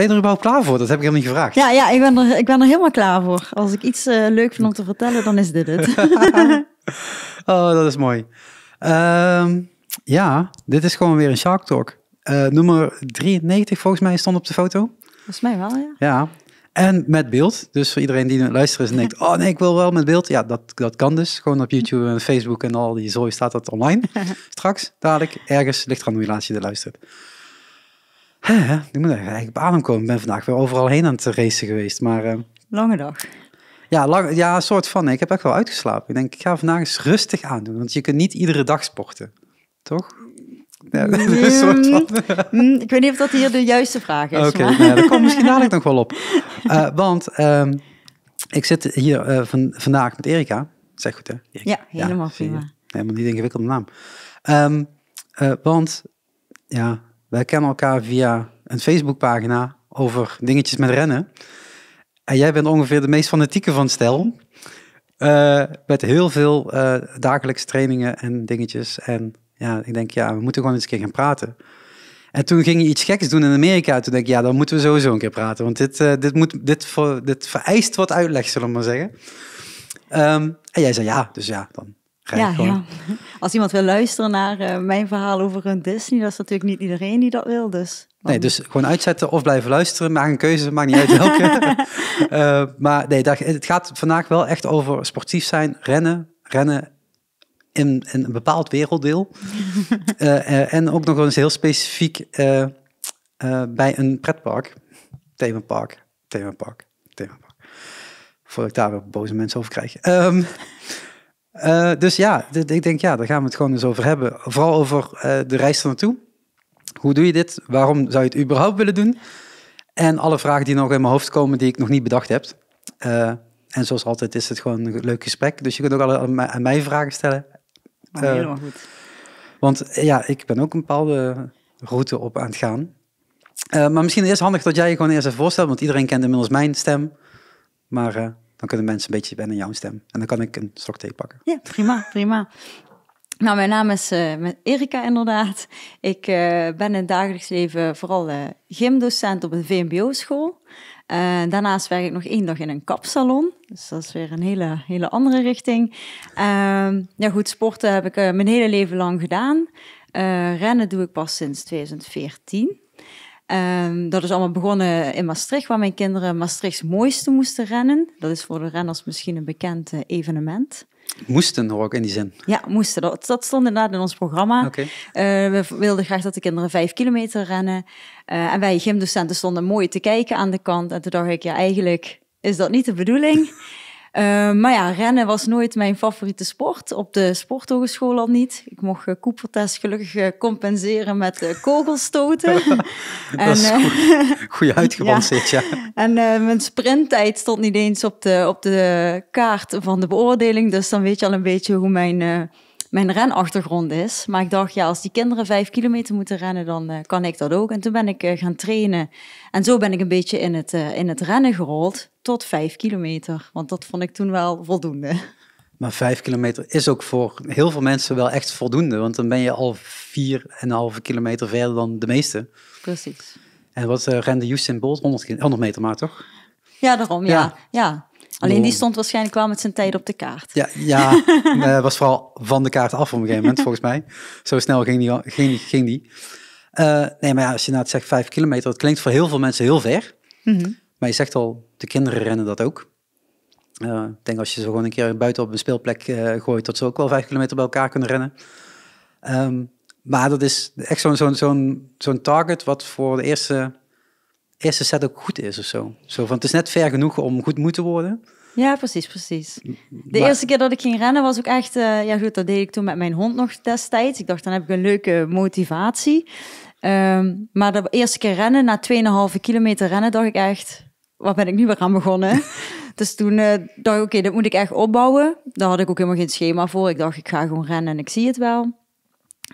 Ben je er überhaupt klaar voor? Dat heb ik helemaal niet gevraagd. Ja, ja ik, ben er, ik ben er helemaal klaar voor. Als ik iets uh, leuk vind om te vertellen, dan is dit het. oh, dat is mooi. Ehm, ja, dit is gewoon weer een Shark Talk. Eh, nummer 93 volgens mij stond op de foto. Volgens mij wel, ja. Ja. En met beeld. Dus voor iedereen die luistert en denkt, oh nee, ik wil wel met beeld. Ja, dat, dat kan dus. Gewoon op YouTube en Facebook en al die zooi staat dat online. Straks, dadelijk, ergens, ligt eraan hoe je luistert hè, ik moet eigenlijk op adem komen. Ik ben vandaag weer overal heen aan het racen geweest. Maar, eh, lange dag. Ja, lang, ja, een soort van. Ik heb echt wel uitgeslapen. Ik denk, ik ga vandaag eens rustig aandoen. Want je kunt niet iedere dag sporten. Toch? Ja, een mm, soort van. Mm, ik weet niet of dat hier de juiste vraag is. Oké, okay, maar... Nou komt misschien dadelijk nog wel op. Eh, want ehm, ik zit hier eh, van, vandaag met Erika. Zeg goed, hè? Ja, helemaal ja, prima. Helemaal niet ingewikkelde naam. Ehm, want, ja, wij kennen elkaar via een Facebookpagina over dingetjes met rennen. En jij bent ongeveer de meest fanatieke van stel. Eh, met heel veel uh, eh, dagelijks trainingen en dingetjes. En ja, ik denk, ja, we moeten gewoon eens een keer gaan praten. En toen ging je iets geks doen in Amerika. Toen denk ik, ja, dan moeten we sowieso een keer praten. Want dit, eh, dit, moet, dit, voor, dit vereist wat uitleg, zullen we maar zeggen. Ehm, en jij zei ja, dus ja, dan ja, ja, Als iemand wil luisteren naar eh, mijn verhaal over een Disney, dat is natuurlijk niet iedereen die dat wil. Dus. Nee, dus gewoon uitzetten of blijven luisteren. Maak een keuze, maakt niet uit welke. Eh, maar nee, het gaat vandaag wel echt over sportief zijn, rennen, rennen in, een bepaald werelddeel. Eh, en ook nog eens heel specifiek bij een pretpark, themapark, themapark, themapark. Voordat ik daar weer boze mensen over krijg. Ehm, eh, dus ja, ik denk, ja, daar gaan we het gewoon eens over hebben. Vooral over eh, de reis naartoe. Hoe doe je dit? Waarom zou je het überhaupt willen doen? En alle vragen die nog in mijn hoofd komen die ik nog niet bedacht heb. Eh, en zoals altijd is het gewoon een leuk gesprek. Dus je kunt ook alle, aan, mij, vragen stellen. Oh, helemaal goed. Want ja, ik ben ook een bepaalde route op aan het gaan. maar misschien is het handig dat jij je gewoon eerst even voorstelt, want iedereen kent inmiddels mijn stem. Maar dan kunnen mensen een beetje bij aan jouw stem. En dan kan ik een slok thee pakken. Ja, prima, prima. Nou, mijn naam is uh, Erika inderdaad. Ik eh, ben in dagelijks leven vooral uh, gymdocent op een VMBO-school. daarnaast werk ik nog één dag in een kapsalon. Dus dat is weer een hele, hele andere richting. Ehm, ja goed, sporten heb ik mijn hele leven lang gedaan. rennen doe ik pas sinds 2014. Ehm, dat is allemaal begonnen in Maastricht, waar mijn kinderen Maastrichts mooiste moesten rennen. Dat is voor de renners misschien een bekend eh, evenement. Moesten hoor ik in die zin. Ja, moesten. Dat, stond inderdaad in ons programma. Eh, we wilden graag dat de kinderen vijf kilometer rennen. Eh, en wij gymdocenten stonden mooi te kijken aan de kant. En toen dacht ik, ja, eigenlijk is dat niet de bedoeling. Eh, maar ja, rennen was nooit mijn favoriete sport. Op de sporthogeschool al niet. Ik mocht uh, eh, Coopertest gelukkig eh, compenseren met kogelstoten. en, goed, goed uitgebalanceerd, ja. ja. En mijn sprinttijd stond niet eens op de, op de kaart van de beoordeling. Dus dan weet je al een beetje hoe mijn mijn renachtergrond is. Maar ik dacht, ja, als die kinderen vijf kilometer moeten rennen, dan eh, kan ik dat ook. En toen ben ik eh, gaan trainen. En zo ben ik een beetje in het, eh, in het rennen gerold tot vijf kilometer. Want dat vond ik toen wel voldoende. Maar vijf kilometer is ook voor heel veel mensen wel echt voldoende. Want dan ben je al vier en een halve kilometer verder dan de meeste. Precies. En wat rende Justin Bolt? 100, 100 meter maar, toch? Ja, daarom, ja. ja. Alleen die stond waarschijnlijk wel met zijn tijd op de kaart. Ja, ja was vooral van de kaart af op een gegeven moment, volgens mij. Zo snel ging die. Ging, ging die. Eh, nee, maar ja, als je nou zegt vijf kilometer, dat klinkt voor heel veel mensen heel ver. Mhm. Maar je zegt al, de kinderen rennen dat ook. Eh, ik denk als je ze gewoon een keer buiten op een speelplek eh, gooit, dat ze ook wel vijf kilometer bij elkaar kunnen rennen. Ehm, maar dat is echt zo'n zo'n zo'n zo'n target wat voor de eerste eerste set ook goed is of zo. zo van, het is net ver genoeg om goed moeten worden. Ja, precies, precies. De eerste keer dat ik ging rennen was ook echt... Uh, ja goed, dat deed ik toen met mijn hond nog destijds. Ik dacht, dan heb ik een leuke motivatie. Ehm, maar de eerste keer rennen, na 2,5 kilometer rennen, dacht ik echt... Wat ben ik nu weer aan begonnen? dus toen eh, dacht ik, oké, dat moet ik echt opbouwen. Daar had ik ook helemaal geen schema voor. Ik dacht, ik ga gewoon rennen en ik zie het wel.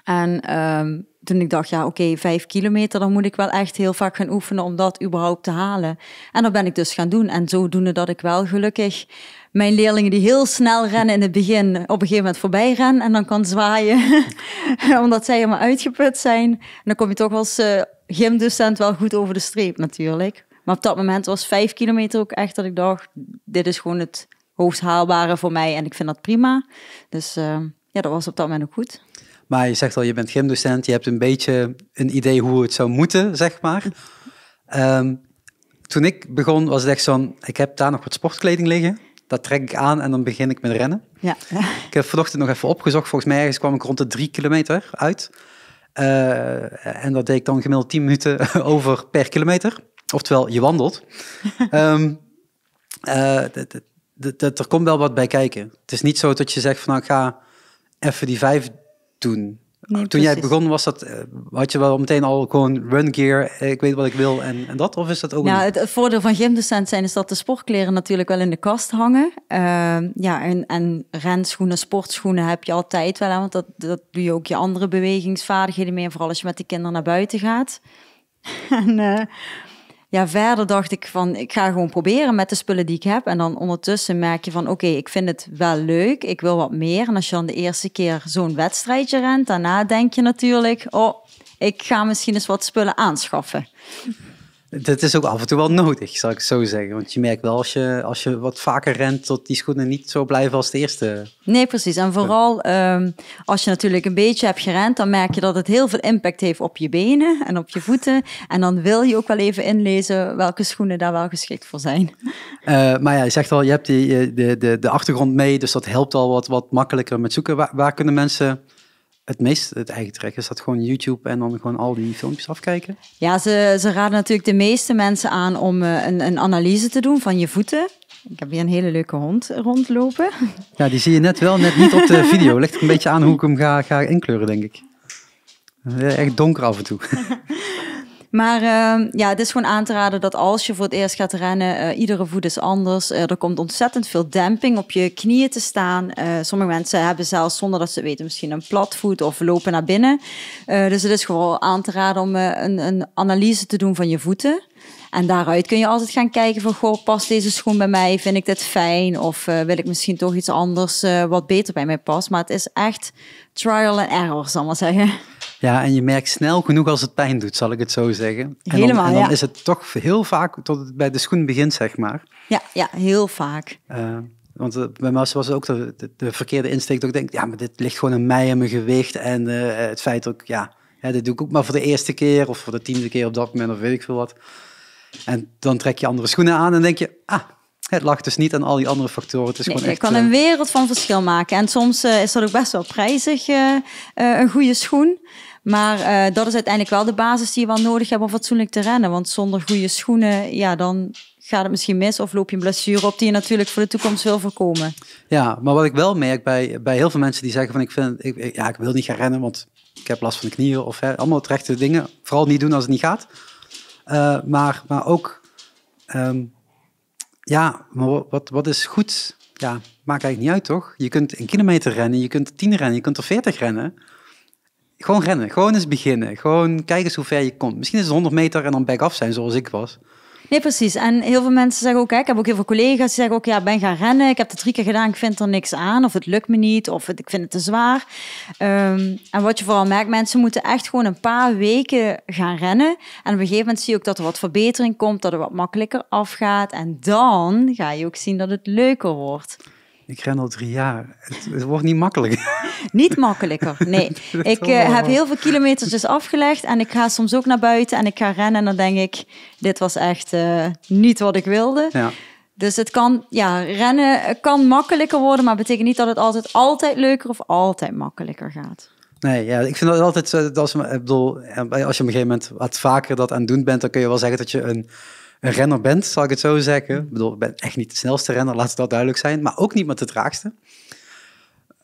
En ehm, toen ik dacht, ja oké, okay, vijf kilometer, dan moet ik wel echt heel vaak gaan oefenen om dat überhaupt te halen. En dat ben ik dus gaan doen. En zodoende dat ik wel gelukkig mijn leerlingen die heel snel rennen in het begin, op een gegeven moment voorbij ren en dan kan zwaaien, omdat zij helemaal uitgeput zijn. En dan kom je toch als uh, gymdocent wel goed over de streep natuurlijk. Maar op dat moment was vijf kilometer ook echt dat ik dacht, dit is gewoon het hoogst haalbare voor mij en ik vind dat prima. Dus eh, ja, dat was op dat moment ook goed. Maar je zegt al, je bent gymdocent, je hebt een beetje een idee hoe het zou moeten, zeg maar. toen ik begon, was het echt zo'n, ik heb daar nog wat sportkleding liggen. Dat trek ik aan en dan begin ik met rennen. Ja. Ik heb vanochtend nog even opgezocht. Volgens mij ergens kwam ik rond de drie kilometer uit. en dat deed ik dan gemiddeld 10 minuten over per kilometer. Oftewel, je wandelt. er komt wel wat bij kijken. Het is niet zo dat je zegt van nou, ik ga even die vijf toen. Oh, toen jij begon, was dat, eh, had je wel meteen al gewoon run gear, eh, ik weet wat ik wil en, en dat? Of is dat ook nou, een... het, het, voordeel van gymdocent dus zijn is dat de sportkleren natuurlijk wel in de kast hangen. Ehm, ja, en, en renschoenen, sportschoenen heb je altijd wel, aan want dat, dat doe je ook je andere bewegingsvaardigheden mee, vooral als je met de kinderen naar buiten gaat. en, eh, ja, verder dacht ik van, ik ga gewoon proberen met de spullen die ik heb. En dan ondertussen merk je van, oké, ik vind het wel leuk, ik wil wat meer. En als je dan de eerste keer zo'n wedstrijdje rent, daarna denk je natuurlijk, oh, ik ga misschien eens wat spullen aanschaffen. Dat is ook af en toe wel nodig, zal ik zo zeggen. Want je merkt wel als je, als je wat vaker rent, dat die schoenen niet zo blijven als de eerste. Nee, precies. En vooral ehm, als je natuurlijk een beetje hebt gerend, dan merk je dat het heel veel impact heeft op je benen en op je voeten. En dan wil je ook wel even inlezen welke schoenen daar wel geschikt voor zijn. Eh, maar ja, je zegt al, je hebt die, eh, de, de, de achtergrond mee, dus dat helpt al wat, wat makkelijker met zoeken. Waar, waar kunnen mensen het meeste het eigen trek? Is dat gewoon YouTube en dan gewoon al die filmpjes afkijken? Ja, ze, ze raden natuurlijk de meeste mensen aan om eh, een, een analyse te doen van je voeten. Ik heb hier een hele leuke hond rondlopen. Ja, die zie je net wel, net niet op de video. Ligt een beetje aan hoe ik hem ga, ga inkleuren, denk ik. Echt donker af en toe. Maar ehm, ja, het is gewoon aan te raden dat als je voor het eerst gaat rennen, eh, iedere voet is anders. Eh, er komt ontzettend veel demping op je knieën te staan. Eh, sommige mensen hebben zelfs zonder dat ze weten misschien een platvoet of lopen naar binnen. dus het is gewoon aan te raden om een, een analyse te doen van je voeten. En daaruit kun je altijd gaan kijken van, goh, past deze schoen bij mij? Vind ik dit fijn? Of wil ik misschien toch iets anders wat beter bij mij past? Maar het is echt trial and error, zal ik maar zeggen. Ja, en je merkt snel genoeg als het pijn doet, zal ik het zo zeggen. En Helemaal, dan, en dan is het toch heel vaak tot het bij de schoen begint, zeg maar. Ja, ja heel vaak. Eh, want eh, bij mij was het ook de, de, verkeerde insteek dat ik denk, ja, maar dit ligt gewoon aan mij en mijn gewicht en eh, het feit ook, ja, hè, dit doe ik ook maar voor de eerste keer of voor de tiende keer op dat moment of weet ik veel wat. En dan trek je andere schoenen aan en denk je, ah, het lag dus niet aan al die andere factoren. Het is gewoon echt, je kan een eh, wereld van verschil maken. En soms eh, is dat ook best wel prijzig, eh, een goede schoen. Maar dat is uiteindelijk wel de basis die je wel nodig hebt om fatsoenlijk te rennen. Want zonder goede schoenen, ja, dan gaat het misschien mis of loop je een blessure op die je natuurlijk voor de toekomst wil voorkomen. Ja, maar wat ik wel merk bij, bij heel veel mensen die zeggen van ik, vind, ik, ja, ik wil niet gaan rennen, want ik heb last van de knieën of hè, allemaal terechte dingen. Vooral niet doen als het niet gaat. maar, maar ook ehm, ja, maar wat, wat is goed? Ja, maakt eigenlijk niet uit, toch? Je kunt een kilometer rennen, je kunt tien rennen, je kunt er veertig rennen. Gewoon rennen, gewoon eens beginnen. Gewoon kijken eens hoe ver je komt. Misschien is het 100 meter en dan back-off zijn, zoals ik was. Nee, precies. En heel veel mensen zeggen ook, hè, ik heb ook heel veel collega's die zeggen ook, ja, ben gaan rennen, ik heb het drie keer gedaan, ik vind er niks aan, of het lukt me niet, of ik vind het te zwaar. Ehm, en wat je vooral merkt, mensen moeten echt gewoon een paar weken gaan rennen. En op een gegeven moment zie je ook dat er wat verbetering komt, dat het wat makkelijker afgaat. En dan ga je ook zien dat het leuker wordt. Ik ren al drie jaar. Het, het wordt niet makkelijker. Niet makkelijker, nee. Ik eh, heb heel veel kilometers dus afgelegd en ik ga soms ook naar buiten en ik ga rennen en dan denk ik, dit was echt eh, niet wat ik wilde. Ja. Dus het kan, ja, rennen eh, kan makkelijker worden, maar betekent niet dat het altijd, altijd leuker of altijd makkelijker gaat. Nee, ja, ik vind dat altijd, dat als, ik bedoel, als je op een gegeven moment wat vaker dat aan het doen bent, dan kun je wel zeggen dat je een een renner bent, zal ik het zo zeggen. Ik bedoel, ben echt niet de snelste renner, laat dat duidelijk zijn. Maar ook niet met de traagste.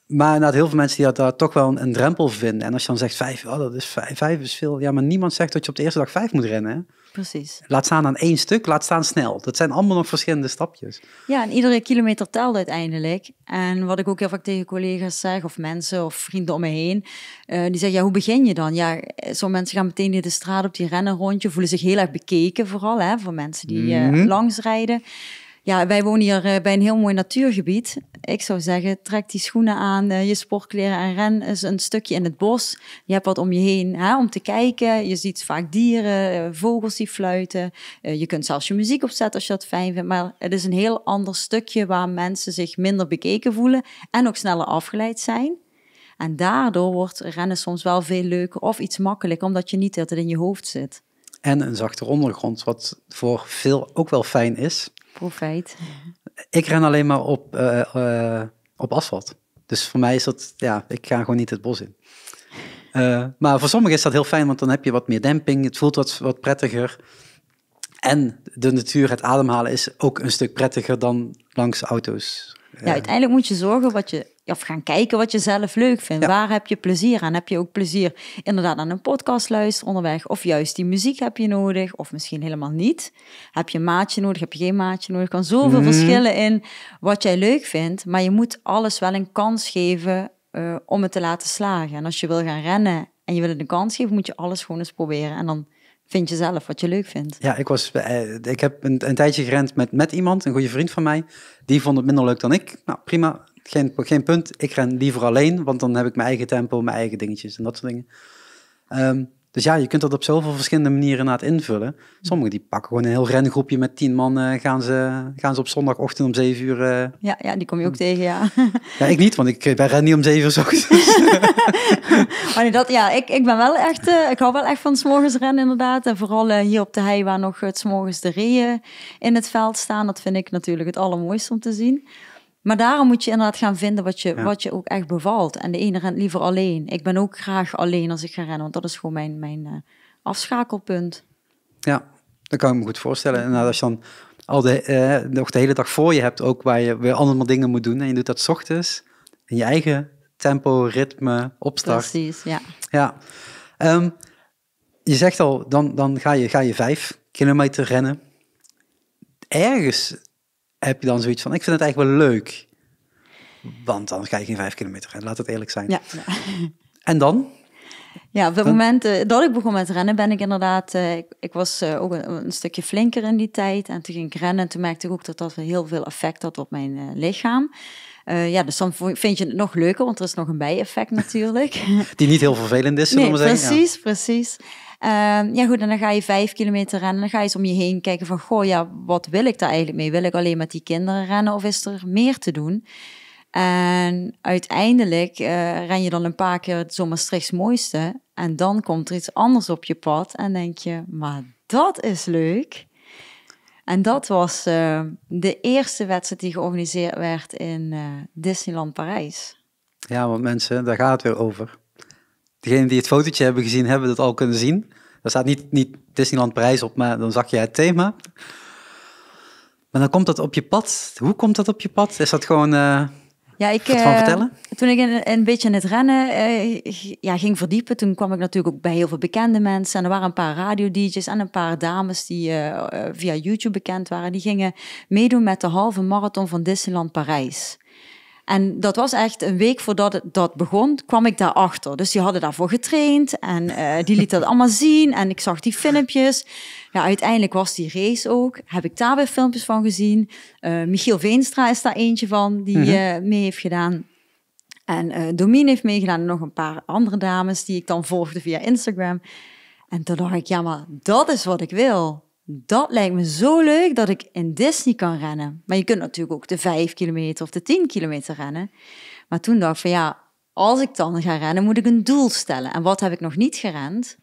Maar inderdaad, heel veel mensen die dat daar toch wel een, drempel vinden. En als je dan zegt vijf, oh, dat is vijf, vijf is veel. Ja, maar niemand zegt dat je op de eerste dag vijf moet rennen. Hè? Precies. Laat staan aan één stuk, laat staan snel. Dat zijn allemaal nog verschillende stapjes. Ja, en iedere kilometer telt uiteindelijk. En wat ik ook heel vaak tegen collega's zeg, of mensen of vrienden om me heen, eh, die zeggen, ja, hoe begin je dan? Ja, eh, sommige mensen gaan meteen de straat op die rennen rondje, voelen zich heel erg bekeken vooral, hè, voor mensen die eh, mhm. langsrijden ja, wij wonen hier eh, bij een heel mooi natuurgebied. Ik zou zeggen, trek die schoenen aan, eh, je sportkleren en ren eens een stukje in het bos. Je hebt wat om je heen hè, om te kijken. Je ziet vaak dieren, eh, vogels die fluiten. Je kunt zelfs je muziek opzetten als je dat fijn vindt. Maar het is een heel ander stukje waar mensen zich minder bekeken voelen en ook sneller afgeleid zijn. En daardoor wordt rennen soms wel veel leuker of iets makkelijker, omdat je niet altijd in je hoofd zit. En een zachter ondergrond, wat voor veel ook wel fijn is. Profijt. Ik ren alleen maar op, eh, eh, op asfalt. Dus voor mij is dat, ja, ik ga gewoon niet het bos in. Eh, maar voor sommigen is dat heel fijn, want dan heb je wat meer demping. Het voelt wat, wat prettiger. En de natuur, het ademhalen, is ook een stuk prettiger dan langs auto's. Ja, uiteindelijk moet je zorgen wat je of gaan kijken wat je zelf leuk vindt. Waar heb je plezier aan? Heb je ook plezier inderdaad aan een podcast luisteren onderweg? Of juist die muziek heb je nodig? Of misschien helemaal niet. Heb je een maatje nodig? Heb je geen maatje nodig? Er kan zoveel mhm. verschillen in wat jij leuk vindt. Maar je moet alles wel een kans geven eh, om het te laten slagen. En als je wil gaan rennen en je wil het een kans geven, moet je alles gewoon eens proberen. En dan vind je zelf wat je leuk vindt. Ja, ik, was, eh, ik heb een, een, tijdje gerend met, met iemand, een goede vriend van mij. Die vond het minder leuk dan ik. Nou, prima geen, geen punt. Ik ren liever alleen, want dan heb ik mijn eigen tempo, mijn eigen dingetjes en dat soort dingen. Ehm, dus ja, je kunt dat op zoveel verschillende manieren na het invullen. Sommigen die pakken gewoon een heel rengroepje met tien man, eh, gaan, ze, gaan ze op zondagochtend om zeven uur... Eh, ja, ja, die kom je ook mm. tegen, ja. ja, ik niet, want ik eh, ben ren niet om zeven uur s maar nee, dat, ja, ik, ik ben wel echt, ik hou wel echt van s'morgens rennen inderdaad. En vooral hier op de hei waar nog het s'morgens de reeën in het veld staan. Dat vind ik natuurlijk het allermooiste om te zien. Maar daarom moet je inderdaad gaan vinden wat je, wat je ook echt bevalt. En de ene rent liever alleen. Ik ben ook graag alleen als ik ga rennen, want dat is gewoon mijn, mijn eh, afschakelpunt. Ja, dat kan ik me goed voorstellen. En als je dan al de, eh, nog de hele dag voor je hebt, ook waar je weer allemaal dingen moet doen, en je doet dat s ochtends, in je eigen tempo, ritme, opstart. Precies, ja. ja. Ehm, je zegt al, dan, dan ga, je, ga je vijf kilometer rennen. Ergens heb je dan zoiets van, ik vind het eigenlijk wel leuk. Want dan ga je geen vijf kilometer rennen, laat het eerlijk zijn. Ja. En dan? Ja, op het moment eh, dat ik begon met rennen ben ik inderdaad... Eh, ik, was eh, ook een, stukje flinker in die tijd. En toen ging ik rennen en toen merkte ik ook dat dat heel veel effect had op mijn lichaam. ja, dus dan vind je het nog leuker, want er is nog een bijeffect natuurlijk. die niet heel vervelend is, zullen nee, zeggen. precies, precies. Ehm, ja, goed, en dan ga je vijf kilometer rennen. Dan ga je eens om je heen kijken van, goh, ja, wat wil ik daar eigenlijk mee? Wil ik alleen met die kinderen rennen of is er meer te doen? En uiteindelijk eh, ren je dan een paar keer het zomerstrichts mooiste. En dan komt er iets anders op je pad. En denk je, maar dat is leuk. En dat was eh, de eerste wedstrijd die georganiseerd werd in uh, Disneyland Parijs. Ja, want mensen, daar gaat het weer over degenen die het fotootje hebben gezien, hebben dat al kunnen zien. Er staat niet, niet Disneyland Parijs op, maar dan zag je het thema. Maar dan komt dat op je pad. Hoe komt dat op je pad? Is dat gewoon... Uh, ja, ik, uh, toen ik een, een, beetje in het rennen eh, ja, ging verdiepen, toen kwam ik natuurlijk ook bij heel veel bekende mensen. En er waren een paar radio-dj's en een paar dames die via YouTube bekend waren. Die gingen meedoen met de halve marathon van Disneyland Parijs. En dat was echt een week voordat het, dat begon, kwam ik daarachter. Dus die hadden daarvoor getraind en eh, die liet dat allemaal zien. En ik zag die filmpjes. Ja, uiteindelijk was die race ook. Heb ik daar weer filmpjes van gezien. Eh, Michiel Veenstra is daar eentje van die mhm. eh, mee heeft gedaan. En Domine heeft meegedaan en nog een paar andere dames die ik dan volgde via Instagram. En toen dacht ik, ja, maar dat is wat ik wil. Dat lijkt me zo leuk dat ik in Disney kan rennen. Maar je kunt natuurlijk ook de 5 kilometer of de 10 kilometer rennen. Maar toen dacht ik van ja, als ik dan ga rennen, moet ik een doel stellen. En wat heb ik nog niet gerend?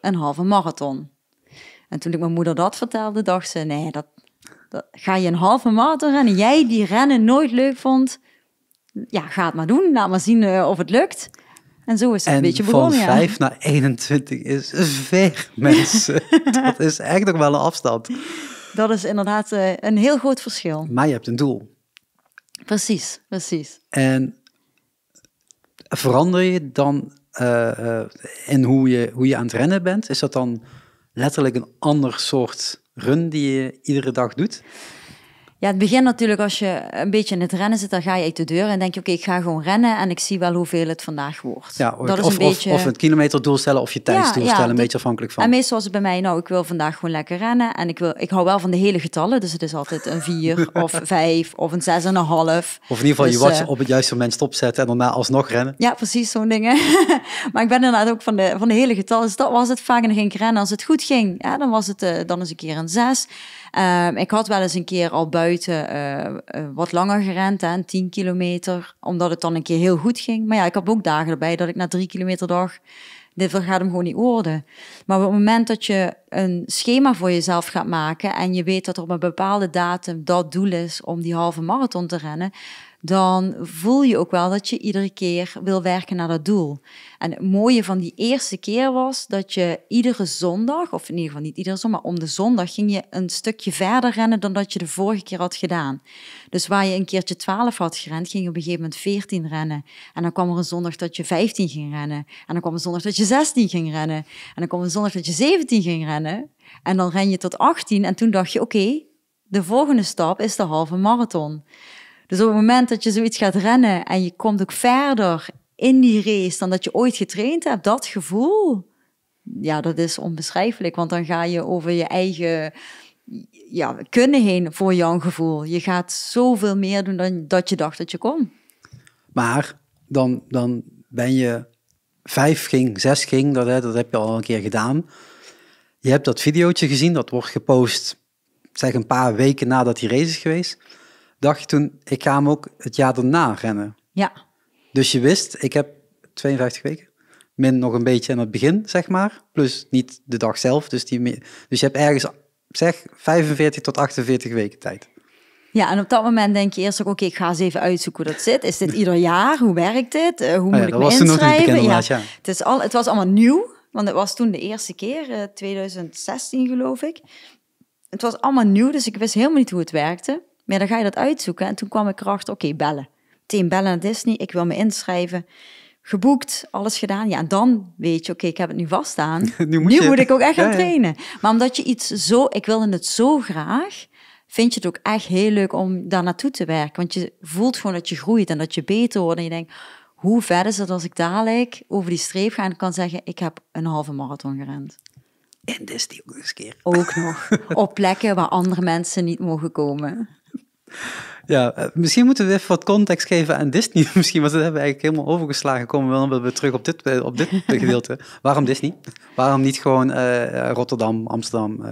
Een halve marathon. En toen ik mijn moeder dat vertelde, dacht ze: nee, dat, dat ga je een halve marathon rennen. Jij die rennen nooit leuk vond. Ja, ga het maar doen. Laat maar zien eh, of het lukt. En zo is het een beetje begonnen. Van 5 naar 21 is ver, mensen. dat is echt nog wel een afstand. Dat is inderdaad eh, een heel groot verschil. Maar je hebt een doel. Precies, precies. En verander je dan eh, eh, in hoe je, hoe je aan het rennen bent? Is dat dan letterlijk een ander soort run die je iedere dag doet? Ja, het begint natuurlijk als je een beetje in het rennen zit, dan ga je uit de deur en denk je, oké, ik ga gewoon rennen en ik zie wel hoeveel het vandaag wordt. Ja, of, dat is een beetje... of het kilometerdoel stellen of je tijd ja, stellen, een beetje afhankelijk van. En meestal is het bij mij, nou, ik wil vandaag gewoon lekker rennen en ik, wil, ik hou wel van de hele getallen, dus het is altijd een vier of vijf of een zes en een half Of in ieder geval je dus, wat eh, op het juiste moment stopzetten en daarna alsnog rennen. Ja, precies, zo'n dingen. maar ik ben inderdaad ook van de, van de hele getallen, dus dat was het vaak en dan ging ik rennen. Als het goed ging, ja, dan was het eh, dan eens een keer een 6. Ehm, ik had wel eens een keer al buiten eh, eh, wat langer gerend, hè, 10 kilometer, omdat het dan een keer heel goed ging. Maar ja, ik heb ook dagen erbij dat ik na 3 kilometer dag, dit gaat hem gewoon niet worden. Maar op het moment dat je een schema voor jezelf gaat maken en je weet dat er op een bepaalde datum dat doel is om die halve marathon te rennen, dan voel je ook wel dat je iedere keer wil werken naar dat doel. En het mooie van die eerste keer was dat je iedere zondag, of in ieder geval niet iedere zondag, maar om de zondag ging je een stukje verder rennen dan dat je de vorige keer had gedaan. Dus waar je een keertje 12 had gerend, ging je op een gegeven moment 14 rennen. En dan kwam er een zondag dat je 15 ging rennen. En dan kwam een zondag dat je 16 ging rennen. En dan kwam een zondag dat je 17 ging rennen. En dan ren je tot 18 en toen dacht je, oké, de volgende stap is de halve marathon. Dus op het moment dat je zoiets gaat rennen en je komt ook verder in die race dan dat je ooit getraind hebt, dat gevoel, ja, dat is onbeschrijfelijk. Want dan ga je over je eigen ja, kunnen heen voor jouw gevoel. Je gaat zoveel meer doen dan dat je dacht dat je kon. Maar dan, dan ben je vijf ging, zes ging, dat, dat heb je al een keer gedaan. Je hebt dat videootje gezien, dat wordt gepost, zeg een paar weken nadat die race is geweest dacht je toen, ik ga hem ook het jaar daarna rennen. Ja. Dus je wist, ik heb 52 weken, min nog een beetje aan het begin, zeg maar. Plus niet de dag zelf. Dus, die, dus je hebt ergens, zeg, 45 tot 48 weken tijd. Ja, en op dat moment denk je eerst ook, oké, ik ga eens even uitzoeken hoe dat zit. Is dit ieder jaar? Hoe werkt dit? Eh, hoe oh moet ik me inschrijven? nog ja, ja. Het, al, het was allemaal nieuw, want het was toen de eerste keer, 2016 eh, geloof ik. Het was allemaal nieuw, dus ik wist helemaal niet hoe het werkte. Maar dan ga je dat uitzoeken. En toen kwam ik erachter, oké, bellen. team bellen naar Disney, ik wil me inschrijven. Geboekt, alles gedaan. Ja, en dan weet je, oké, ik heb het nu vaststaan. nu moet, nu moet ik ook echt gaan trainen. Maar omdat je iets zo, ik wilde het zo graag, vind je het ook echt heel leuk om daar naartoe te werken. Want je voelt gewoon dat je groeit en dat je beter wordt. En je denkt, hoe ver is het als ik dadelijk over die streep ga en kan zeggen, ik heb een halve marathon gerend. En Disney ook nog eens keer. Ook nog. Op plekken waar andere mensen niet mogen komen. Ja, eh, misschien moeten we even wat context geven aan Disney. Misschien, want dat hebben we eigenlijk helemaal overgeslagen. Komen we dan weer terug op dit, eh, op dit gedeelte. Waarom Disney? Waarom niet gewoon eh, Rotterdam, Amsterdam?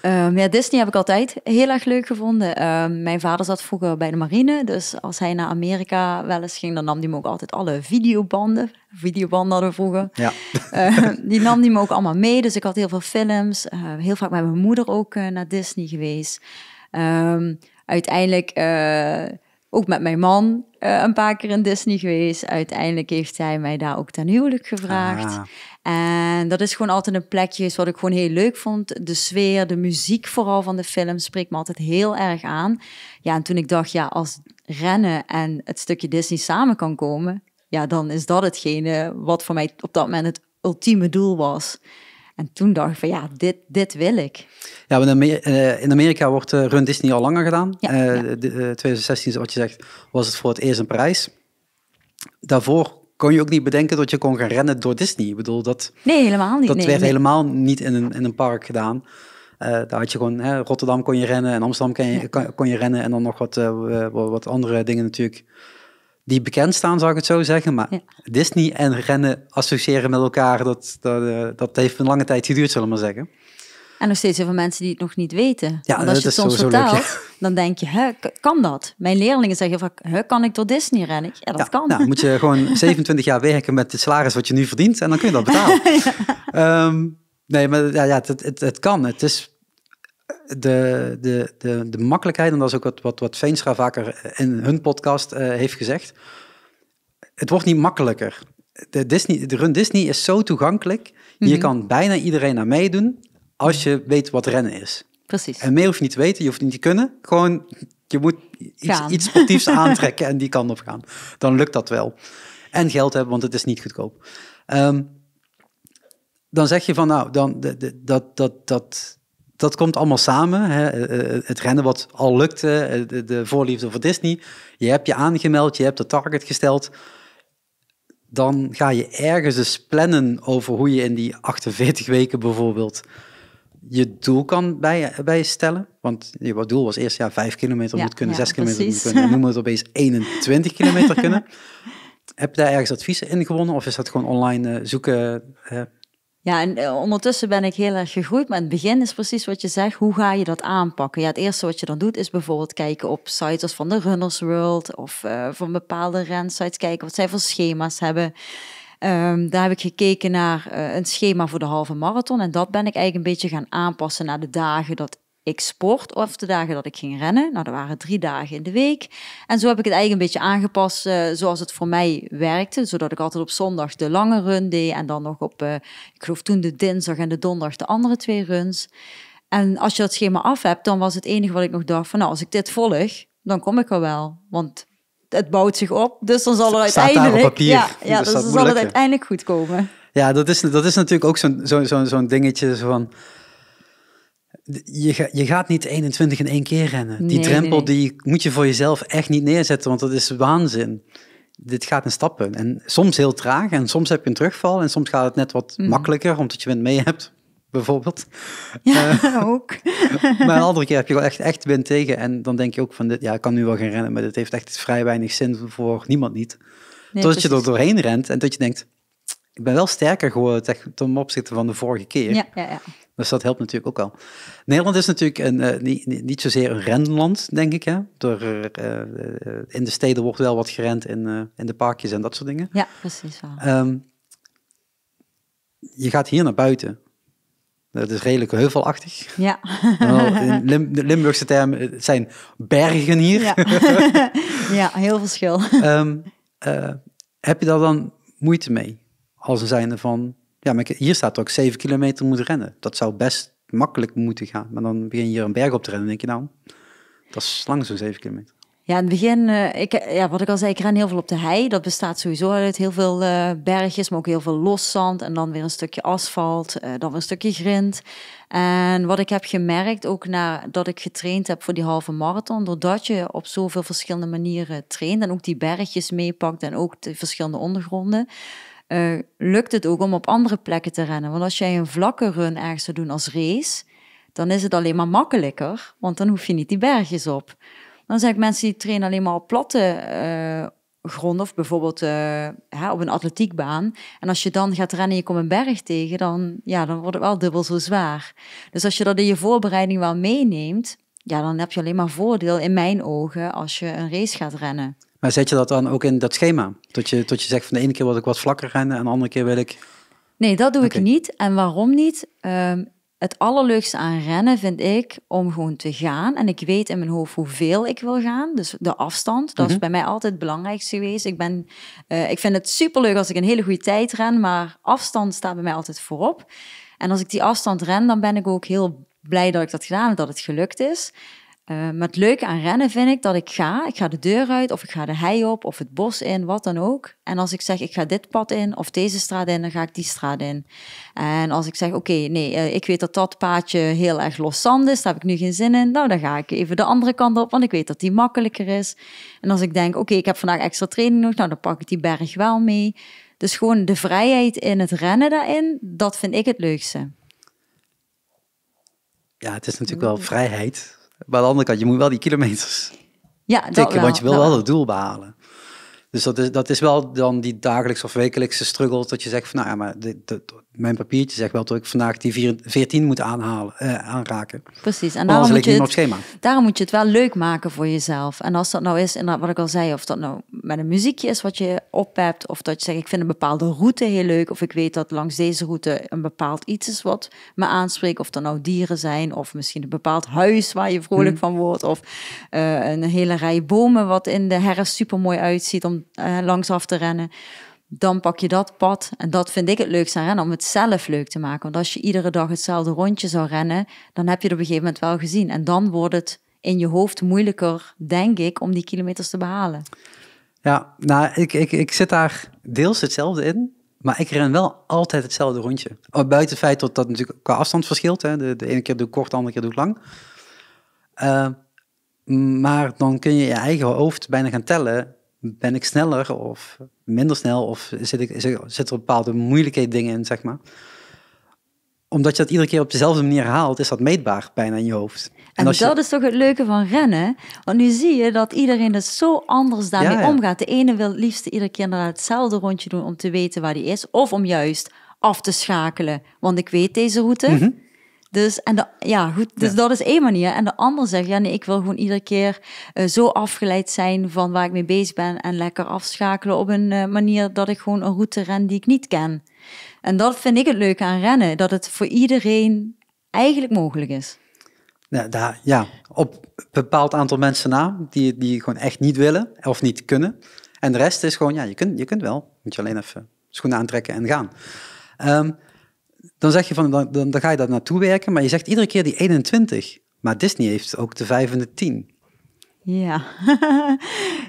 Ehm, ja, Disney heb ik altijd heel erg leuk gevonden. Ehm, mijn vader zat vroeger bij de marine. Dus als hij naar Amerika wel eens ging, dan nam hij me ook altijd alle videobanden. Videobanden hadden we vroeger. Ja. die nam hij me ook allemaal mee. Dus ik had heel veel films. Ehm, heel vaak met mijn moeder ook naar Disney geweest uiteindelijk eh, ook met mijn man eh, een paar keer in Disney geweest. Uiteindelijk heeft hij mij daar ook ten huwelijk gevraagd. Ah. En dat is gewoon altijd een plekje wat ik gewoon heel leuk vond. De sfeer, de muziek vooral van de film spreekt me altijd heel erg aan. Ja, en toen ik dacht, ja, als rennen en het stukje Disney samen kan komen... ja, dan is dat hetgene wat voor mij op dat moment het ultieme doel was. En toen dacht ik van ja, dit, dit wil ik. Ja, eh, in Amerika wordt eh, Run Disney al langer gedaan. Ja, eh, De, 2016, wat je zegt, was het voor het eerst een prijs. Daarvoor kon je ook niet bedenken dat je kon gaan rennen door Disney. Ik bedoel, dat, nee, helemaal niet. Dat werd helemaal niet in een, in een park gedaan. daar had je gewoon, hè, Rotterdam kon je rennen en Amsterdam kon je, je rennen en dan nog wat, wat andere dingen natuurlijk die bekend staan, zou ik het zo zeggen. Maar Disney en rennen associëren met elkaar, dat, dat, eh, dat heeft een lange tijd geduurd, zullen we maar zeggen. En nog steeds even mensen die het nog niet weten. Ja, als je het soms vertelt, leuk, dan denk je, kan dat? Mijn leerlingen zeggen vaak, hu, kan ik door Disney rennen? Ja, dat kan. Nou, moet je gewoon 27 jaar werken met de salaris wat je nu verdient en dan kun je dat betalen. ja. Ehm, nee, maar ja, het, het, het, kan. Het is de, de, de, de makkelijkheid, en dat is ook wat, wat, wat Veenstra vaker in hun podcast eh, heeft gezegd. Het wordt niet makkelijker. De, Disney, de run Disney is zo toegankelijk. Je mhm. kan bijna iedereen aan meedoen als je weet wat rennen is. Precies. En meer hoef je niet te weten, je hoeft niet te kunnen. Gewoon, je moet iets, sportiefs aantrekken en die kant op gaan. Dan lukt dat wel. En geld hebben, want het is niet goedkoop. Ehm, dan zeg je van, nou, dan, dat, dat, dat, dat komt allemaal samen. Hè. Eh, eh, eh, het rennen wat al lukte, de, voorliefde voor Disney. Je hebt je aangemeld, je hebt de target gesteld. Dan ga je ergens eens plannen over hoe je in die 48 weken bijvoorbeeld je doel kan bij, bij stellen. Want je doel was eerst ja, 5 kilometer ja, moet kunnen, 6 kilometer precies. moet kunnen. Nu moet het opeens 21 kilometer kunnen. Heb je daar ergens advies in gewonnen? Of is dat gewoon online zoeken? Ja, en eh, ondertussen ben ik heel erg gegroeid. Maar in het begin is precies wat je zegt. Hoe ga je dat aanpakken? Ja, het eerste wat je dan doet is bijvoorbeeld kijken op sites als van de Runners World of eh, van bepaalde rensites. Kijken wat zij voor schema's hebben. Ehm, daar heb ik gekeken naar eh, een schema voor de halve marathon. En dat ben ik eigenlijk een beetje gaan aanpassen naar de dagen dat ik sport of de dagen dat ik ging rennen. Nou, dat waren drie dagen in de week. En zo heb ik het eigenlijk een beetje aangepast eh, zoals het voor mij werkte. Zodat ik altijd op zondag de lange run deed en dan nog op, eh, ik geloof toen de dinsdag en de donderdag de andere twee runs. En als je dat schema af hebt, dan was het enige wat ik nog dacht van, nou, als ik dit volg, dan kom ik er wel. Want het bouwt zich op, dus dan zal er uiteindelijk... Ja, ja dus dan zal het uiteindelijk goed komen. Ja, dat is, dat is natuurlijk ook zo'n zo, zo, zo'n dingetje zo van je, je gaat niet 21 in één keer rennen. die drempel die moet je voor jezelf echt niet neerzetten, want dat is waanzin. Dit gaat in stappen. En soms heel traag en soms heb je een terugval en soms gaat het net wat mm. makkelijker, omdat je wind mee hebt, bijvoorbeeld. Ja, eh, ook. maar een andere keer heb je wel echt, echt wind tegen en dan denk je ook van, dit, ja, ik kan nu wel gaan rennen, maar dit heeft echt vrij weinig zin voor niemand niet. Totdat je er doorheen rent en dat je denkt, ik ben wel sterker geworden ten opzichte van de vorige keer. Ja, ja, ja. Dus dat helpt natuurlijk ook al. Nederland is natuurlijk een, eh, niet, zozeer een renland, denk ik. Hè? Door, eh, eh, in de steden wordt wel wat gerend, in, in de parkjes en dat soort dingen. Ja, precies. Ehm, je gaat hier naar buiten. Dat is redelijk heuvelachtig. Ja. In de Limburgse termen zijn bergen hier. Ja, ja heel verschil. Ehm, heb je daar dan moeite mee? als er van, ja, maar hier staat ook 7 kilometer moet rennen. Dat zou best makkelijk moeten gaan. Maar dan begin je hier een berg op te rennen en denk je, nou, dat is lang zo'n 7 kilometer. Ja, in het begin, eh, ik, ja, wat ik al zei, ik ren heel veel op de hei. Dat bestaat sowieso uit heel veel eh, bergjes, maar ook heel veel loszand. En dan weer een stukje asfalt, eh, dan weer een stukje grind. En wat ik heb gemerkt, ook nadat ik getraind heb voor die halve marathon, doordat je op zoveel verschillende manieren traint en ook die bergjes meepakt en ook de verschillende ondergronden, eh, lukt het ook om op andere plekken te rennen. Want als jij een vlakke run ergens zou doen als race, dan is het alleen maar makkelijker, want dan hoef je niet die bergjes op. Dan zijn ik mensen die trainen alleen maar op platte uh, eh, grond of bijvoorbeeld eh, hè, op een atletiekbaan. En als je dan gaat rennen en je komt een berg tegen, dan, ja, dan wordt het wel dubbel zo zwaar. Dus als je dat in je voorbereiding wel meeneemt, ja, dan heb je alleen maar voordeel in mijn ogen als je een race gaat rennen. Maar zet je dat dan ook in dat schema? Tot je, tot je zegt van de ene keer wil ik wat vlakker rennen en de andere keer wil ik... Nee, dat doe ik niet. En waarom niet? Ehm, het allerleukste aan rennen vind ik om gewoon te gaan. En ik weet in mijn hoofd hoeveel ik wil gaan. Dus de afstand, dat is mhm. bij mij altijd het belangrijkste geweest. Ik, ben, eh, ik vind het superleuk als ik een hele goede tijd ren, maar afstand staat bij mij altijd voorop. En als ik die afstand ren, dan ben ik ook heel blij dat ik dat gedaan heb, dat het gelukt is. Uh, maar het leuke aan rennen vind ik dat ik ga. Ik ga de deur uit of ik ga de hei op of het bos in, wat dan ook. En als ik zeg ik ga dit pad in of deze straat in, dan ga ik die straat in. En als ik zeg oké, nee, eh, ik weet dat dat paadje heel erg los zand is, daar heb ik nu geen zin in. Nou, dan ga ik even de andere kant op, want ik weet dat die makkelijker is. En als ik denk oké, ik heb vandaag extra training nodig, nou dan pak ik die berg wel mee. Dus gewoon de vrijheid in het rennen daarin, dat vind ik het leukste. Ja, het is natuurlijk wel vrijheid maar aan de andere kant, je moet wel die kilometers ja, tikken, want je wil wel, het doel behalen. Dus dat is, dat is wel dan die dagelijks of wekelijkse struggle, dat je zegt van, nou ja, maar dit, mijn papiertje zegt wel dat ik vandaag die 14 moet aanhalen, eh, aanraken. Precies, en daarom moet, je het, daarom moet je het wel leuk maken voor jezelf. En als dat nou is, en wat ik al zei, of dat nou met een muziekje is wat je op hebt, of dat je zegt, ik vind een bepaalde route heel leuk, of ik weet dat langs deze route een bepaald iets is wat me aanspreekt, of dat nou dieren zijn, of misschien een bepaald huis waar je vrolijk hmm. van wordt, of eh, een hele rij bomen wat in de herfst super mooi uitziet om uh, langs af te rennen dan pak je dat pad. En dat vind ik het leukste aan rennen, om het zelf leuk te maken. Want als je iedere dag hetzelfde rondje zou rennen, dan heb je het op een gegeven moment wel gezien. En dan wordt het in je hoofd moeilijker, denk ik, om die kilometers te behalen. Ja, nou, ik, ik, ik zit daar deels hetzelfde in. Maar ik ren wel altijd hetzelfde rondje. Oh, buiten het feit dat dat natuurlijk qua afstand verschilt. Hè? De, ene keer doe ik kort, de andere keer doe ik lang. Eh, maar dan kun je je eigen hoofd bijna gaan tellen. Ben ik sneller of minder snel of zit, ik, zit er bepaalde moeilijkheid dingen in, zeg maar. Omdat je dat iedere keer op dezelfde manier haalt, is dat meetbaar bijna in je hoofd. En, dat is toch het leuke van rennen? Want nu zie je dat iedereen er zo anders daarmee omgaat. De ene wil het liefst iedere keer naar hetzelfde rondje doen om te weten waar die is. Of om juist af te schakelen. Want ik weet deze route. Mhm. Dus, en de, ja, goed, dus dat is één manier. En de ander zegt, ja nee, ik wil gewoon iedere keer eh, zo afgeleid zijn van waar ik mee bezig ben en lekker afschakelen op een eh, manier dat ik gewoon een route ren die ik niet ken. En dat vind ik het leuke aan rennen, dat het voor iedereen eigenlijk mogelijk is. Ja, daar, ja op een bepaald aantal mensen na, die, die gewoon echt niet willen of niet kunnen. En de rest is gewoon, ja, je kunt, je kunt wel. Moet je alleen even schoenen aantrekken en gaan. Ehm, dan zeg je van, dan, dan, ga je dat naartoe werken, maar je zegt iedere keer die 21. Maar Disney heeft ook de 5 en de 10. Ja.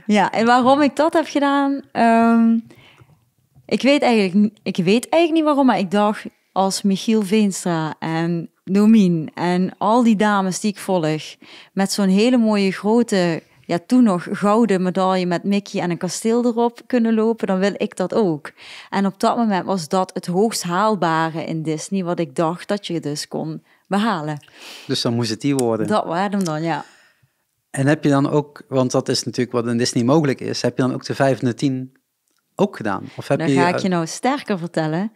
ja, en waarom ik dat heb gedaan, ehm, ik, weet eigenlijk, ik weet eigenlijk niet waarom, maar ik dacht als Michiel Veenstra en Domien en al die dames die ik volg, met zo'n hele mooie grote ja, toen nog gouden medaille met Mickey en een kasteel erop kunnen lopen, dan wil ik dat ook. En op dat moment was dat het hoogst haalbare in Disney, wat ik dacht dat je dus kon behalen. Dus dan moest het die worden. Dat waren dan, ja. En heb je dan ook, want dat is natuurlijk wat in Disney mogelijk is, heb je dan ook de 5 en de 10 ook gedaan? Of heb dan ga ik je nou sterker vertellen.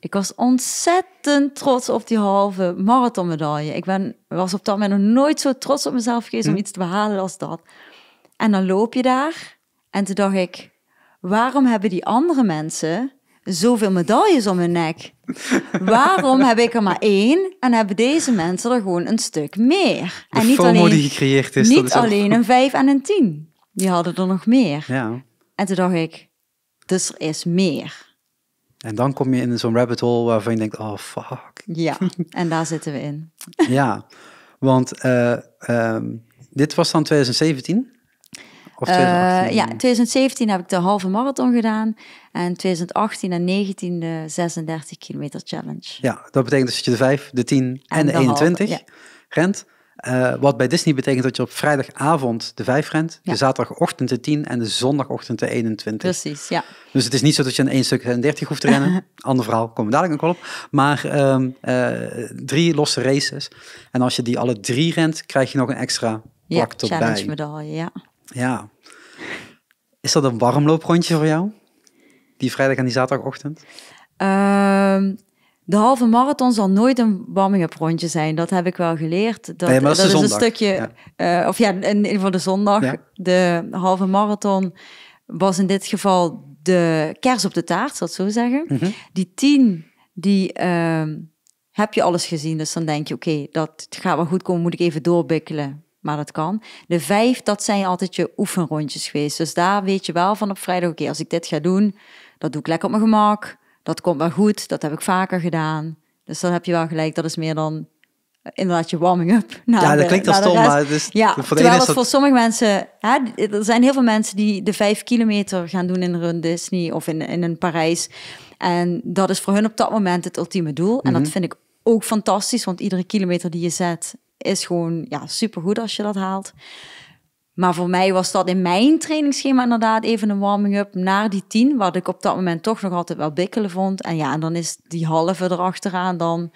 Ik was ontzettend trots op die halve marathonmedaille. Ik ben, was op dat moment nog nooit zo trots op mezelf geweest om hm? iets te behalen als dat. En dan loop je daar. En toen dacht ik, waarom hebben die andere mensen zoveel medailles om hun nek? Waarom heb ik er maar één en hebben deze mensen er gewoon een stuk meer? en niet alleen, die gecreëerd is. Niet alleen een vijf en een tien. Die hadden er nog meer. Ja. En toen dacht ik, dus er is meer. En dan kom je in zo'n rabbit hole waarvan je denkt, oh fuck. Ja, en daar zitten we in. ja, want eh, ehm, dit was dan 2017. Eh, ja, 2018? ja, 2017 heb ik de halve marathon gedaan. En 2018 en 19 de 36 kilometer challenge. Ja, dat betekent dus dat je de 5, de 10 en, de, 21 rent. Eh, wat bij Disney betekent dat je op vrijdagavond de 5 rent, ja. de zaterdagochtend de 10 en de zondagochtend de 21. Precies, ja. Dus het is niet zo dat je een één stuk 30 hoeft te rennen. Ander verhaal, komen we dadelijk een wel Maar ehm, eh, drie losse races. En als je die alle drie rent, krijg je nog een extra plak ja, challenge medaille, ja. Ja. Is dat een warmlooprondje voor jou? Die vrijdag en die zaterdagochtend? Ehm, de halve marathon zal nooit een warming-up rondje zijn. Dat heb ik wel geleerd. Dat, dat is, een stukje... Eh, of ja, in ieder de zondag. De halve marathon was in dit geval de kers op de taart, zal ik zo zeggen. Mhm. Die tien, die ehm, heb je alles gezien. Dus dan denk je, oké, dat gaat wel goed komen, moet ik even doorbikkelen maar dat kan. De vijf, dat zijn altijd je oefenrondjes geweest. Dus daar weet je wel van op vrijdag, oké, als ik dit ga doen, dat doe ik lekker op mijn gemak. Dat komt wel goed, dat heb ik vaker gedaan. Dus dan heb je wel gelijk, dat is meer dan eh, inderdaad je warming-up. Ja, dat klinkt als stom, maar het is, dus ja, voor terwijl het voor sommige mensen... Hè, er zijn heel veel mensen die de vijf kilometer gaan doen in een Run Disney of in, in een Parijs. En dat is voor hun op dat moment het ultieme doel. En dat mhm. vind ik ook fantastisch, want iedere kilometer die je zet is gewoon ja, supergoed als je dat haalt. Maar voor mij was dat in mijn trainingsschema inderdaad even een warming-up naar die tien, wat ik op dat moment toch nog altijd wel bikkelen vond. En ja, en dan is die halve erachteraan dan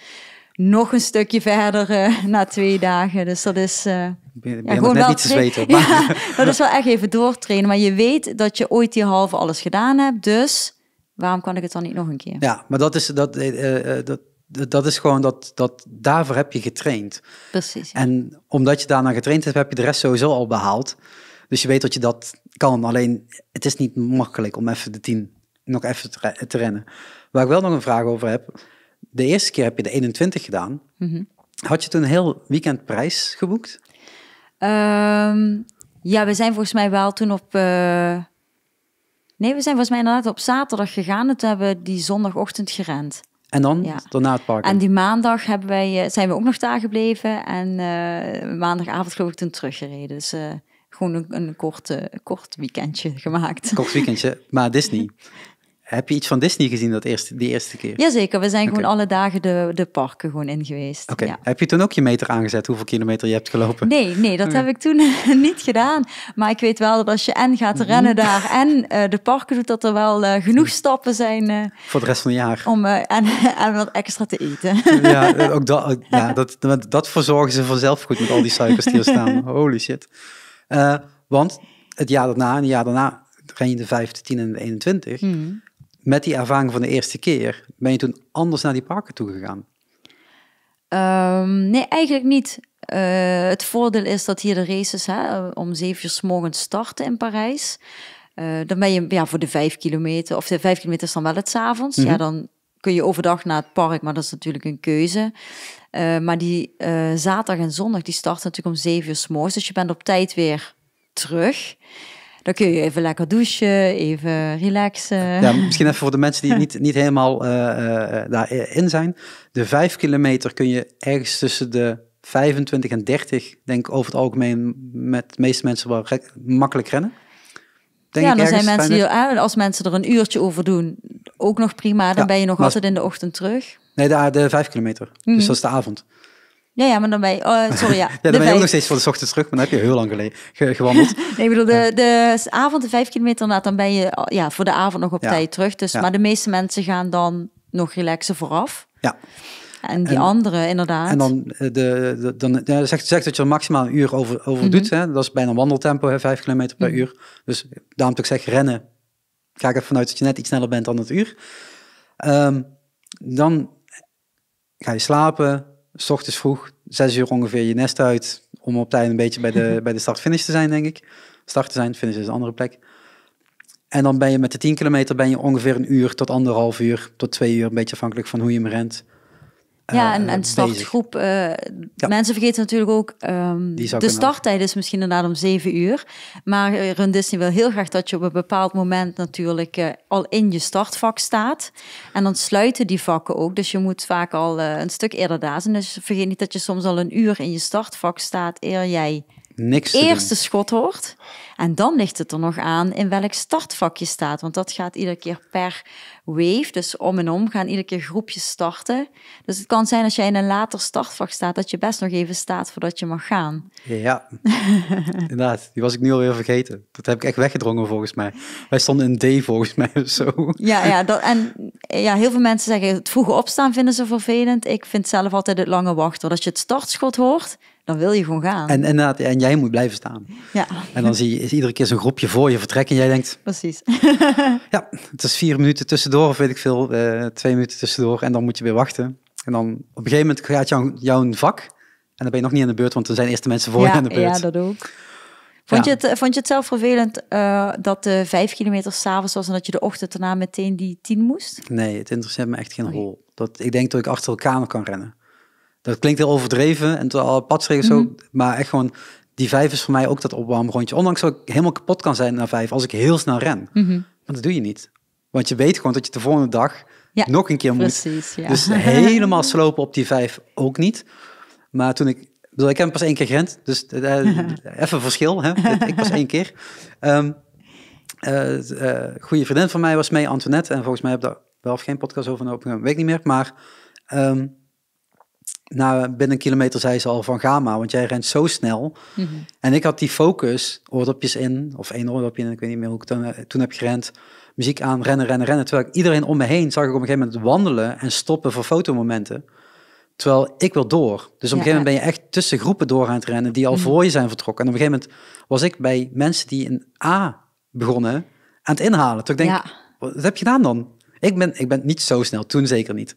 nog een stukje verder eh, na twee dagen. Dus dat is. Uh, ben, ja, gewoon niet te Maar. dat is wel echt even doortrainen. Maar je weet dat je ooit die halve alles gedaan hebt. Dus waarom kan ik het dan niet nog een keer? Ja, maar dat is dat. Uh, dat dat is gewoon dat, dat daarvoor heb je getraind. Precies. En omdat je daarna getraind hebt, heb je de rest sowieso al behaald. Dus je weet dat je dat kan. Alleen het is niet makkelijk om even de tien nog even te, rennen. Waar ik wel nog een vraag over heb. De eerste keer heb je de 21 gedaan. Mhm. Had je toen een heel weekend prijs geboekt? Ehm, ja, we zijn volgens mij wel toen op. Eh, nee, we zijn volgens mij inderdaad op zaterdag gegaan. En toen hebben we die zondagochtend gerend. En dan? Ja. Dus daarna het park. En die maandag hebben wij, eh, zijn we ook nog daar gebleven. En eh, maandagavond geloof ik toen teruggereden. Dus eh, gewoon een, een kort, kort weekendje gemaakt. Kort weekendje, maar Disney. Heb je iets van Disney gezien dat eerste, die eerste keer? Jazeker, we zijn gewoon alle dagen de, de parken gewoon in geweest. Okay. Heb je toen ook je meter aangezet, hoeveel kilometer je hebt gelopen? Nee, nee dat heb ik toen niet gedaan. Maar ik weet wel dat als je en gaat mhm. rennen daar en eh, de parken doet, dat er wel eh, genoeg stappen zijn. Eh, Voor het rest van het jaar. Om en, en wat extra te eten. ja, ook dat, ja dat, dat verzorgen ze vanzelf goed met al die suikers die er staan. Holy shit. want het jaar daarna en het jaar daarna ren je de 5, de 10 en de 21 met die ervaring van de eerste keer, ben je toen anders naar die parken toe gegaan. Ehm, nee, eigenlijk niet. Eh, het voordeel is dat hier de races hè, om zeven uur s morgens starten in Parijs. Eh, dan ben je ja, voor de vijf kilometer, of de vijf kilometer is dan wel het avonds. Ja, mhm. dan kun je overdag naar het park, maar dat is natuurlijk een keuze. Eh, maar die zaterdag en zondag, die starten natuurlijk om zeven uur s morgens. Dus je bent op tijd weer terug. Dan kun je even lekker douchen, even relaxen. Ja, misschien even voor de mensen die niet, niet helemaal uh, daarin zijn. De vijf kilometer kun je ergens tussen de 25 en 30, denk ik over het algemeen, met de meeste mensen wel makkelijk rennen. Denk ja, dan zijn mensen die, als mensen er een uurtje over doen, ook nog prima. Dan ben je nog altijd in de ochtend terug. Nee, de, de vijf kilometer. Mhm. Dus dat is de avond. Ja, ja, maar dan bij... Oh, sorry, ja. dan ben je ook nog steeds voor de ochtend terug, maar dan heb je heel lang geleden gewandeld. nee, ik bedoel, de, de avond, de vijf kilometer na, dan ben je oh, ja, voor de avond nog op tijd terug. Dus, Maar de meeste mensen gaan dan nog relaxen vooraf. Ja. En die andere, inderdaad. En dan, eh, de, dan zegt, zegt dat je er maximaal een uur over, over mhm. doet. Hè? Dat is bijna een wandeltempo, hè? vijf kilometer per mhm. uur. Dus daarom dat ik zeg rennen, ga ik ervan uit dat je net iets sneller bent dan het uur. Ehm, dan ga je slapen, S ochtends vroeg, zes uur ongeveer je nest uit. Om op tijd een beetje bij de, bij de start-finish te zijn, denk ik. Start te zijn, finish is een andere plek. En dan ben je met de 10 kilometer ben je ongeveer een uur tot anderhalf uur, tot twee uur, een beetje afhankelijk van hoe je hem rent, ja, eh, en, startgroep. Eh, mensen vergeten natuurlijk ook, ehm, de starttijd is misschien inderdaad om zeven uur. Maar eh, Run Disney wil heel graag dat je op een bepaald moment natuurlijk al in je startvak staat. En dan sluiten die vakken ook. Dus je moet vaak al een stuk eerder daar zijn. Dus vergeet niet dat je soms al een uur in je startvak staat eer jij niks eerste schot hoort. En dan ligt het er nog aan in welk startvak je staat. Want dat gaat iedere keer per wave, dus om en om, gaan iedere keer groepjes starten. Dus het kan zijn als jij in een later startvak staat, dat je best nog even staat voordat je mag gaan. Ja, inderdaad. Die was ik nu alweer vergeten. Dat heb ik echt weggedrongen volgens mij. Wij stonden in D volgens mij of zo. Ja, ja dat, en ja, heel veel mensen zeggen het vroege opstaan vinden ze vervelend. Ik vind zelf altijd het lange wachten. Dat je het startschot hoort, dan wil je gewoon gaan. En, inderdaad, en jij moet blijven staan. Ja. En dan zie je is iedere keer zo'n groepje voor je vertrek en jij denkt... Precies. ja, het is vier minuten tussendoor of weet ik veel, eh, twee minuten tussendoor en dan moet je weer wachten. En dan op een gegeven moment gaat jouw, jouw vak en dan ben je nog niet aan de beurt, want er zijn eerste mensen voor je aan de beurt. Ja, dat ook. Vond, je het, eh, vond je het zelf vervelend eh, dat de vijf kilometer s'avonds was en dat je de ochtend daarna meteen die tien moest? Nee, het interesseert me echt geen okay. rol. Dat, ik denk dat ik achter elkaar nog kan rennen. Dat klinkt heel overdreven en terwijl al mm-hmm. maar echt gewoon die vijf is voor mij ook dat opwarmrondje. Ondanks dat ik helemaal kapot kan zijn na vijf als ik heel snel ren. mm Maar dat doe je niet. Want je weet gewoon dat je de volgende dag ja, nog een keer moet. ja. Dus helemaal slopen op die vijf ook niet. Maar toen ik... Bedoel, ik heb pas één keer gerend, dus eh, eh, even verschil. Hè? Ik pas één keer. Um, ehm, eh, goede vriendin van mij was mee, Antoinette. En volgens mij heb ik daar wel of geen podcast over een week weet niet meer. Maar um, na nou, binnen een kilometer zei ze al van ga maar, want jij rent zo snel. Mhm. En ik had die focus, oordopjes in, of één oordopje in, ik weet niet meer hoe ik toen, eh, toen heb gerend. Muziek aan, rennen, rennen, rennen. Terwijl ik iedereen om me heen zag ik op een gegeven moment wandelen en stoppen voor fotomomenten. Terwijl ik wil door. Dus op een gegeven moment ben je echt tussen groepen door aan het rennen die al mhm. voor je zijn vertrokken. En op een gegeven moment was ik bij mensen die een A begonnen aan het inhalen. Toen ik denk, ja. wat heb je gedaan dan? Ik ben, ik ben niet zo snel, toen zeker niet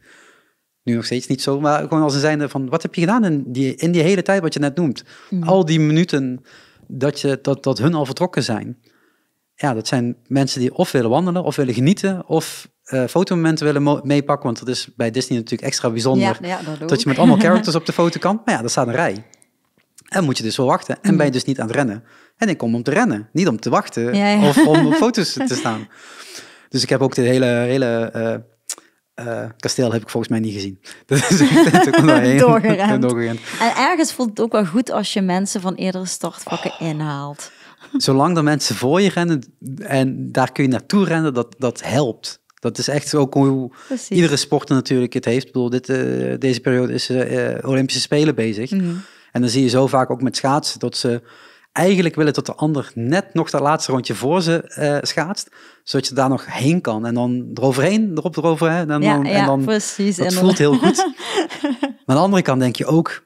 nu nog steeds niet zo, maar gewoon als een zijnde van wat heb je gedaan in die, in die hele tijd wat je net noemt? Mm. Al die minuten dat, je, dat, dat hun al vertrokken zijn. Ja, dat zijn mensen die of willen wandelen, of willen genieten, of eh, fotomomenten willen meepakken. Want dat is bij Disney natuurlijk extra bijzonder. dat, je met allemaal characters op de foto kan. Maar ja, daar staat een rij. En moet je dus wel wachten. En ben je mm. dus niet aan het rennen. En ik kom om te rennen, niet om te wachten of om op foto's te staan. Dus ik heb ook dit hele, hele eh, eh, kasteel heb ik volgens mij niet gezien. Dat is echt doorgerend. doorgerend. En ergens voelt het ook wel goed als je mensen van eerdere startvakken oh. inhaalt. Zolang er mensen voor je rennen en daar kun je naartoe rennen, dat, dat helpt. Dat is echt ook hoe iedere sporter natuurlijk het heeft. Ik bedoel, dit, eh, deze periode is uh, Olympische Spelen bezig. Mhm. En dan zie je zo vaak ook met schaatsen dat ze eigenlijk willen dat de ander net nog dat laatste rondje voor ze uh, schaatst, zodat je daar nog heen kan. En dan eroverheen, erop erover. en dan, ja, en dan, precies. voelt heel goed. maar aan de andere kant denk je ook,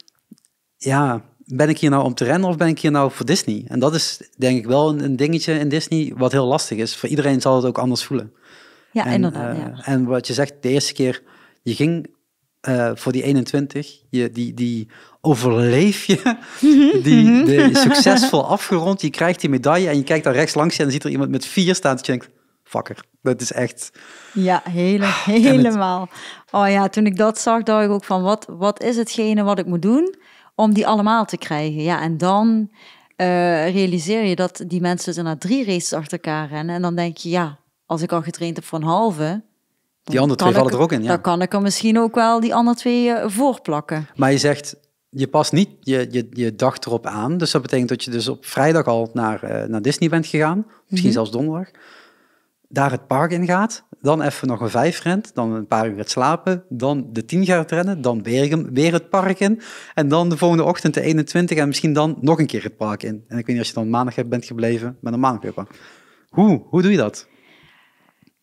ja, ben ik hier nou om te rennen of ben ik hier nou voor Disney? En dat is denk ik wel een, dingetje in Disney wat heel lastig is. Voor iedereen zal het ook anders voelen. Ja, inderdaad. Eh, en wat je zegt, de eerste keer, je ging uh, voor die 21, je, die, die overleef je, mhm. die, mhm. succesvol afgerond, je krijgt die medaille en je kijkt daar rechts langs en dan ziet er iemand met vier staan en je denkt, fucker, dat is echt... Ja, hele, ah, helemaal. Oh ja, toen ik dat zag, dacht ik ook van, wat, wat is hetgene wat ik moet doen om die allemaal te krijgen? Ja, en dan eh, realiseer je dat die mensen dus na drie races achter elkaar rennen en dan denk je, ja, als ik al getraind heb voor een halve, die andere twee vallen er ook in, ja. Dan kan ik er misschien ook wel die andere twee eh, voorplakken. Maar je zegt, je past niet je, je, je dag erop aan. Dus dat betekent dat je dus op vrijdag al naar, eh, naar Disney bent gegaan. Misschien mhm. zelfs donderdag. Daar het park in gaat. Dan even nog een vijf rent. Dan een paar uur slapen. Dan de tien gaat rennen. Dan weer, weer het park in. En dan de volgende ochtend de 21. En misschien dan nog een keer het park in. En ik weet niet als je dan maandag bent gebleven. met een maandag weer Hoe, hoe doe je dat?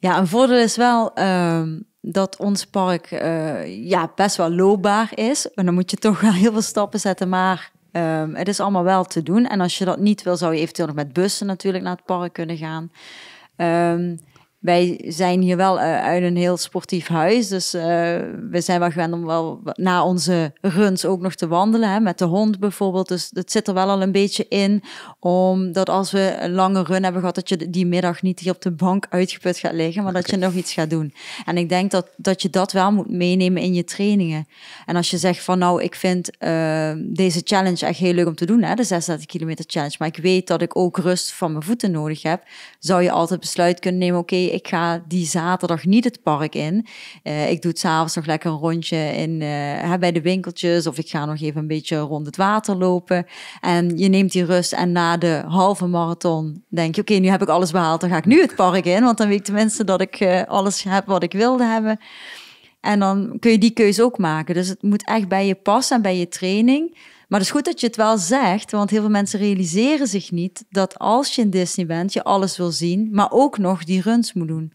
Ja, een voordeel is wel ehm, dat ons park eh, ja, best wel loopbaar is. En dan moet je toch wel heel veel stappen zetten, maar ehm, het is allemaal wel te doen. En als je dat niet wil, zou je eventueel nog met bussen natuurlijk naar het park kunnen gaan. Ehm, wij zijn hier wel eh, uit een heel sportief huis. Dus eh, we zijn wel gewend om wel na onze runs ook nog te wandelen. Hè, met de hond bijvoorbeeld. Dus dat zit er wel al een beetje in. Omdat als we een lange run hebben gehad, dat je die middag niet hier op de bank uitgeput gaat liggen. Maar dat je nog iets gaat doen. En ik denk dat, dat je dat wel moet meenemen in je trainingen. En als je zegt van nou, ik vind eh, deze challenge echt heel leuk om te doen. Hè, de 36 kilometer challenge. Maar ik weet dat ik ook rust van mijn voeten nodig heb. Zou je altijd besluit kunnen nemen, oké ik ga die zaterdag niet het park in. Eh, ik doe het s'avonds nog lekker een rondje in, eh, bij de winkeltjes of ik ga nog even een beetje rond het water lopen. En je neemt die rust en na de halve marathon denk je, oké, nu heb ik alles behaald, dan ga ik nu het park in, want dan weet ik tenminste dat ik eh, alles heb wat ik wilde hebben. En dan kun je die keuze ook maken. Dus het moet echt bij je passen en bij je training. Maar het is goed dat je het wel zegt, want heel veel mensen realiseren zich niet dat als je in Disney bent, je alles wil zien, maar ook nog die runs moet doen.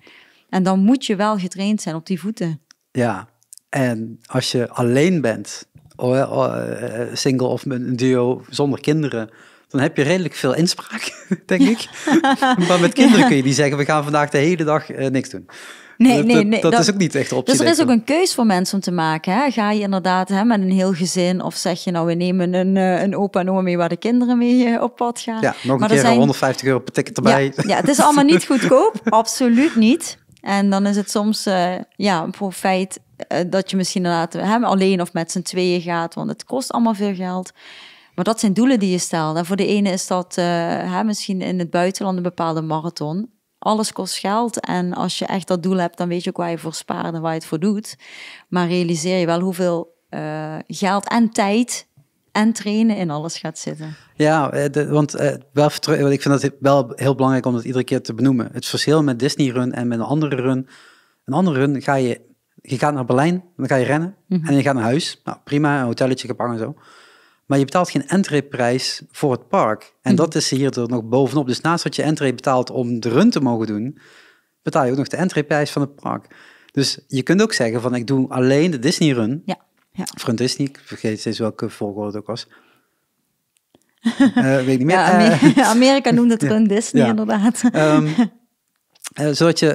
En dan moet je wel getraind zijn op die voeten. Ja, en als je alleen bent, oh, oh, eh, single of een duo zonder kinderen, dan heb je redelijk veel inspraak, denk ik. maar met kinderen kun je die zeggen, we gaan vandaag de hele dag eh, niks doen. Nee, dat, nee, nee. Dat, is ook niet echt op. Dus er is ook een keus voor mensen om te maken. Hè? Ga je inderdaad hè, met een heel gezin of zeg je nou, we nemen een, eh, een opa en oma mee waar de kinderen mee eh, op pad gaan. Ja, nog een maar keer zijn... 150 euro per ticket erbij. Ja, het is allemaal niet goedkoop. absoluut niet. En dan is het soms uh, ja, een profijt dat je misschien inderdaad hem alleen of met z'n tweeën gaat, want het kost allemaal veel geld. Maar dat zijn doelen die je stelt. En voor de ene is dat uh, hè, misschien in het buitenland een bepaalde marathon alles kost geld. En als je echt dat doel hebt, dan weet je ook waar je voor spaart en waar je het voor doet. Maar realiseer je wel hoeveel eh, geld en tijd en trainen in alles gaat zitten. Ja, eh, want uh, wel, ik vind dat wel heel belangrijk om dat iedere keer te benoemen. Het verschil met Disney Run en met een andere run. Een andere run ga je, je gaat naar Berlijn, dan ga je rennen mhm. en je gaat naar huis. Nou, prima, een hotelletje gepakt en zo. Maar je betaalt geen entreeprijs voor het park. En mhm. dat is hier er nog bovenop. Dus naast wat je entree betaalt om de run te mogen doen, betaal je ook nog de entreeprijs van het park. Dus je kunt ook zeggen van ik doe alleen de Disney run. Ja. ja. Of run Disney, ik vergeet steeds welke volgorde ook was. Eh, weet ik niet meer. Eh, Amerika noemde het run Disney inderdaad. Ehm, eh, zodat je,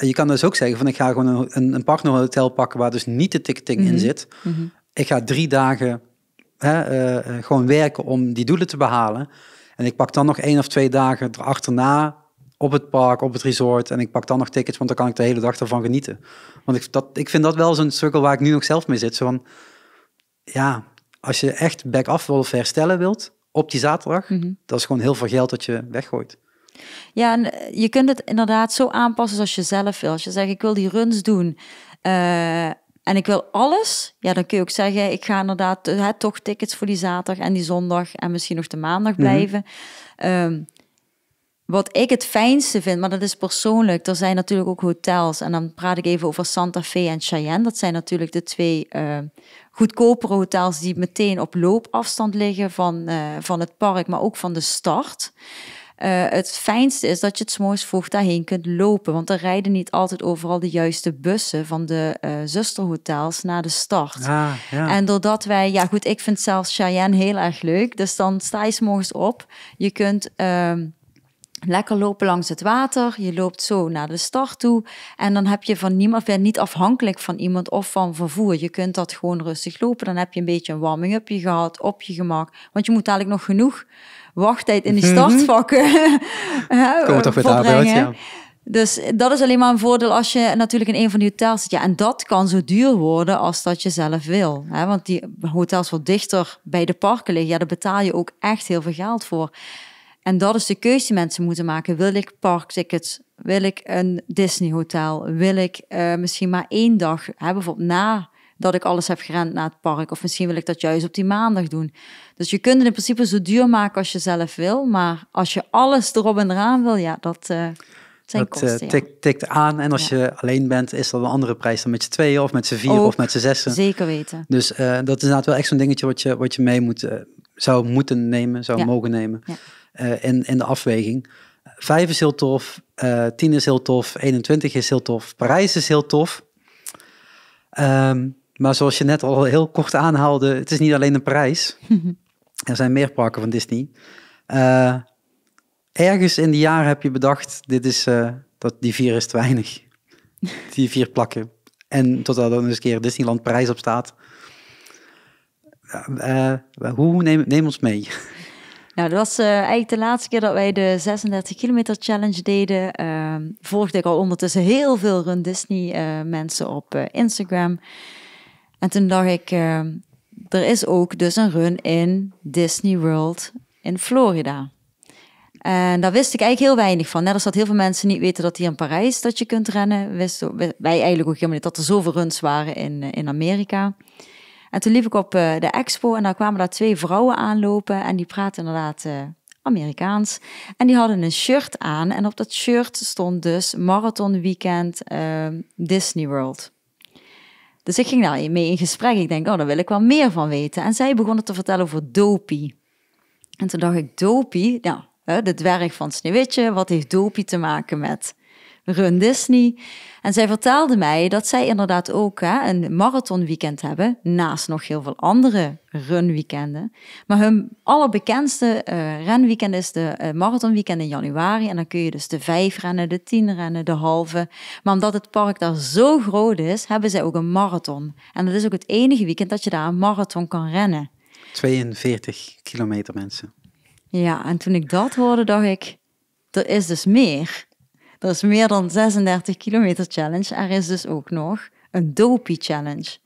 je kan dus ook zeggen van ik ga gewoon een, een partnerhotel pakken waar dus niet de ticketing in mhm. zit. Mhm. Ik ga drie dagen eh, eh, gewoon werken om die doelen te behalen. En ik pak dan nog één of twee dagen erachterna op het park, op het resort. En ik pak dan nog tickets, want dan kan ik de hele dag ervan genieten. Want ik, dat, ik vind dat wel zo'n cirkel waar ik nu nog zelf mee zit. Zo van, ja, als je echt back-off wil herstellen wilt op die zaterdag, mhm. dat is gewoon heel veel geld dat je weggooit. Ja, en eh, je kunt het inderdaad zo aanpassen als je zelf wil. Als je zegt, ik wil die runs doen en ik wil alles, ja, dan kun je ook zeggen, ik ga inderdaad eh, hè, toch tickets voor die zaterdag en die zondag en misschien nog de maandag mhm. blijven. Ehm, wat ik het fijnste vind, maar dat is persoonlijk, er zijn natuurlijk ook hotels. En dan praat ik even over Santa Fe en Cheyenne. Dat zijn natuurlijk de twee eh, goedkopere hotels die meteen op loopafstand liggen van, eh, van het park, maar ook van de start. Eh, het fijnste is dat je het s'morgens vroeg daarheen kunt lopen. Want er rijden niet altijd overal de juiste bussen van de eh, zusterhotels naar de start. Ja, ah, ja. En doordat wij, ja goed, ik vind zelfs Cheyenne heel erg leuk. Dus dan sta je s'morgens op. Je kunt. Ehm, lekker lopen langs het water. Je loopt zo naar de start toe. En dan heb je van niemand, niet afhankelijk van iemand of van vervoer. Je kunt dat gewoon rustig lopen. Dan heb je een beetje een warming-upje gehad, op je gemak. Want je moet eigenlijk nog genoeg wachttijd in die mhm. startvakken mm-hmm. Komt toch weer daarbij ja. Dus dat is alleen maar een voordeel als je natuurlijk in een van die hotels zit. Ja, en dat kan zo duur worden als dat je zelf wil. Hè? Want die hotels wat dichter bij de parken liggen, ja, daar betaal je ook echt heel veel geld voor. En dat is de keuze die mensen moeten maken. Wil ik parktickets? Wil ik een Disney hotel? Wil ik eh, misschien maar één dag, hebben bijvoorbeeld na dat ik alles heb gerend naar het park. Of misschien wil ik dat juist op die maandag doen. Dus je kunt het in principe zo duur maken als je zelf wil. Maar als je alles erop en eraan wil, ja, dat... Eh, zijn dat eh, kosten, uh, tikt, tikt aan. En als je alleen bent, is dat een andere prijs dan met je tweeën of met z'n vier of met z'n zessen. Zeker weten. Dus eh, dat is inderdaad wel echt zo'n dingetje wat je, wat je mee moet, zou moeten nemen, zou mogen nemen in, in de afweging. Vijf is heel tof, tien is heel tof, 21 is heel tof, Parijs is heel tof. Ehm, maar zoals je net al heel kort aanhaalde, het is niet alleen een prijs. er zijn meer parken van Disney. Eh, ergens in de jaren heb je bedacht, dit is, eh, dat, die vier is te weinig. die vier plakken. En totdat er eens dus een keer Disneyland prijs op staat. Eh, hoe neem, neem ons mee? Nou, dat was eigenlijk de laatste keer dat wij de 36 kilometer challenge deden. Uh, volgde ik al ondertussen heel veel Run Disney mensen op Instagram. En toen dacht ik, ehm, er is ook dus een run in Disney World in Florida. En daar wist ik eigenlijk heel weinig van. Net als dat heel veel mensen niet weten dat hier in Parijs dat je kunt rennen, wisten wij eigenlijk ook helemaal niet dat er zoveel runs waren in, eh, in Amerika. En toen liep ik op eh, de expo en daar kwamen daar twee vrouwen aanlopen en die praten inderdaad eh, Amerikaans. En die hadden een shirt aan en op dat shirt stond dus Marathon Weekend ehm, Disney World. Dus ik ging daarmee in gesprek. Ik denk, oh, daar wil ik wel meer van weten. En zij begon het te vertellen over Dopie. En toen dacht ik, Dopie, nou, de dwerg van Sneeuwwitje, wat heeft Dopie te maken met Run Disney. En zij vertelde mij dat zij inderdaad ook hè, een marathonweekend hebben, naast nog heel veel andere runweekenden. Maar hun allerbekendste uh, renweekend is de uh, marathonweekend in januari. En dan kun je dus de vijf rennen, de tien rennen, de halve. Maar omdat het park daar zo groot is, hebben zij ook een marathon. En dat is ook het enige weekend dat je daar een marathon kan rennen. 42 kilometer mensen. Ja, en toen ik dat hoorde, dacht ik, er is dus meer. Dat is meer dan 36 kilometer challenge. Er is dus ook nog een dopey challenge.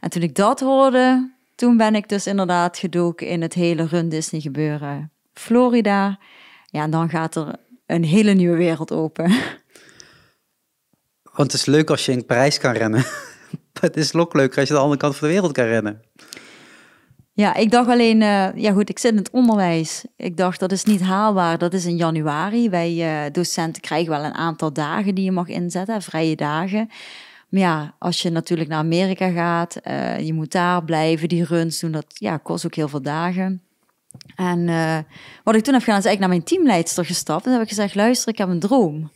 En toen ik dat hoorde, toen ben ik dus inderdaad gedoken in het hele Run Disney gebeuren. Florida. Ja, en dan gaat er een hele nieuwe wereld open. Want het is leuk als je in Parijs kan rennen. het is ook leuker als je de andere kant van de wereld kan rennen. Ja, ik dacht alleen, eh, ja goed, ik zit in het onderwijs. Ik dacht, dat is niet haalbaar. Dat is in januari. Wij eh, docenten krijgen wel een aantal dagen die je mag inzetten, vrije dagen. Maar ja, als je natuurlijk naar Amerika gaat, uh, je moet daar blijven, die runs doen, dat ja, kost ook heel veel dagen. En wat ik toen heb gedaan, is eigenlijk naar mijn teamleidster gestapt. En heb ik gezegd, luister, ik heb een droom.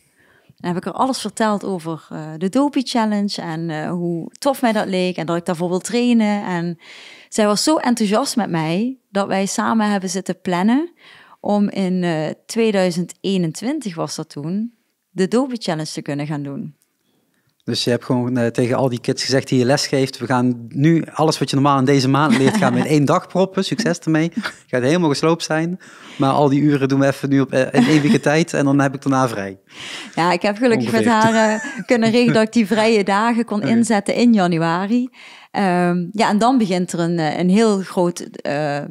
En heb ik er alles verteld over de Dopey Challenge en hoe tof mij dat leek en dat ik daarvoor wil trainen. En zij was zo enthousiast met mij dat wij samen hebben zitten plannen om in 2021 eh, was dat toen, de Dobie Challenge te kunnen gaan doen. Dus je hebt gewoon eh, tegen al die kids gezegd die je les geeft, we gaan nu alles wat je normaal in deze maand leert, gaan we in één dag proppen, succes ermee. Gaat helemaal gesloopt zijn, maar al die uren doen we even nu op, een eh, eeuwige tijd en dan heb ik daarna vrij. Ja, ik heb gelukkig met haar kunnen regelen dat ik die vrije dagen kon inzetten in januari. Ehm, ja, en dan begint er een, eh, een heel groot eh,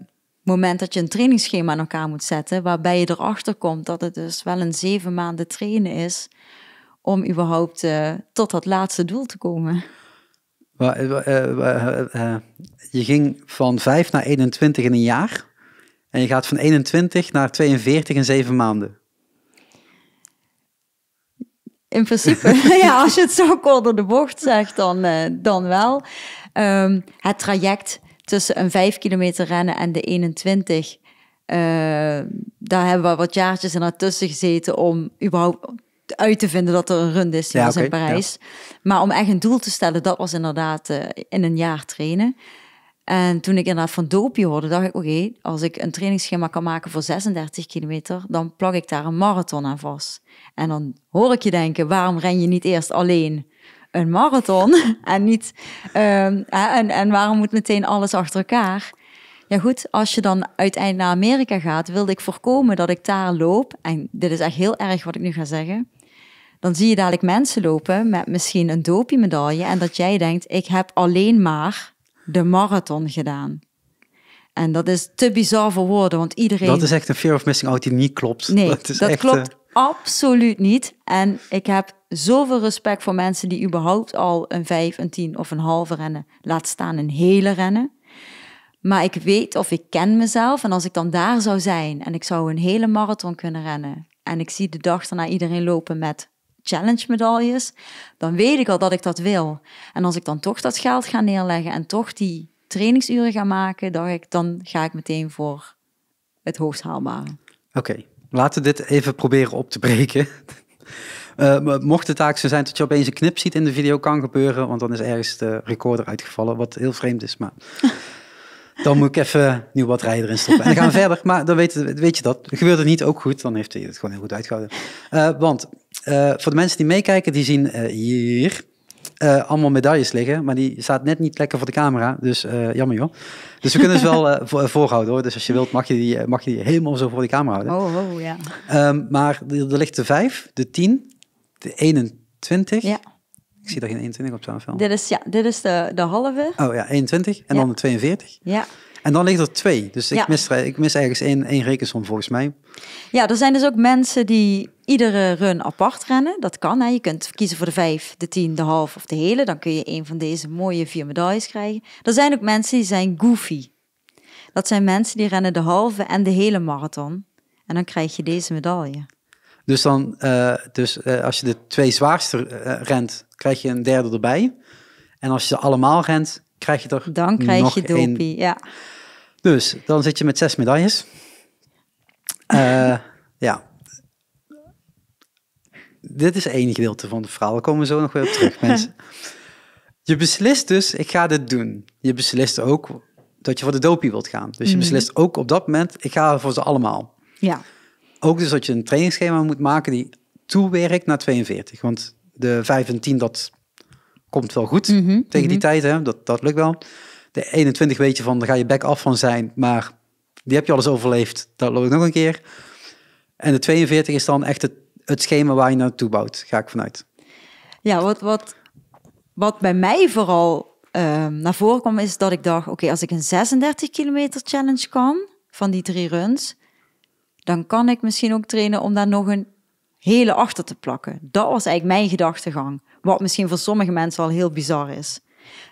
moment dat je een trainingsschema aan elkaar moet zetten, waarbij je erachter komt dat het dus wel een zeven maanden trainen is om überhaupt eh, tot dat laatste doel te komen. Je ging van 5 naar 21 in een jaar. En je gaat van 21 naar 42 in 7 maanden. In principe, ja, als je het zo kort door de bocht zegt, dan, dan wel. Ehm, het traject tussen een 5 kilometer rennen en de 21. Uh, eh, daar hebben we wat jaartjes in ertussen gezeten om überhaupt uit te vinden dat er een run is zoals in Parijs. Maar om echt een doel te stellen, dat was inderdaad eh, in een jaar trainen. En toen ik inderdaad van Dopie hoorde, dacht ik, oké, als ik een trainingsschema kan maken voor 36 kilometer, dan plak ik daar een marathon aan vast. En dan hoor ik je denken, waarom ren je niet eerst alleen een marathon en niet. Ehm, en, en waarom moet meteen alles achter elkaar? Ja, goed, als je dan uiteindelijk naar Amerika gaat, wilde ik voorkomen dat ik daar loop. En dit is echt heel erg wat ik nu ga zeggen. Dan zie je dadelijk mensen lopen met misschien een medaille En dat jij denkt: ik heb alleen maar de marathon gedaan. En dat is te bizar voor woorden, want iedereen. Dat is echt een fear of missing out die niet klopt. Nee, dat, is echt, klopt eh, Absoluut niet. En ik heb zoveel respect voor mensen die überhaupt al een vijf, een tien of een halve rennen, laat staan een hele rennen. Maar ik weet of ik ken mezelf en als ik dan daar zou zijn en ik zou een hele marathon kunnen rennen en ik zie de dag daarna iedereen lopen met challenge medailles, dan weet ik al dat ik dat wil. En als ik dan toch dat geld ga neerleggen en toch die trainingsuren ga maken, dan ga ik, dan ga ik meteen voor het hoogst haalbare. Oké, Laten we dit even proberen op te breken. Eh, mocht de taak zo zijn dat je opeens een knip ziet in de video, kan gebeuren, want dan is ergens de recorder uitgevallen, wat heel vreemd is, maar dan moet ik even nieuw rijden erin stoppen. En dan gaan we verder, maar dan weet, weet je dat. Gebeurt het niet ook goed, dan heeft hij het gewoon heel goed uitgehouden. Eh, want eh, voor de mensen die meekijken, die zien hier eh, allemaal medailles liggen. Maar die staat net niet lekker voor de camera. Dus eh, jammer joh. Dus we kunnen ze wel eh, voorhouden hoor. Dus als je wilt mag je die, mag je die helemaal zo voor de camera houden. Oh, oh ja. Ehm, maar er, ligt de 5, de 10, de 21. Ja. Ik zie daar geen 21 op zo'n Film. Dit is, ja, dit is de, de halve. Oh ja, 21. En dan de 42. Ja. En dan ligt er twee. Dus ik, mis, ik mis ergens één, één rekensom volgens mij. Ja, er zijn dus ook mensen die iedere run apart rennen. Dat kan. Hè. Je kunt kiezen voor de vijf, de tien, de half of de hele. Dan kun je een van deze mooie vier medailles krijgen. Er zijn ook mensen die zijn goofy. Dat zijn mensen die rennen de halve en de hele marathon. En dan krijg je deze medaille. Dus, dan, eh, dus eh, als je de twee zwaarste eh, rent, krijg je een derde erbij. En als je ze allemaal rent, krijg je er Dan krijg nog je dopie, ja. Dus dan zit je met zes medailles. Eh, ja. Dit is één gedeelte van de verhaal. We komen zo nog weer op terug, mensen. Je beslist dus, ik ga dit doen. Je beslist ook dat je voor de dopie wilt gaan. Dus je mhm. beslist ook op dat moment, ik ga voor ze allemaal. Ja. Ook dus dat je een trainingsschema moet maken die toewerkt naar 42. Want de 5 en 10, dat komt wel goed mhm, tegen die mhm. tijd. Hè? Dat, dat lukt wel. De 21 weet je van, daar ga je back af van zijn. Maar die heb je al eens overleefd. Dat loop ik nog een keer. En de 42 is dan echt het, het schema waar je naartoe bouwt, ga ik vanuit. Ja, wat, wat, wat bij mij vooral ehm, naar voren kwam, is dat ik dacht: oké, als ik een 36 kilometer challenge kan van die drie runs, dan kan ik misschien ook trainen om daar nog een hele achter te plakken. Dat was eigenlijk mijn gedachtegang. Wat misschien voor sommige mensen al heel bizar is.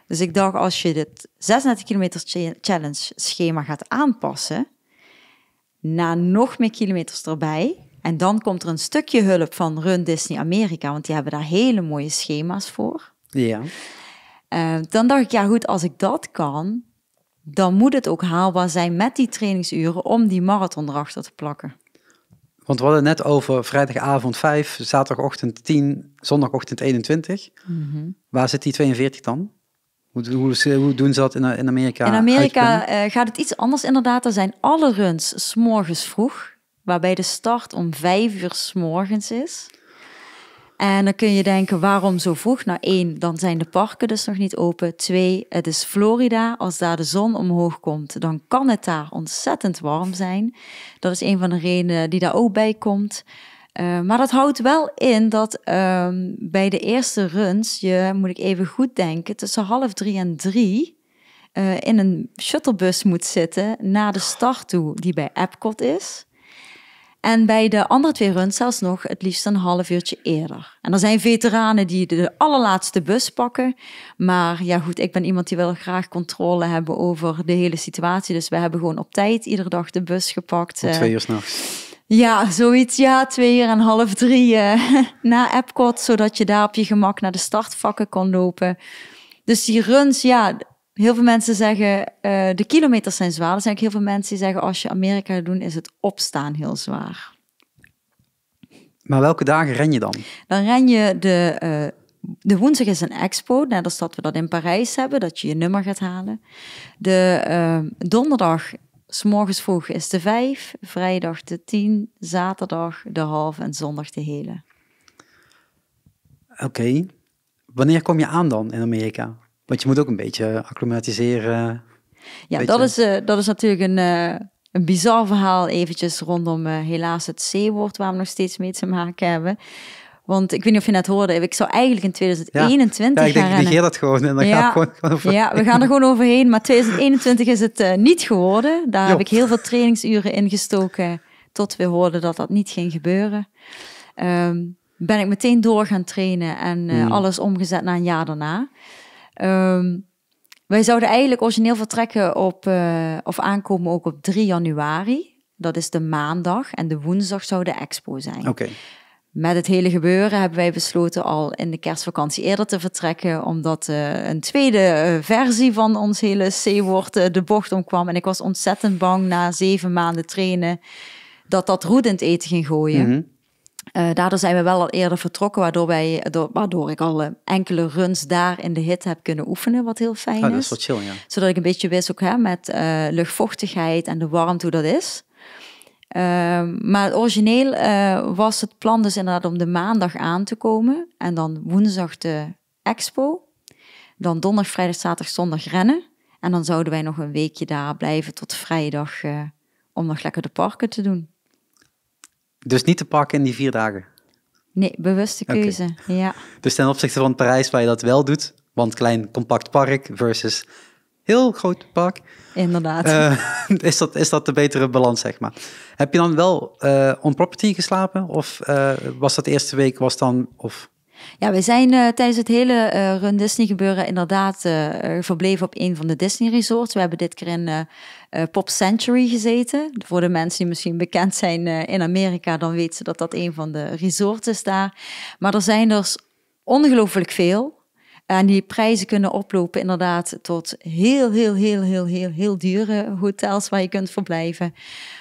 Dus ik dacht, als je dit 36 kilometer challenge schema gaat aanpassen, na nog meer kilometers erbij, en dan komt er een stukje hulp van Run Disney Amerika, want die hebben daar hele mooie schema's voor. Ja. Eh, dan dacht ik, ja goed, als ik dat kan, dan moet het ook haalbaar zijn met die trainingsuren om die marathon erachter te plakken. Want we hadden net over vrijdagavond 5, zaterdagochtend 10, zondagochtend 21. Mhm. Waar zit die 42 dan? Hoe, doen ze dat in, in Amerika? In Amerika eh, gaat het iets anders inderdaad. Er zijn alle runs s'morgens morgens vroeg, waarbij de start om vijf uur s morgens is. En dan kun je denken, waarom zo vroeg? Nou, één, dan zijn de parken dus nog niet open. Twee, het is Florida. Als daar de zon omhoog komt, dan kan het daar ontzettend warm zijn. Dat is een van de redenen die daar ook bij komt. Eh, maar dat houdt wel in dat ehm, bij de eerste runs je, moet ik even goed denken, tussen half drie en drie eh, in een shuttlebus moet zitten naar de start toe, die bij Epcot is. En bij de andere twee runs zelfs nog het liefst een half uurtje eerder. En er zijn veteranen die de allerlaatste bus pakken. Maar ja goed, ik ben iemand die wil graag controle hebben over de hele situatie. Dus we hebben gewoon op tijd iedere dag de bus gepakt. Om eh. twee uur s'nachts. Ja, zoiets. Ja, twee uur en half drie eh, na Epcot, zodat je daar op je gemak naar de startvakken kon lopen. Dus die runs, ja, heel veel mensen zeggen eh, de kilometers zijn zwaar. Er zijn ook heel veel mensen die zeggen als je Amerika gaat doen, is het opstaan heel zwaar. Maar welke dagen ren je dan? Dan ren je de, eh, de woensdag is een expo, net als dat we dat in Parijs hebben, dat je je nummer gaat halen. De donderdag morgens vroeg is de vijf, vrijdag de tien, zaterdag de half en zondag de hele. Oké. Wanneer kom je aan dan in Amerika? Want je moet ook een beetje acclimatiseren. Ja, dat, is, eh, dat is natuurlijk een, eh, een bizar verhaal eventjes rondom eh, helaas het C-woord waar we nog steeds mee te maken hebben. Want ik weet niet of je net hoorde, ik zou eigenlijk in 2021 ja. ja ik denk, dat gewoon en dan gaan we gewoon, Ja, we gaan er gewoon overheen. Maar 2021 is het eh, niet geworden. Daar heb ik heel veel trainingsuren in gestoken tot we hoorden dat dat niet ging gebeuren. Ehm, ben ik meteen door gaan trainen en eh, hmm. alles omgezet naar een jaar daarna. Ehm, wij zouden eigenlijk origineel vertrekken op, eh, of aankomen ook op 3 januari. Dat is de maandag en de woensdag zou de expo zijn. Oké met het hele gebeuren hebben wij besloten al in de kerstvakantie eerder te vertrekken, omdat eh, een tweede eh, versie van ons hele C-woord eh, de bocht omkwam. En ik was ontzettend bang na zeven maanden trainen dat dat roet in het eten ging gooien. Mhm. daardoor zijn we wel al eerder vertrokken, waardoor, wij, waardoor ik al enkele runs daar in de hit heb kunnen oefenen, wat heel fijn oh, dat is. Wat chill, ja. Zodat ik een beetje wist ook hè, met luchtvochtigheid en de warmte hoe dat is. Ehm, maar origineel eh, was het plan dus inderdaad om de maandag aan te komen en dan woensdag de expo. Dan donderdag, vrijdag, zaterdag, zondag rennen. En dan zouden wij nog een weekje daar blijven tot vrijdag eh, om nog lekker de parken te doen. Dus niet de parken in die vier dagen? Nee, bewuste keuze. Ja. Dus ten opzichte van Parijs, waar je dat wel doet, want klein compact park versus heel groot park. Inderdaad. Eh, is, dat, is dat de betere balans, zeg maar. Heb je dan wel uh, on property geslapen? Of eh, was dat de eerste week, was dan... Of... Ja, we zijn tijdens het hele uh, Run Disney gebeuren inderdaad verbleven op een van de Disney resorts. We hebben dit keer in Pop Century gezeten. Voor de mensen die misschien bekend zijn in Amerika, dan weten ze dat dat een van de resorts is daar. Maar er zijn er dus ongelooflijk veel. En die prijzen kunnen oplopen inderdaad tot heel, heel, heel, heel, heel, heel dure hotels waar je kunt verblijven.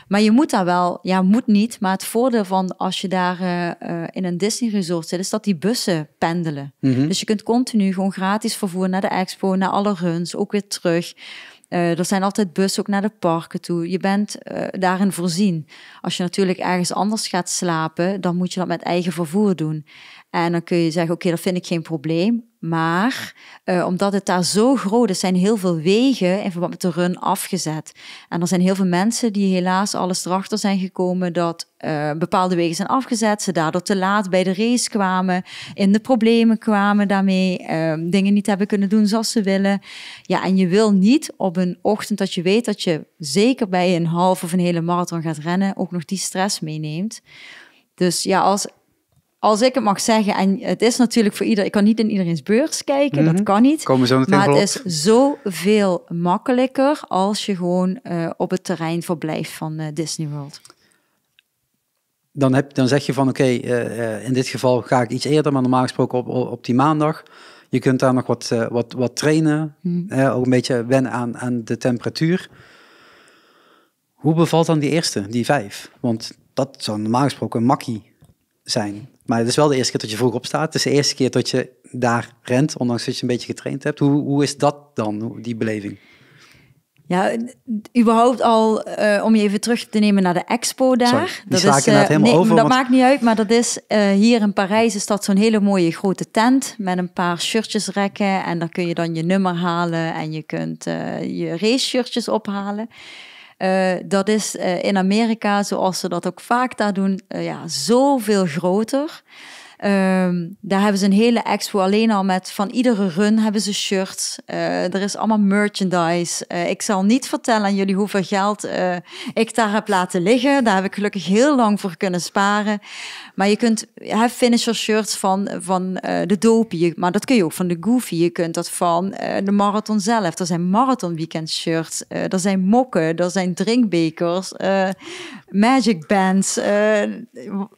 Maar je moet daar wel, ja, moet niet. Maar het voordeel van als je daar eh, eh, in een Disney resort zit, is dat die bussen pendelen. Mhm. Dus je kunt continu gewoon gratis vervoer naar de expo, naar alle runs, ook weer terug. Uh, er zijn altijd bussen ook naar de parken toe. Je bent daarin voorzien. Als je natuurlijk ergens anders gaat slapen, dan moet je dat met eigen vervoer doen. En dan kun je zeggen, oké, dat vind ik geen probleem. Maar eh, omdat het daar zo groot is, zijn heel veel wegen in verband met de run afgezet. En er zijn heel veel mensen die helaas alles erachter zijn gekomen dat eh, bepaalde wegen zijn afgezet, ze daardoor te laat bij de race kwamen, in de problemen kwamen daarmee, eh, dingen niet hebben kunnen doen zoals ze willen. Ja, en je wil niet op een ochtend dat je weet dat je zeker bij een half of een hele marathon gaat rennen, ook nog die stress meeneemt. Dus ja, als als ik het mag zeggen, en het is natuurlijk voor ieder, ik kan niet in iedereen's beurs kijken, dat mhm. kan niet. Komen maar het is zoveel makkelijker als je gewoon eh, op het terrein verblijft van eh, Disney World. Dan, heb, dan zeg je van oké, eh, in dit geval ga ik iets eerder, maar normaal gesproken op, op die maandag. Je kunt daar nog wat, wat, wat trainen, mhm. ook een beetje wennen aan, aan de temperatuur. Hoe bevalt dan die eerste, die vijf? Want dat zou normaal gesproken makkie zijn. Maar het is wel de eerste keer dat je vroeg opstaat. Het is de eerste keer dat je daar rent, ondanks dat je een beetje getraind hebt. Hoe, hoe is dat dan, die beleving? Ja, überhaupt al, eh, om je even terug te nemen naar de expo daar. dat is, uh, helemaal over. Dat maakt niet uit, maar dat is eh, hier in Parijs is dat zo'n hele mooie grote tent met een paar shirtjes rekken En dan kun je dan je nummer halen en je kunt je race shirtjes ophalen. Eh, dat is eh, in Amerika, zoals ze dat ook vaak daar doen, eh, ja, zoveel groter. Ehm, daar hebben ze een hele expo alleen al met van iedere run hebben ze shirts. Eh, er is allemaal merchandise. Eh, ik zal niet vertellen aan jullie hoeveel geld eh, ik daar heb laten liggen. Daar heb ik gelukkig heel lang voor kunnen sparen. Maar je kunt hè, finisher shirts van, van de Dopie, maar dat kun je ook van de Goofy. Je kunt dat van de marathon zelf. Er zijn marathon weekend shirts. er zijn mokken, er zijn drinkbekers, magic bands.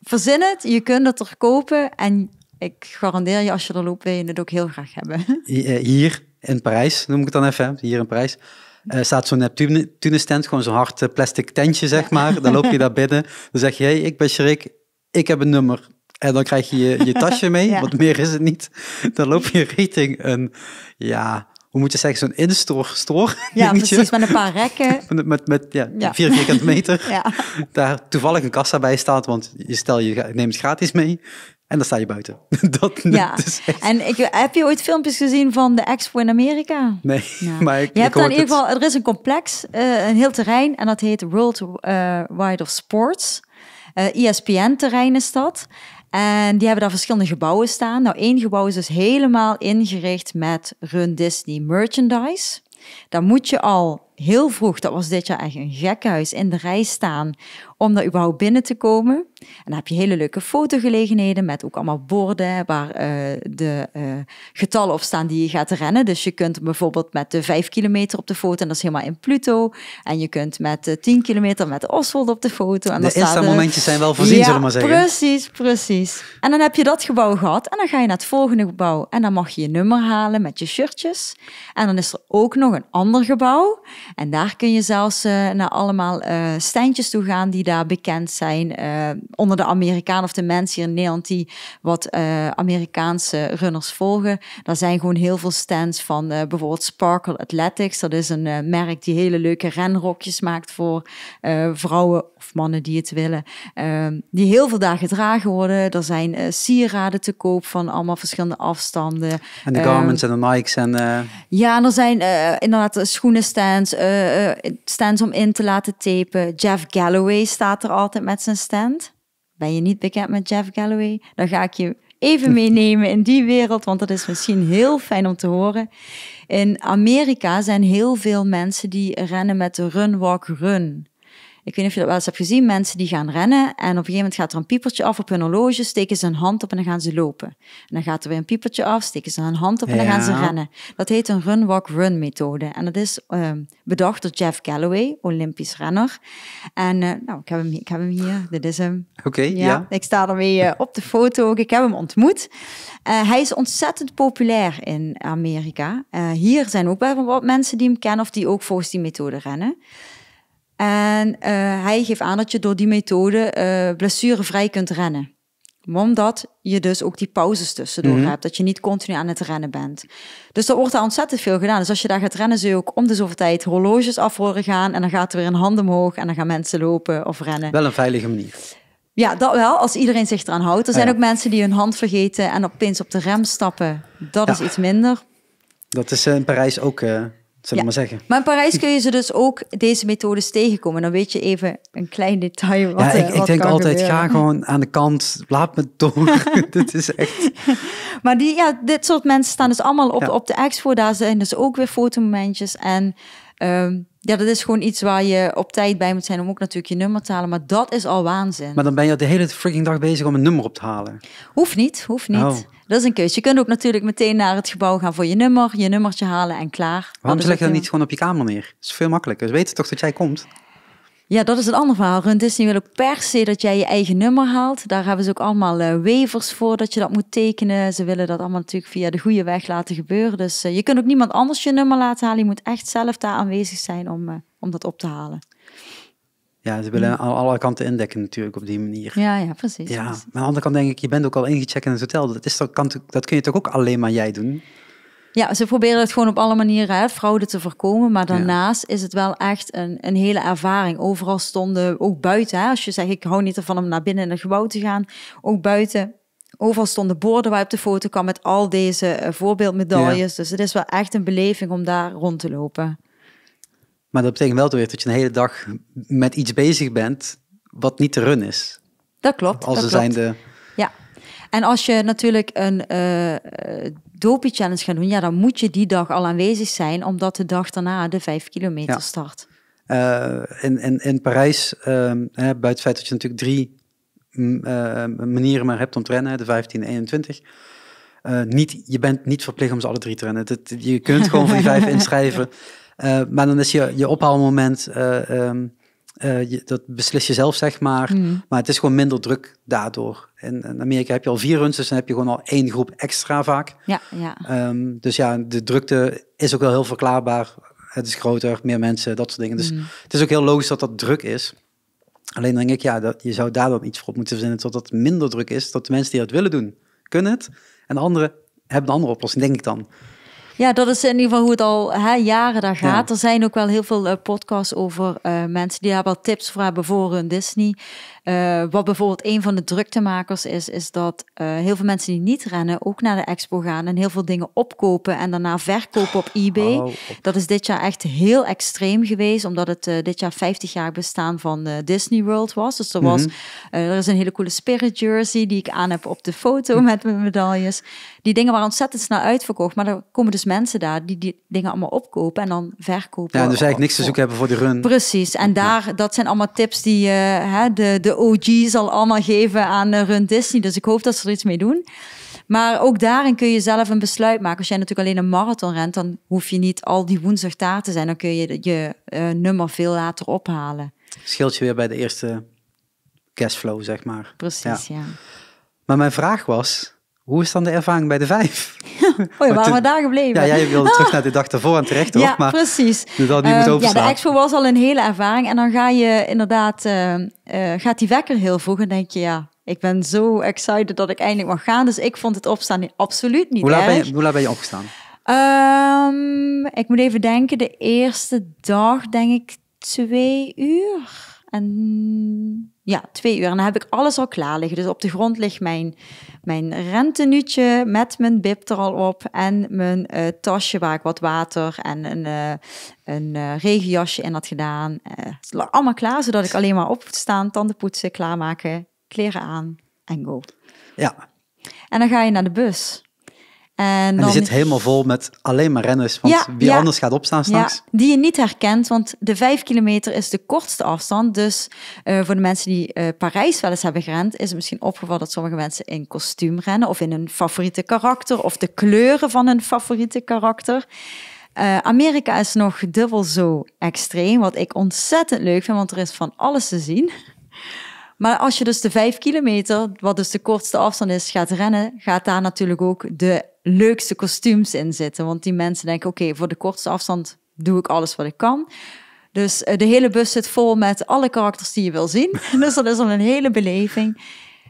verzin het, je kunt dat er kopen. En ik garandeer je, als je er loopt, wil je het ook heel graag hebben. Eh, hier in Parijs, noem ik het dan even, hier in Parijs. Eh, staat zo'n neptune tent gewoon zo'n hard eh, plastic tentje, zeg maar. Dan loop je daar binnen. Dan zeg je, hey, ik ben Shrik, ik heb een nummer. En dan krijg je je, je tasje mee, want meer is het niet. Dan loop je richting een, ja, hoe moet je zeggen, zo'n instor store Ja, dingetje. precies, met een paar rekken. met, met, ja, vier vierkante meter. Daar toevallig een kassa bij staat, want je stel je neemt gratis mee. En dan sta je buiten. dat, ja. En ik, heb je ooit filmpjes gezien van de Expo in Amerika? Nee, maar ik, je hebt dan in ieder geval, er is een complex, eh, een heel terrein, en dat heet World eh, Wide of Sports. Uh, eh, ESPN-terrein is dat. En die hebben daar verschillende gebouwen staan. Nou, één gebouw is dus helemaal ingericht met Run Disney merchandise. Dan moet je al heel vroeg, dat was dit jaar echt een gekhuis, in de rij staan om daar überhaupt binnen te komen dan heb je hele leuke fotogelegenheden met ook allemaal borden waar eh, de eh, getallen op staan die je gaat rennen. Dus je kunt bijvoorbeeld met de 5 kilometer op de foto en dat is helemaal in Pluto. En je kunt met de 10 kilometer met Oswald op de foto. En de Insta-momentjes zijn wel voorzien, zullen we maar zeggen. precies, precies. En dan heb je dat gebouw gehad en dan ga je naar het volgende gebouw en dan mag je je nummer halen met je shirtjes. En dan is er ook nog een ander gebouw en daar kun je zelfs eh, naar allemaal steintjes toe gaan die daar bekend zijn onder de Amerikanen of de mensen hier in Nederland die wat eh, Amerikaanse runners volgen. Daar zijn gewoon heel veel stands van eh, bijvoorbeeld Sparkle Athletics. Dat is een eh, merk die hele leuke renrokjes maakt voor vrouwen of mannen die het willen. Ehm, die heel veel daar gedragen worden. Er zijn sieraden te koop van allemaal verschillende afstanden. En de Garments ehm, en de Nikes. En, Ja, er zijn inderdaad schoenenstands, stands om in te laten tapen. Jeff Galloway staat er altijd met zijn stand. Ben je niet bekend met Jeff Galloway? Dan ga ik je even meenemen in die wereld, want dat is misschien heel fijn om te horen. In Amerika zijn heel veel mensen die rennen met de run, walk, run. Ik weet niet of je dat wel eens hebt gezien. Mensen die gaan rennen en op een gegeven moment gaat er een piepertje af op hun horloge, steken ze een hand op en dan gaan ze lopen. En dan gaat er weer een piepertje af, steken ze een hand op en dan gaan ze rennen. Dat heet een run-walk-run methode. En dat is ehm, bedacht door Jeff Galloway, Olympisch renner. En eh, nou, ik heb, hem, ik heb hem hier, dit is hem. Oké, ja, Ik sta ermee uh, op de foto Ik heb hem ontmoet. Eh, hij is ontzettend populair in Amerika. hier zijn ook wel wat mensen die hem kennen of die ook volgens die methode rennen. En eh, hij geeft aan dat je door die methode uh, blessurevrij kunt rennen. Omdat je dus ook die pauzes tussendoor mhm. hebt. Dat je niet continu aan het rennen bent. Dus er wordt daar ontzettend veel gedaan. Dus als je daar gaat rennen, zul je ook om de zoveel tijd horloges af horen gaan. En dan gaat er weer een hand omhoog en dan gaan mensen lopen of rennen. Wel een veilige manier. Ja, dat wel, als iedereen zich eraan houdt. Er zijn ook mensen die hun hand vergeten en opeens op de rem stappen. Dat is iets minder. Dat is eh, in Parijs ook... Uh maar in Parijs kun je ze dus ook deze methodes tegenkomen. Dan weet je even een klein detail wat Ja, ik, ik denk altijd, ga gewoon aan de kant, laat me door. dit is echt... Maar die, ja, dit soort mensen staan dus allemaal op, op de expo. Daar zijn dus ook weer fotomomentjes. En ehm, ja, dat is gewoon iets waar je op tijd bij moet zijn om ook natuurlijk je nummer te halen. Maar dat is al waanzin. Maar dan ben je de hele freaking dag bezig om een nummer op te halen. Hoeft niet, hoeft niet. Oh. Dat is een keus. Je kunt ook natuurlijk meteen naar het gebouw gaan voor je nummer, je nummertje halen en klaar. Waarom nou, dus leg je dat niet gewoon op je kamer neer? Dat is veel makkelijker. Ze weten toch dat jij komt? Ja, dat is een ander verhaal. Run Disney wil ook per se dat jij je eigen nummer haalt. Daar hebben ze ook allemaal eh, wevers voor dat je dat moet tekenen. Ze willen dat allemaal natuurlijk via de goede weg laten gebeuren. Dus eh, je kunt ook niemand anders je nummer laten halen. Je moet echt zelf daar aanwezig zijn om, eh, om dat op te halen. Ja, ze willen mm. aan alle kanten indekken natuurlijk op die manier. Ja, ja, precies. Ja, maar aan de andere kant denk ik, je bent ook al ingecheckt in het hotel. Dat, is, dat, kan, dat kun je toch ook alleen maar jij doen? Ja, ze proberen het gewoon op alle manieren, hè, fraude te voorkomen. Maar daarnaast is het wel echt een, een hele ervaring. Overal stonden, ook buiten, hè, als je zegt ik hou niet ervan om naar binnen in een gebouw te gaan. Ook buiten, overal stonden borden waar op de foto kwam met al deze eh, voorbeeldmedailles. Dus het is wel echt een beleving om daar rond te lopen. Maar dat betekent wel weer dat je een hele dag met iets bezig bent wat niet te run is. Dat klopt. Als dat zijn de. Ja. En als je natuurlijk een uh, challenge gaat doen, ja, dan moet je die dag al aanwezig zijn, omdat de dag daarna de vijf kilometer start. Eh, in, in, in Parijs, ehm, buiten het feit dat je natuurlijk drie mm, eh, manieren maar hebt om te rennen, de 15 en 21. niet, je bent niet verplicht om ze alle drie te rennen. je kunt gewoon voor die vijf inschrijven. Eh, maar dan is je, je ophaalmoment, uh, dat beslis je zelf, zeg maar. Mm. Maar het is gewoon minder druk daardoor. In, Amerika heb je al vier runs, dus dan heb je gewoon al één groep extra vaak. Ja, ja. Ehm, dus ja, de drukte is ook wel heel verklaarbaar. Het is groter, meer mensen, dat soort dingen. Dus mm. het is ook heel logisch dat dat druk is. Alleen denk ik, ja, dat, je zou daar dan iets voor op moeten verzinnen, dat dat minder druk is, dat de mensen die dat willen doen, kunnen het. En de anderen hebben een andere oplossing, denk ik dan. Ja, dat is in ieder geval hoe het al hè, jaren daar gaat. Er zijn ook wel heel veel eh, podcasts over eh, mensen die daar wel tips voor hebben voor hun Disney. Eh, wat bijvoorbeeld een van de druktemakers is, is dat eh, heel veel mensen die niet rennen ook naar de expo gaan en heel veel dingen opkopen en daarna verkopen op eBay. Oh, dat is dit jaar echt heel extreem geweest, omdat het eh, dit jaar 50 jaar bestaan van Disney World was. Dus er, was, mhm. er is een hele coole Spirit Jersey die ik aan heb op de foto met mijn medailles. Die dingen waren ontzettend snel uitverkocht, maar er komen dus mensen daar die die dingen allemaal opkopen en dan verkopen. Ja, dus eigenlijk niks te zoeken hebben voor die run. Precies, en daar, dat zijn allemaal tips die hè, de, de OG OG's al allemaal geven aan eh, Run Disney. Dus ik hoop dat ze er iets mee doen. Maar ook daarin kun je zelf een besluit maken. Als jij natuurlijk alleen een marathon rent, dan hoef je niet al die woensdag daar te zijn. Dan kun je je eh, nummer veel later ophalen. Scheelt je weer bij de eerste cashflow, zeg maar. Precies, ja. Maar mijn vraag was, hoe is dan de ervaring bij de vijf? oh ja, waren we daar gebleven? Ja, jij wilde terug ah. naar de dag daarvoor en terecht toch? Ja, precies. dat niet moet ja, de expo was al een hele ervaring. En dan ga je inderdaad, ehm, eh, gaat die wekker heel vroeg en denk je, ja, ik ben zo excited dat ik eindelijk mag gaan. Dus ik vond het opstaan absoluut niet hoe laat erg. hoe laat ben je opgestaan? Ehm, ik moet even denken, de eerste dag denk ik twee uur. En ja, twee uur. En dan heb ik alles al klaar liggen. Dus op de grond ligt mijn, mijn rentenuutje met mijn bib er al op. En mijn eh, tasje waar ik wat water en een, eh, een eh, regenjasje in had gedaan. allemaal klaar, zodat ik alleen maar opstaan, tanden poetsen, klaarmaken, kleren aan en go. Ja. En dan ga je naar de bus. En, die zit helemaal vol met alleen maar renners. Want wie anders gaat opstaan straks? Ja, die je niet herkent, want de vijf kilometer is de kortste afstand. Dus eh, voor de mensen die eh, Parijs wel eens hebben gerend, is het misschien opgevallen dat sommige mensen in kostuum rennen. Of in hun favoriete karakter. Of de kleuren van hun favoriete karakter. Eh, Amerika is nog dubbel zo extreem, wat ik ontzettend leuk vind, want er is van alles te zien. Maar als je dus de vijf kilometer, wat dus de kortste afstand is, gaat rennen, gaat daar natuurlijk ook de leukste kostuums in zitten. Want die mensen denken, oké, voor de kortste afstand doe ik alles wat ik kan. Dus eh, de hele bus zit vol met alle karakters die je wil zien. dus dat is dan een hele beleving.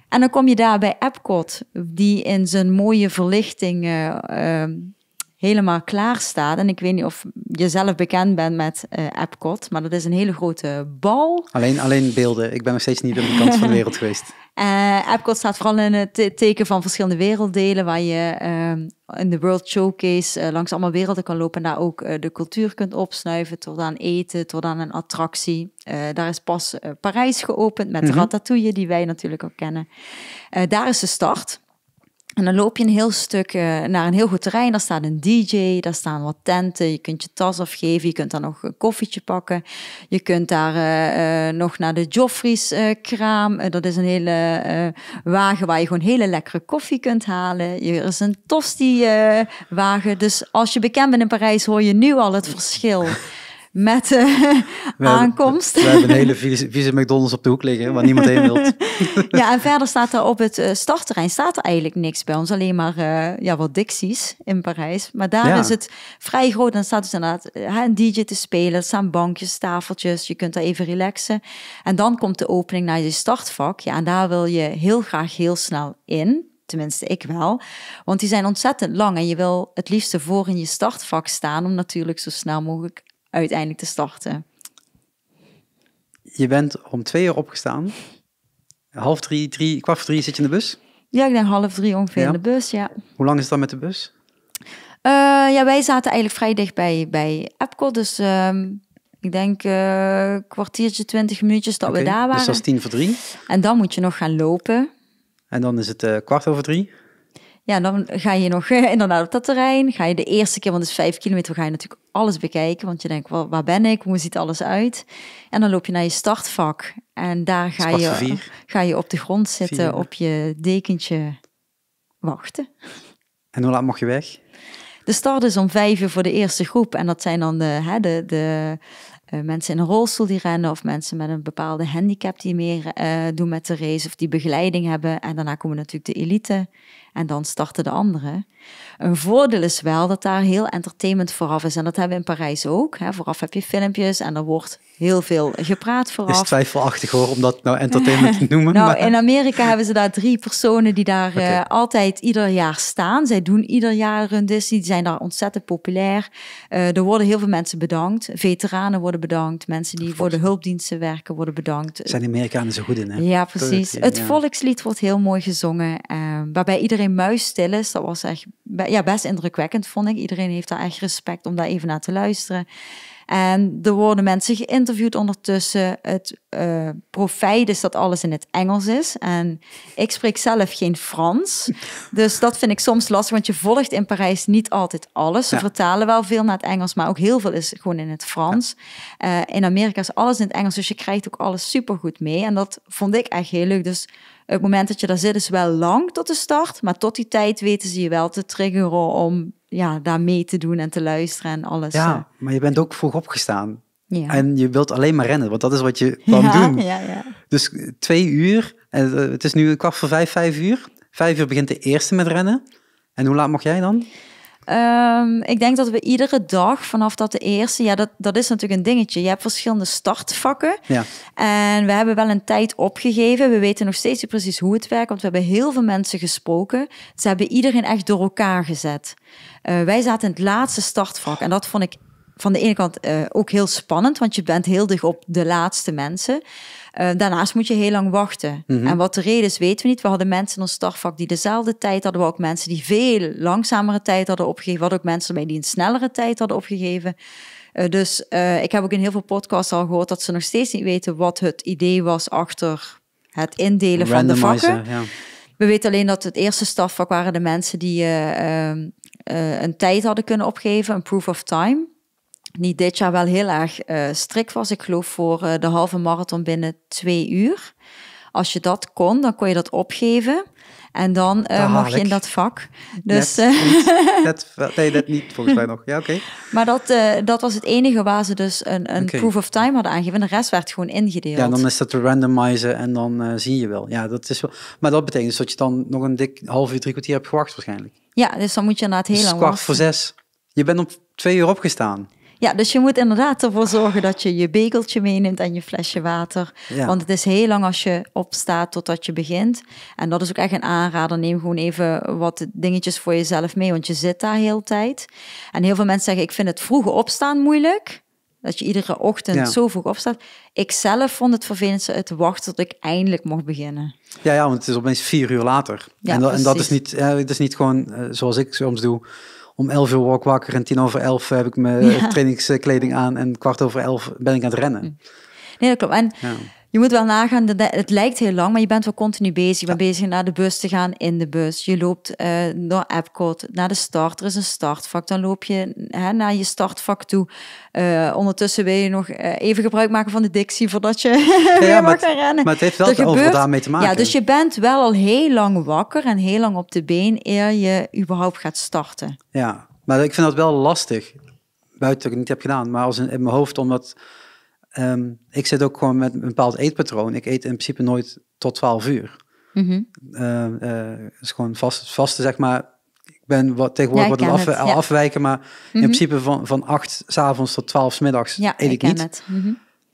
En dan kom je daar bij Epcot, die in zijn mooie verlichting eh, ehm, helemaal klaar staat. En ik weet niet of je zelf bekend bent met uh, Epcot, maar dat is een hele grote bal. Alleen, alleen beelden. Ik ben nog steeds niet aan de kant van de wereld geweest. Uh, Epcot staat vooral in het teken van verschillende werelddelen, waar je eh, in de World Showcase langs allemaal werelden kan lopen en daar ook de cultuur kunt opsnuiven, tot aan eten, tot aan een attractie. daar is pas Parijs geopend met mm Ratatouille, die wij natuurlijk ook kennen. daar is de start. En dan loop je een heel stuk eh, naar een heel goed terrein. Daar staat een DJ, daar staan wat tenten. Je kunt je tas afgeven, je kunt daar nog een koffietje pakken. Je kunt daar eh, eh, nog naar de Joffrey's kraam. dat is een hele wagen waar je gewoon hele lekkere koffie kunt halen. Er is een tosti wagen. Dus als je bekend bent in Parijs hoor je nu al het verschil met uh, aankomst. we hebben een hele vieze, McDonald's op de hoek liggen, waar niemand heen wilt. ja, en verder staat er op het eh, startterrein staat er eigenlijk niks bij ons. Alleen maar uh, ja, wat Dixies in Parijs. Maar daar is het vrij groot. En staat dus inderdaad een DJ te spelen. Er staan bankjes, tafeltjes. Je kunt daar even relaxen. En dan komt de opening naar je startvak. Ja, en daar wil je heel graag heel snel in. Tenminste, ik wel. Want die zijn ontzettend lang en je wil het liefste voor in je startvak staan om natuurlijk zo snel mogelijk uiteindelijk te starten. Je bent om twee uur opgestaan. Half drie, drie kwart voor drie zit je in de bus? Ja, ik denk half drie ongeveer in de bus, ja. Hoe lang is het dan met de bus? Eh, ja, wij zaten eigenlijk vrij dicht bij, bij Epcot. Dus ehm, ik denk uh, kwartiertje, twintig minuutjes dat we daar waren. Dus dat is tien voor drie. En dan moet je nog gaan lopen. En dan is het eh, kwart over drie? Ja, dan ga je nog eh, inderdaad op dat terrein. Ga je de eerste keer, want het is vijf kilometer, ga je natuurlijk alles bekijken. Want je denkt, waar, waar ben ik? Hoe ziet alles uit? En dan loop je naar je startvak. En daar ga, je, ga je op de grond zitten, op je dekentje wachten. En hoe laat mocht je weg? De start is om vijf uur voor de eerste groep. En dat zijn dan de, hè, de, de eh, mensen in een rolstoel die rennen of mensen met een bepaalde handicap die meer eh, doen met de race of die begeleiding hebben. En daarna komen natuurlijk de elite en dan starten de anderen. Een voordeel is wel dat daar heel entertainment vooraf is. En dat hebben we in Parijs ook. Hè. Vooraf heb je filmpjes en er wordt heel veel gepraat vooraf. is twijfelachtig hoor, om dat nou entertainment te noemen. nou, in Amerika hebben ze daar drie personen die daar eh, altijd ieder jaar staan. Zij doen ieder jaar een die zijn daar ontzettend populair. Eh, er worden heel veel mensen bedankt. Veteranen worden bedankt, mensen die voor de hulpdiensten werken worden bedankt. Zijn de Amerikanen zo goed in, hè? Ja, precies. het volkslied wordt heel mooi gezongen, eh, waarbij iedereen stil is. Dat was echt ja, best indrukwekkend, vond ik. Iedereen heeft daar echt respect om daar even naar te luisteren. En er worden mensen geïnterviewd ondertussen. Het uh, profijt is dat alles in het Engels is. En ik spreek zelf geen Frans. Dus dat vind ik soms lastig, want je volgt in Parijs niet altijd alles. Ze vertalen wel veel naar het Engels, maar ook heel veel is gewoon in het Frans. Eh, in Amerika is alles in het Engels, dus je krijgt ook alles supergoed mee. En dat vond ik echt heel leuk. Dus het moment dat je daar zit is wel lang tot de start, maar tot die tijd weten ze je wel te triggeren om ja, daar mee te doen en te luisteren en alles. Ja, eh. maar je bent ook vroeg opgestaan. Ja. En je wilt alleen maar rennen, want dat is wat je kan doen. Ja, ja. Dus eh, twee uur, eh, het is nu kwart voor vijf, vijf uur. Vijf uur begint de eerste met rennen. En hoe laat mag jij dan? Ehm, ik denk dat we iedere dag vanaf dat de eerste, ja, dat, dat is natuurlijk een dingetje. Je hebt verschillende startvakken. Ja. En we hebben wel een tijd opgegeven. We weten nog steeds niet precies hoe het werkt, want we hebben heel veel mensen gesproken. Ze hebben iedereen echt door elkaar gezet. Eh, wij zaten in het laatste startvak en dat vond ik van de ene kant eh, ook heel spannend, want je bent heel dicht op de laatste mensen. Eh, daarnaast moet je heel lang wachten. Mhm. En wat de reden is, weten we niet. We hadden mensen in ons startvak die dezelfde tijd hadden. We ook mensen die veel langzamere tijd hadden opgegeven. We hadden ook mensen die een snellere tijd hadden opgegeven. dus ik heb ook in heel veel podcasts al gehoord dat ze nog steeds niet weten wat het idee was achter het indelen van de vakken. We weten alleen dat het eerste startvak waren de mensen die ehm, eh, een tijd hadden kunnen opgeven, een proof of time. Die dit jaar wel heel erg eh, strikt was. Ik geloof voor eh, de halve marathon binnen twee uur. Als je dat kon, dan kon je dat opgeven. En dan uh, eh, mocht je in dat vak. Dus, eh, nee, dat niet volgens mij nog. Ja, oké. Maar dat, eh, dat was het enige waar ze dus een, een proof of time hadden aangegeven. De rest werd gewoon ingedeeld. Ja, dan is dat te randomizen en dan zie je wel. Ja, dat is wel. Maar dat betekent dus dat je dan nog een dik half uur, drie kwartier hebt gewacht waarschijnlijk. Ja, dus dan moet je na het hele. Dus kwart voor zes. Je bent om twee uur opgestaan. Ja, dus je moet inderdaad ervoor zorgen dat je je begeltje meeneemt en je flesje water. Want het is heel lang als je opstaat totdat je begint. En dat is ook echt een aanrader. Neem gewoon even wat dingetjes voor jezelf mee, want je zit daar heel tijd. En heel veel mensen zeggen, ik vind het vroege opstaan moeilijk. Dat je iedere ochtend zo vroeg opstaat. Ik zelf vond het vervelend het wachten tot ik eindelijk mocht beginnen. Ja, ja want het is opeens vier uur later. Ja, en, dat, is niet, het is niet gewoon eh, zoals ik soms doe om 11 uur word wakker en tien over elf heb ik mijn eh, trainingskleding aan en kwart over elf ben ik aan het rennen. Hm. Nee, dat klopt. En je moet wel nagaan, het lijkt heel lang, maar je bent wel continu bezig. Je bent bezig naar de bus te gaan, in de bus. Je loopt uh, naar Epcot, naar de start. Er is een startvak. Dan loop je hè, naar je startvak toe. Eh, ondertussen wil je nog eh, even gebruik maken van de dictie voordat je ja, weer mag rennen. Maar het heeft wel er gebeurt, daarmee te maken. Ja, dus je bent wel al heel lang wakker en heel lang op de been eer je überhaupt gaat starten. Ja, maar ik vind dat wel lastig. Buiten dat ik het niet heb gedaan, maar als in mijn hoofd, omdat... Ehm, ik zit ook gewoon met een bepaald eetpatroon. Ik eet in principe nooit tot 12 uur. Mm is gewoon vast, vaste, zeg maar. Ik ben wat, tegenwoordig wat afwijken, maar in mhm. principe van, van 8 s avonds tot 12 s middags eet ik, ik niet. Mhm.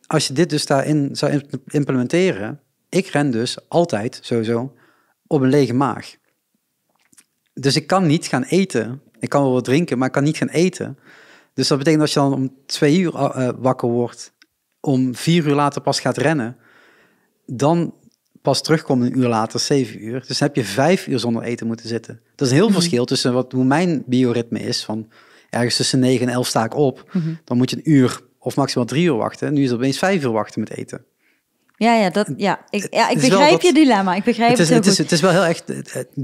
Als je dit dus daarin zou implementeren, ik ren dus altijd sowieso op een lege maag. Dus ik kan niet gaan eten. Ik kan wel wat drinken, maar ik kan niet gaan eten. Dus dat betekent dat je dan om twee uur eh, wakker wordt om vier uur later pas gaat rennen, dan pas terugkomt een uur later, zeven uur. Dus dan heb je vijf uur zonder eten moeten zitten. Dat is een heel mhm. verschil tussen wat, hoe mijn bioritme is. Van ergens tussen negen en elf sta ik op. Mhm. Dan moet je een uur of maximaal drie uur wachten. Nu is het opeens vijf uur wachten met eten. Ja, ja, dat, ja. Ik, ja, ik begrijp je dilemma. Ik begrijp het, is, het, het, is, het is wel heel echt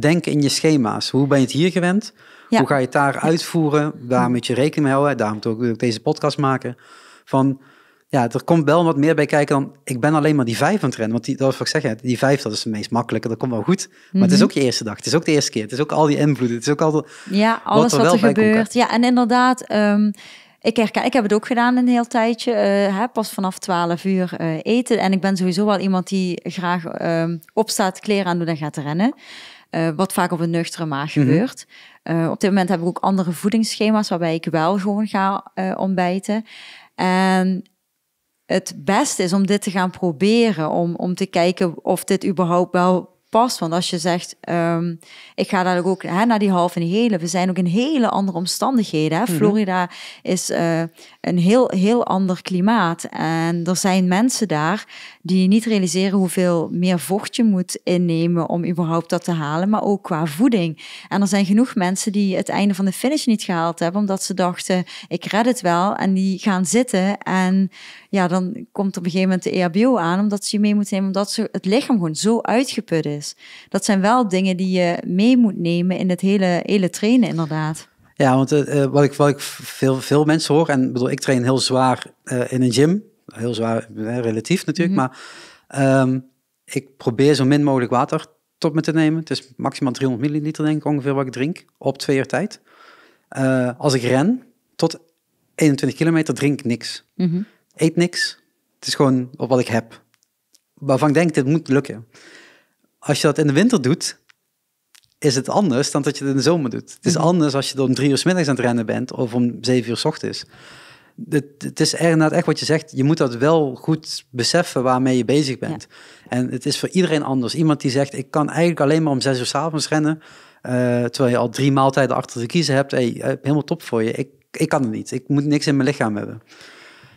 denken in je schema's. Hoe ben je het hier gewend? Hoe ga je het daar uitvoeren? Daar mhm. moet je rekening mee houden. Daarom moet ik deze podcast maken. Van ja, er komt wel wat meer bij kijken dan ik ben alleen maar die vijf aan het rennen. Want die, dat ik zeggen, die vijf dat is het meest makkelijke, dat komt wel goed. Maar het is mhm. ook je eerste dag, het is ook de eerste keer, het is ook al die invloeden, het is ook al ja, alles wat er, gebeurt. Ja, en inderdaad, ehm, ik, herken, ik heb het ook gedaan een heel tijdje, uh, hè, pas vanaf 12 uur eh, eten. En ik ben sowieso wel iemand die graag ehm, opstaat, kleren aan doet en gaat rennen. Eh, wat vaak op een nuchtere maag mhm. gebeurt. op dit moment heb ik ook andere voedingsschema's waarbij ik wel gewoon ga ontbijten. En het beste is om dit te gaan proberen. Om, om te kijken of dit überhaupt wel past. Want als je zegt, ehm, ik ga daar ook hè, naar die halve en hele. We zijn ook in hele andere omstandigheden. Hè? Mhm. Florida is eh, een heel, heel ander klimaat. En er zijn mensen daar die niet realiseren hoeveel meer vocht je moet innemen om überhaupt dat te halen. Maar ook qua voeding. En er zijn genoeg mensen die het einde van de finish niet gehaald hebben. Omdat ze dachten, ik red het wel. En die gaan zitten en ja, dan komt op een gegeven moment de EHBO aan, omdat ze je mee moet nemen, omdat ze, het lichaam gewoon zo uitgeput is. Dat zijn wel dingen die je mee moet nemen in het hele, hele trainen, inderdaad. Ja, want eh, eh, wat ik, wat ik veel, veel mensen hoor, en bedoel, ik train heel zwaar eh, in een gym, heel zwaar relatief natuurlijk, mhm. maar ehm, ik probeer zo min mogelijk water tot me te nemen. Het is maximaal 300 milliliter denk ik ongeveer wat ik drink, op twee uur tijd. als ik ren, tot 21 kilometer drink niks. Mhm eet niks. Het is gewoon op wat ik heb. Waarvan ik denk, dit moet lukken. Als je dat in de winter doet, is het anders dan dat je het in de zomer doet. Het is mhm. anders als je om drie uur s middags aan het rennen bent of om zeven uur s ochtends. Het, het is inderdaad echt wat je zegt. Je moet dat wel goed beseffen waarmee je bezig bent. En het is voor iedereen anders. Iemand die zegt, ik kan eigenlijk alleen maar om zes uur s avonds rennen. Eh, terwijl je al drie maaltijden achter te kiezen hebt. Hey, eh, helemaal top voor je. Ik, ik kan het niet. Ik moet niks in mijn lichaam hebben.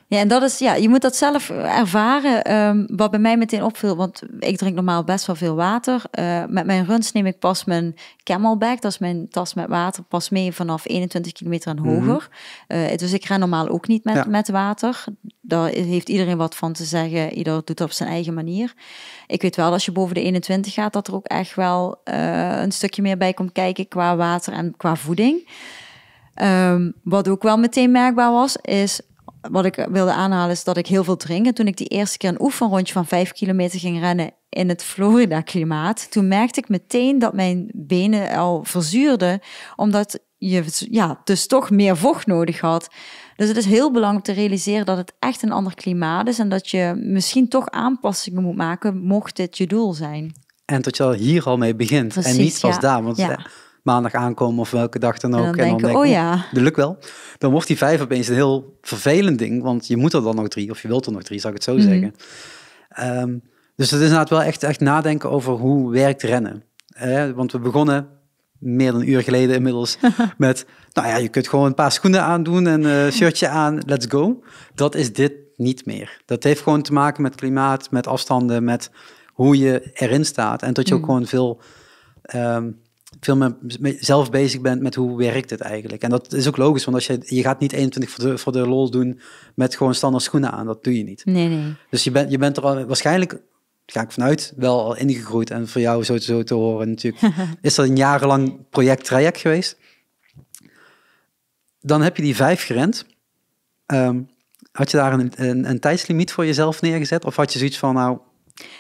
Ja, en dat is, ja, je moet dat zelf ervaren. Ehm, wat bij mij meteen opviel, want ik drink normaal best wel veel water. Eh, met mijn runs neem ik pas mijn camelback, dat is mijn tas met water, pas mee vanaf 21 kilometer en mhm. hoger. Eh, dus ik ren normaal ook niet met, met water. Daar heeft iedereen wat van te zeggen. Ieder doet dat op zijn eigen manier. Ik weet wel, als je boven de 21 gaat, dat er ook echt wel eh, een stukje meer bij komt kijken qua water en qua voeding. Ehm, wat ook wel meteen merkbaar was, is wat ik wilde aanhalen is dat ik heel veel drink. En toen ik die eerste keer een oefenrondje van vijf kilometer ging rennen in het Florida-klimaat, toen merkte ik meteen dat mijn benen al verzuurden, omdat je ja, dus toch meer vocht nodig had. Dus het is heel belangrijk te realiseren dat het echt een ander klimaat is en dat je misschien toch aanpassingen moet maken, mocht dit je doel zijn. En dat je al hier al mee begint en niet pas ja. daar. Want eh, maandag aankomen of welke dag dan ook. En dan, denk ik, oh ja. Dat lukt wel. Dan wordt die vijf opeens een heel vervelend ding, want je moet er dan nog drie, of je wilt er nog drie, zou ik het zo mhm. zeggen. Ehm, dus het is inderdaad wel echt, echt nadenken over hoe werkt rennen. Eh, want we begonnen meer dan een uur geleden inmiddels met, nou ja, je kunt gewoon een paar schoenen aandoen en eh, shirtje aan, let's go. Dat is dit niet meer. Dat heeft gewoon te maken met klimaat, met afstanden, met hoe je erin staat. En dat je ook mhm. gewoon veel ehm, veel meer zelf bezig bent met hoe werkt het eigenlijk. En dat is ook logisch, want als je, je gaat niet 21 voor de, voor de lol doen met gewoon standaard schoenen aan. Dat doe je niet. Nee, nee. Dus je, bent je bent er al, waarschijnlijk ga ik vanuit, wel al ingegroeid. En voor jou zo, zo te horen natuurlijk, is dat een jarenlang project traject geweest. Dan heb je die vijf gerend. Ehm, had je daar een, een, tijdslimiet voor jezelf neergezet? Of had je zoiets van, nou,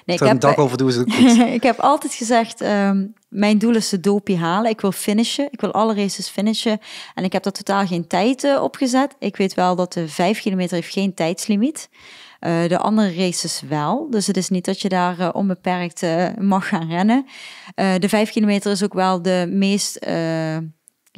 nee, ik heb, een dag over doen ze het goed? ik heb altijd gezegd, ehm, mijn doel is de dopie halen. Ik wil finishen. Ik wil alle races finishen. En ik heb daar totaal geen tijd uh, op gezet. Ik weet wel dat de 5 kilometer heeft geen tijdslimiet. Uh, de andere races wel. Dus het is niet dat je daar eh, onbeperkt mag gaan rennen. de 5 kilometer is ook wel de meest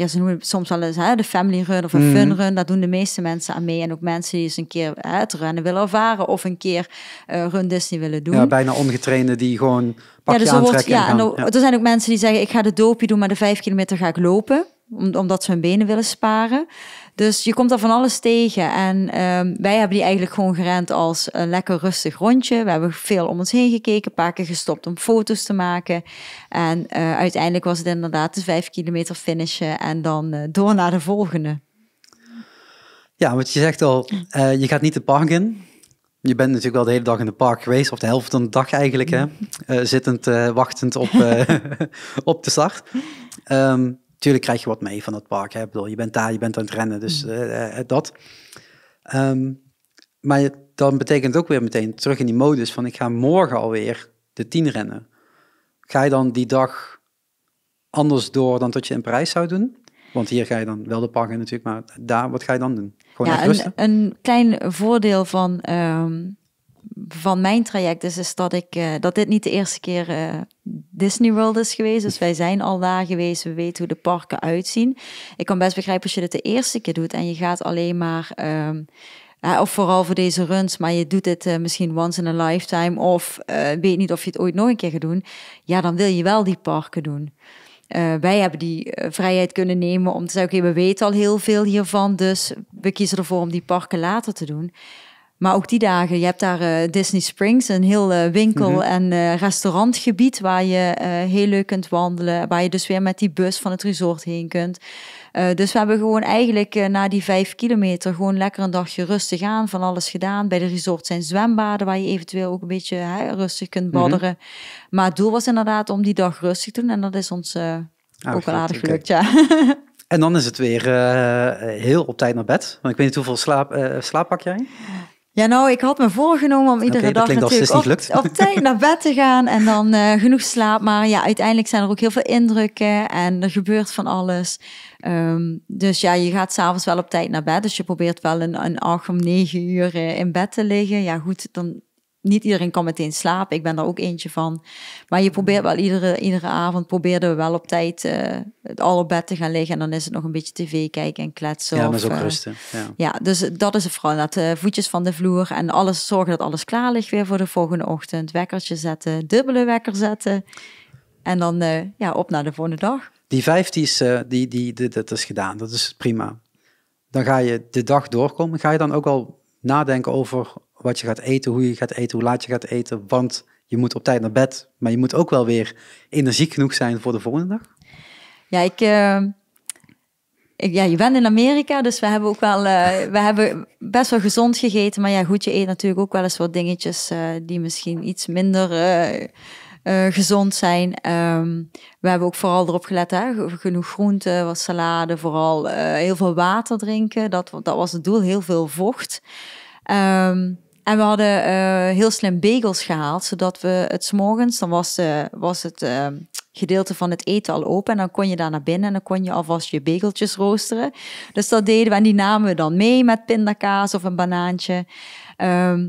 ja, ze noemen soms wel eens hè, de family run of een mm. fun run. Dat doen de meeste mensen aan mee. En ook mensen die eens een keer hè, het rennen willen ervaren of een keer uh, run Disney willen doen. Ja, bijna ongetrainde die gewoon pakje ja, dus ja, ja. Er zijn ook mensen die zeggen, ik ga de doopje doen, maar de vijf kilometer ga ik lopen omdat ze hun benen willen sparen. Dus je komt daar van alles tegen. En ehm, wij hebben die eigenlijk gewoon gerend als een lekker rustig rondje. We hebben veel om ons heen gekeken, een paar keer gestopt om foto's te maken. En eh, uiteindelijk was het inderdaad de vijf kilometer finishen en dan eh, door naar de volgende. Ja, want je zegt al, eh, je gaat niet de park in. Je bent natuurlijk wel de hele dag in de park geweest, of de helft van de dag eigenlijk, hè? Mm. zittend, wachtend op, op de start. Ehm, tuurlijk krijg je wat mee van het park. Hè? bedoel, je bent daar, je bent aan het rennen, dus mm. eh, eh, eh, dat. Ehm, maar dan betekent ook weer meteen terug in die modus van ik ga morgen alweer de tien rennen. Ga je dan die dag anders door dan dat je in Parijs zou doen? Want hier ga je dan wel de parken natuurlijk, maar daar, wat ga je dan doen? Gewoon ja, een, een, klein voordeel van ehm, van mijn traject is, is dat, ik, eh, dat dit niet de eerste keer eh, Disney World is geweest. Dus wij zijn al daar geweest. We weten hoe de parken uitzien. Ik kan best begrijpen als je dit de eerste keer doet en je gaat alleen maar. Ehm, eh, of vooral voor deze runs, maar je doet het misschien once in a lifetime. Of weet niet of je het ooit nog een keer gaat doen. Ja, dan wil je wel die parken doen. wij hebben die vrijheid kunnen nemen om te zeggen: oké, we weten al heel veel hiervan. Dus we kiezen ervoor om die parken later te doen. Maar ook die dagen, je hebt daar eh, Disney Springs, een heel eh, winkel- mhm. en eh, restaurantgebied waar je heel leuk kunt wandelen. Waar je dus weer met die bus van het resort heen kunt. dus we hebben gewoon eigenlijk na die vijf kilometer gewoon lekker een dagje rustig aan, van alles gedaan. Bij de resort zijn zwembaden waar je eventueel ook een beetje hè, rustig kunt mhm. badderen. Maar het doel was inderdaad om die dag rustig te doen en dat is ons ah, ook wel aardig gelukt, ja. En dan is het weer heel op tijd naar bed. Want ik weet niet hoeveel slaap, slaap pak jij? Ja, nou, ik had me voorgenomen om iedere dag natuurlijk op, tijd naar bed te gaan en dan eh, genoeg slaap. Maar ja, uiteindelijk zijn er ook heel veel indrukken en er gebeurt van alles. Ehm, dus ja, je gaat s'avonds wel op tijd naar bed. Dus je probeert wel een, een acht om negen uur eh, in bed te liggen. Ja, goed, dan niet iedereen kan meteen slapen. Ik ben daar ook eentje van. Maar je probeert wel iedere, iedere avond, probeerden we wel op tijd uh, het al op bed te gaan liggen. En dan is het nog een beetje tv kijken en kletsen. Ja, maar zo eh, rusten. Ja. ja. dus dat is het vooral. Dat uh, voetjes van de vloer en alles, zorgen dat alles klaar ligt weer voor de volgende ochtend. Wekkertje zetten, dubbele wekker zetten. En dan eh, ja, op naar de volgende dag. Die vijf, is, die, die, die, dat is gedaan. Dat is prima. Dan ga je de dag doorkomen. Ga je dan ook al nadenken over wat je gaat eten, hoe je gaat eten, hoe laat je gaat eten. Want je moet op tijd naar bed, maar je moet ook wel weer energiek genoeg zijn voor de volgende dag. Ja, ik, uh, ja, je bent in Amerika, dus we hebben ook wel, eh, we hebben best wel gezond gegeten. Maar ja, goed, je eet natuurlijk ook wel eens wat dingetjes eh, die misschien iets minder gezond zijn. Ehm, we hebben ook vooral erop gelet, hè, genoeg groenten, wat salade, vooral heel veel water drinken. Dat, dat was het doel, heel veel vocht. Ehm, en we hadden eh, heel slim bagels gehaald, zodat we het s morgens, dan was, eh, was het ehm, gedeelte van het eten al open. En dan kon je daar naar binnen en dan kon je alvast je begeltjes roosteren. Dus dat deden we en die namen we dan mee met pindakaas of een banaantje. Ehm,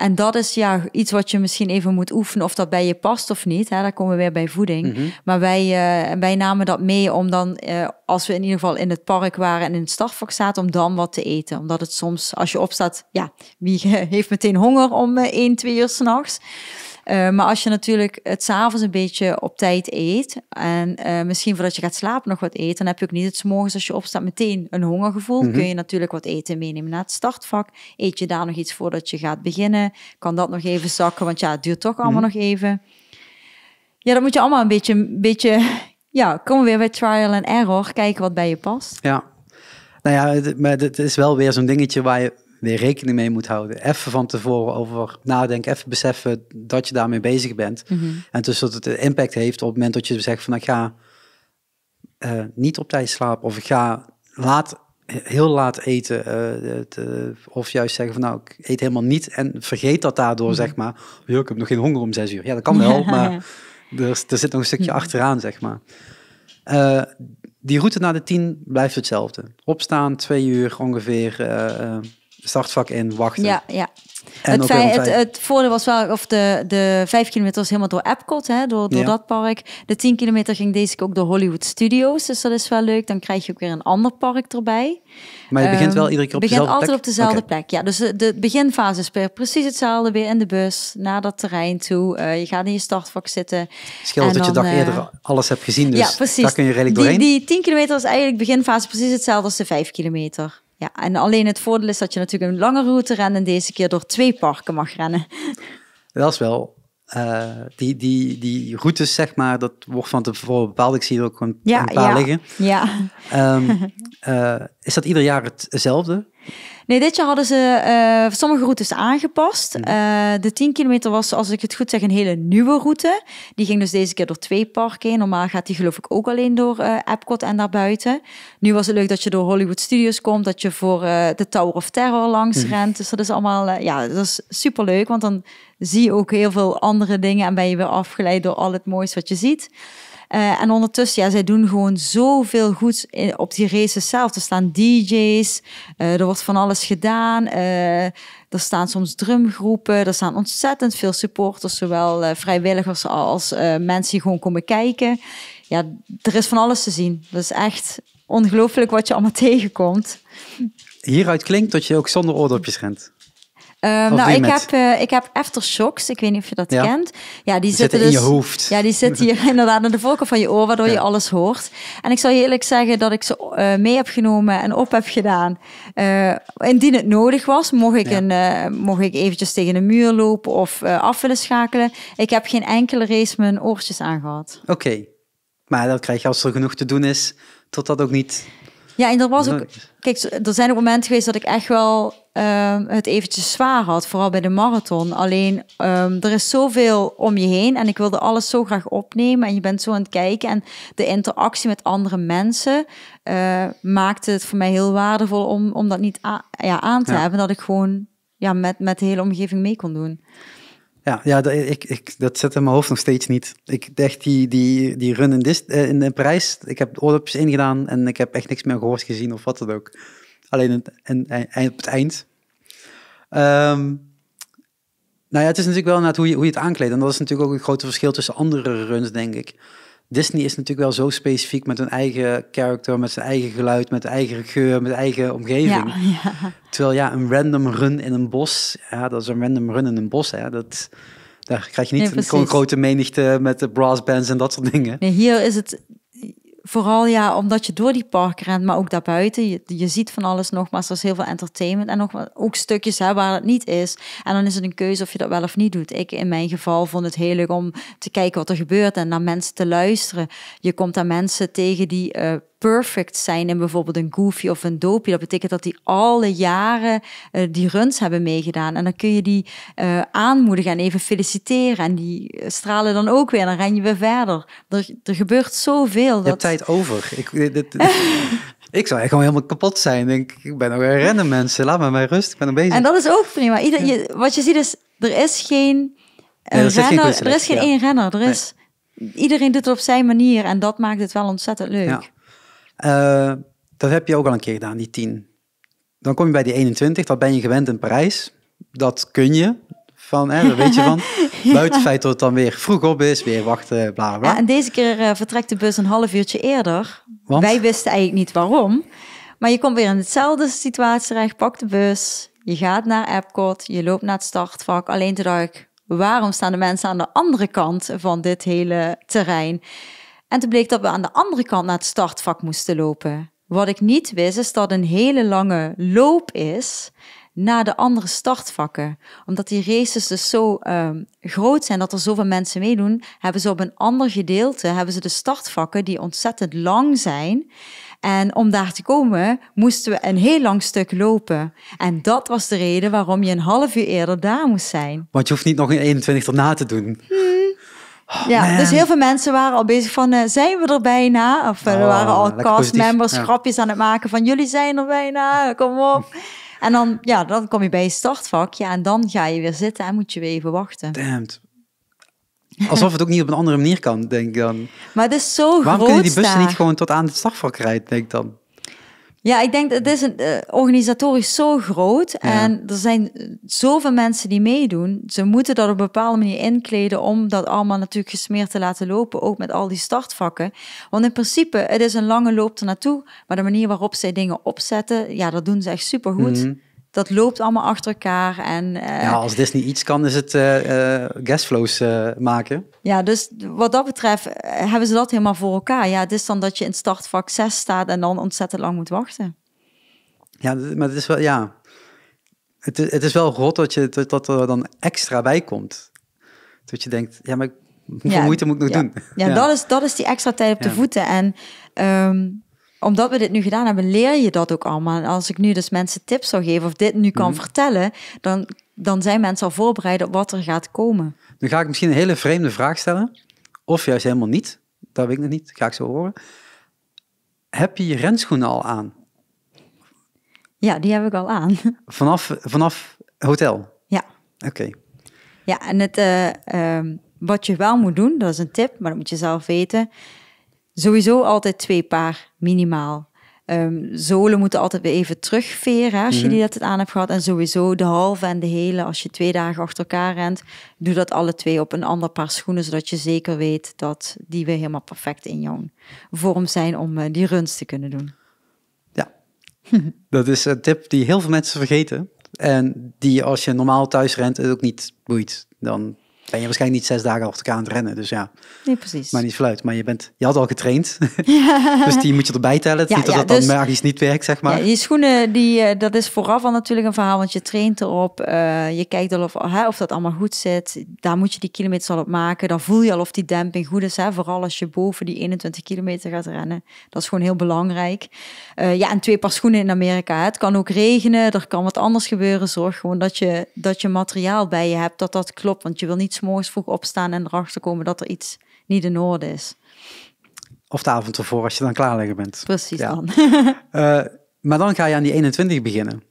en dat is ja, iets wat je misschien even moet oefenen of dat bij je past of niet. Hè? Daar komen we weer bij voeding. Mhm. Maar wij, eh, wij namen dat mee om dan, eh, als we in ieder geval in het park waren en in het startvak zaten, om dan wat te eten. Omdat het soms, als je opstaat, ja, wie heeft meteen honger om 1, eh, 2 uur s'nachts? nachts eh, maar als je natuurlijk het s'avonds een beetje op tijd eet en eh, misschien voordat je gaat slapen nog wat eet, dan heb je ook niet het morgens als je opstaat meteen een hongergevoel. Mhm. Kun je natuurlijk wat eten meenemen naar het startvak. Eet je daar nog iets voordat je gaat beginnen? Kan dat nog even zakken? Want ja, het duurt toch allemaal mhm. nog even. Ja, dan moet je allemaal een beetje, een beetje ja, komen weer bij trial and error, kijken wat bij je past. Ja, nou ja, maar het is wel weer zo'n dingetje waar je weer rekening mee moet houden. Even van tevoren over nadenken, even beseffen dat je daarmee bezig bent. Mhm. En dus dat het impact heeft op het moment dat je zegt van ik ga eh, niet op tijd slapen of ik ga laat, heel laat eten. Eh, eh, of juist zeggen van nou ik eet helemaal niet en vergeet dat daardoor mhm. zeg maar. Yo, ik heb nog geen honger om zes uur. Ja, dat kan wel, maar er, zit nog een stukje mhm. achteraan zeg maar. die route naar de tien blijft hetzelfde. Opstaan, twee uur ongeveer startvak in wachten. Ja, ja. het, het, het, voordeel was wel, of de, de 5 kilometer was helemaal door Epcot, hè, door, door dat park. De 10 kilometer ging deze keer ook door Hollywood Studios, dus dat is wel leuk. Dan krijg je ook weer een ander park erbij. Maar je begint ehm, wel iedere keer op dezelfde plek? begint altijd op dezelfde plek, ja. Dus de, beginfase is precies hetzelfde, weer in de bus, naar dat terrein toe. Eh, je gaat in je startvak zitten. Scheelt dat je dag eh, eerder alles hebt gezien, dus ja, precies. daar kun je redelijk doorheen. Die, die 10 kilometer is eigenlijk beginfase precies hetzelfde als de 5 kilometer. Ja, en alleen het voordeel is dat je natuurlijk een lange route rent en deze keer door twee parken mag rennen. Dat is wel. Eh, die, die, die routes, zeg maar, dat wordt van tevoren bepaald. Ik zie er ook een, een paar ja, liggen. Ja. Ehm, eh, is dat ieder jaar hetzelfde? Nee, dit jaar hadden ze eh, sommige routes aangepast. Mhm. Eh, de 10 kilometer was, als ik het goed zeg, een hele nieuwe route. Die ging dus deze keer door twee parken. Normaal gaat die geloof ik ook alleen door uh, Epcot en daarbuiten. Nu was het leuk dat je door Hollywood Studios komt, dat je voor de Tower of Terror langs mhm. rent. Dus dat is allemaal, ja, dat is superleuk, want dan zie je ook heel veel andere dingen en ben je weer afgeleid door al het moois wat je ziet. Eh, en ondertussen, ja, zij doen gewoon zoveel goed op die races zelf. Er staan DJ's, eh, er wordt van alles gedaan. Eh, er staan soms drumgroepen, er staan ontzettend veel supporters, zowel vrijwilligers als mensen die gewoon komen kijken. Ja, er is van alles te zien. Dat is echt ongelooflijk wat je allemaal tegenkomt. Hieruit klinkt dat je ook zonder oordopjes rent. Eh, nou, eh, ik heb, uh, ik heb aftershocks. Ik weet niet of je dat kent. Ja, die, die zitten, dus, in je hoofd. Ja, die zitten hier inderdaad in de volken van je oor, waardoor je alles hoort. En ik zal je eerlijk zeggen dat ik ze eh, mee heb genomen en op heb gedaan. indien het nodig was, mocht ik, ja. een, mocht ik eventjes tegen een muur lopen of af willen schakelen. Ik heb geen enkele race mijn oortjes aangehad. Oké. Maar dat krijg je als er genoeg te doen is, tot dat ook niet... Ja, en er was ook... Kijk, er zijn ook momenten geweest dat ik echt wel Ehm, het eventjes zwaar had, vooral bij de marathon. Alleen ehm, er is zoveel om je heen en ik wilde alles zo graag opnemen en je bent zo aan het kijken en de interactie met andere mensen uh, maakte het voor mij heel waardevol om, om dat niet ja, aan te hebben, dat ik gewoon ja, met, met de hele omgeving mee kon doen. Ja, ja dat, ik, ik, dat zit in mijn hoofd nog steeds niet. Ik dacht die, die, die run in, dis, eh, in, Parijs, ik heb oorlogjes ingedaan en ik heb echt niks meer gehoord, gezien of wat dan ook. Alleen en, en, op het eind Ehm, nou ja, het is natuurlijk wel naar hoe je, hoe je het aankleedt. En dat is natuurlijk ook een groot verschil tussen andere runs, denk ik. Disney is natuurlijk wel zo specifiek met hun eigen karakter, met zijn eigen geluid, met eigen geur, met eigen omgeving. Terwijl ja, een random run in een bos, ja, dat is een random run in een bos. Hè, dat, daar krijg je niet zo'n grote menigte met de brass bands en dat soort dingen. Nee, hier is het vooral ja, omdat je door die park rent, maar ook daarbuiten. Je, je ziet van alles nogmaals. Er is heel veel entertainment en nog, ook stukjes hè, waar het niet is. En dan is het een keuze of je dat wel of niet doet. Ik in mijn geval vond het heel leuk om te kijken wat er gebeurt en naar mensen te luisteren. Je komt daar mensen tegen die uh, perfect zijn in bijvoorbeeld een goofy of een dopey. Dat betekent dat die alle jaren eh, die runs hebben meegedaan. En dan kun je die eh, aanmoedigen en even feliciteren. En die eh, stralen dan ook weer. En Dan ren je weer verder. Er, er gebeurt zoveel. Dat... Je tijd over. Ik, dit, dit, ik zou gewoon helemaal kapot zijn. Denk, ik ben ook een rennen, mensen. Laat me maar rust. Ik ben bezig. En dat is ook prima. Ieder, je, wat je ziet is, er is geen... Nee, er, renner, is geen er is geen één renner. Er is, Iedereen doet het op zijn manier en dat maakt het wel ontzettend leuk. Eh, dat heb je ook al een keer gedaan, die 10. Dan kom je bij die 21, dat ben je gewend in Parijs. Dat kun je, van, hè, weet je van. ja. Buiten het feit dat het dan weer vroeg op is, weer wachten, bla bla. Ja, en deze keer eh, vertrekt de bus een half uurtje eerder. Want? Wij wisten eigenlijk niet waarom. Maar je komt weer in hetzelfde situatie terecht, pak de bus, je gaat naar Epcot, je loopt naar het startvak. Alleen te ik, waarom staan de mensen aan de andere kant van dit hele terrein? En toen bleek dat we aan de andere kant naar het startvak moesten lopen. Wat ik niet wist is dat een hele lange loop is naar de andere startvakken. Omdat die races dus zo ehm, groot zijn dat er zoveel mensen meedoen, hebben ze op een ander gedeelte hebben ze de startvakken die ontzettend lang zijn. En om daar te komen moesten we een heel lang stuk lopen. En dat was de reden waarom je een half uur eerder daar moest zijn. Want je hoeft niet nog een 21 erna te doen. Hmm. Oh, ja, dus heel veel mensen waren al bezig van, eh, zijn we er bijna? Of er eh, oh, waren al castmembers grapjes aan het maken van, jullie zijn er bijna, kom op. en dan, ja, dan kom je bij je startvak, ja, en dan ga je weer zitten en moet je weer even wachten. Damn. Alsof het ook niet op een andere manier kan, denk ik dan. Maar het is zo groot Waarom kunnen die bussen niet gewoon tot aan het startvak rijden, denk ik dan? Ja, ik denk dat het is een, eh, organisatorisch zo groot en er zijn zoveel mensen die meedoen. Ze moeten dat op een bepaalde manier inkleden om dat allemaal natuurlijk gesmeerd te laten lopen, ook met al die startvakken. Want in principe, het is een lange loop er naartoe, maar de manier waarop zij dingen opzetten, ja, dat doen ze echt supergoed. goed. Mhm dat loopt allemaal achter elkaar. En, uh, ja, als Disney iets kan, is het uh, uh, guestflows maken. Ja, dus wat dat betreft hebben ze dat helemaal voor elkaar. Ja, het is dan dat je in startvak 6 staat en dan ontzettend lang moet wachten. Ja, maar het is wel, ja. Het, is, wel rot dat, je, dat, er dan extra bij komt. Dat je denkt, ja, maar hoeveel moeite moet ik nog doen? Ja, Dat, is, dat is die extra tijd op de voeten. En um, omdat we dit nu gedaan hebben, leer je dat ook allemaal. En als ik nu dus mensen tips zou geven of dit nu kan mhm. vertellen, dan, dan zijn mensen al voorbereid op wat er gaat komen. Dan ga ik misschien een hele vreemde vraag stellen, of juist helemaal niet. Dat weet ik nog niet, ga ik zo horen. Heb je je renschoenen al aan? Ja, die heb ik al aan. Vanaf, vanaf hotel? Ja. Oké. Ja, en het, eh, ehm, wat je wel moet doen, dat is een tip, maar dat moet je zelf weten Sowieso altijd twee paar, minimaal. Ehm, zolen moeten altijd weer even terugveren als je die mhm. dat aan hebt gehad. En sowieso de halve en de hele, als je twee dagen achter elkaar rent, doe dat alle twee op een ander paar schoenen, zodat je zeker weet dat die weer helemaal perfect in jouw vorm zijn om eh, die runs te kunnen doen. Ja, dat is een tip die heel veel mensen vergeten. En die als je normaal thuis rent, het ook niet boeit. Dan ben je waarschijnlijk niet zes dagen achter elkaar aan het rennen. Dus ja, nee, precies. maar niet fluit. Maar je, bent, je had al getraind, dus die moet je erbij tellen. Ja, niet dat dat dan dus- magisch niet werkt, zeg maar. die schoenen, die, eh, dat is vooraf al natuurlijk een verhaal, want je traint erop. Eh, je kijkt al of, hè, of dat allemaal goed zit. Daar moet je die kilometers al op maken. Dan voel je al of die demping goed is. Hè? Vooral als je boven die 21 kilometer gaat rennen. Dat is gewoon heel belangrijk. Eh, ja, en twee paar schoenen in Amerika. Het kan ook regenen, er kan wat anders gebeuren. Zorg gewoon dat je, dat je materiaal bij je hebt, dat dat klopt. Want je wil niet morgens vroeg opstaan en erachter komen dat er iets niet in orde is. Of de avond ervoor, als je dan klaar bent. Precies dan. Eh, maar dan ga je aan die 21 beginnen.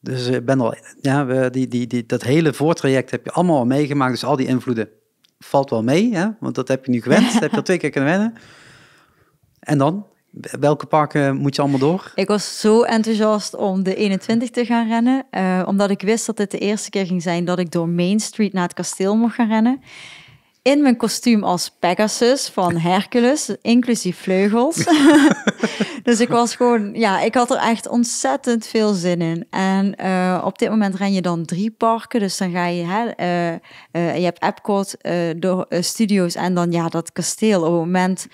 Dus ik eh, ben al, ja, we, die, die, die, dat hele voortraject heb je allemaal meegemaakt. Dus al die invloeden valt wel mee, hè? want dat heb je nu gewend. dat heb je al twee keer kunnen wennen. En dan? Welke parken moet je allemaal door? Ik was zo enthousiast om de 21 te gaan rennen. Uh, omdat ik wist dat dit de eerste keer ging zijn dat ik door Main Street naar het kasteel mocht gaan rennen. In mijn kostuum als Pegasus van Hercules, inclusief vleugels. dus ik was gewoon, ja, ik had er echt ontzettend veel zin in. En eh, op dit moment ren je dan drie parken. Dus dan ga je, hè, eh, je hebt Epcot, door, Studios en dan ja, dat kasteel. Op het moment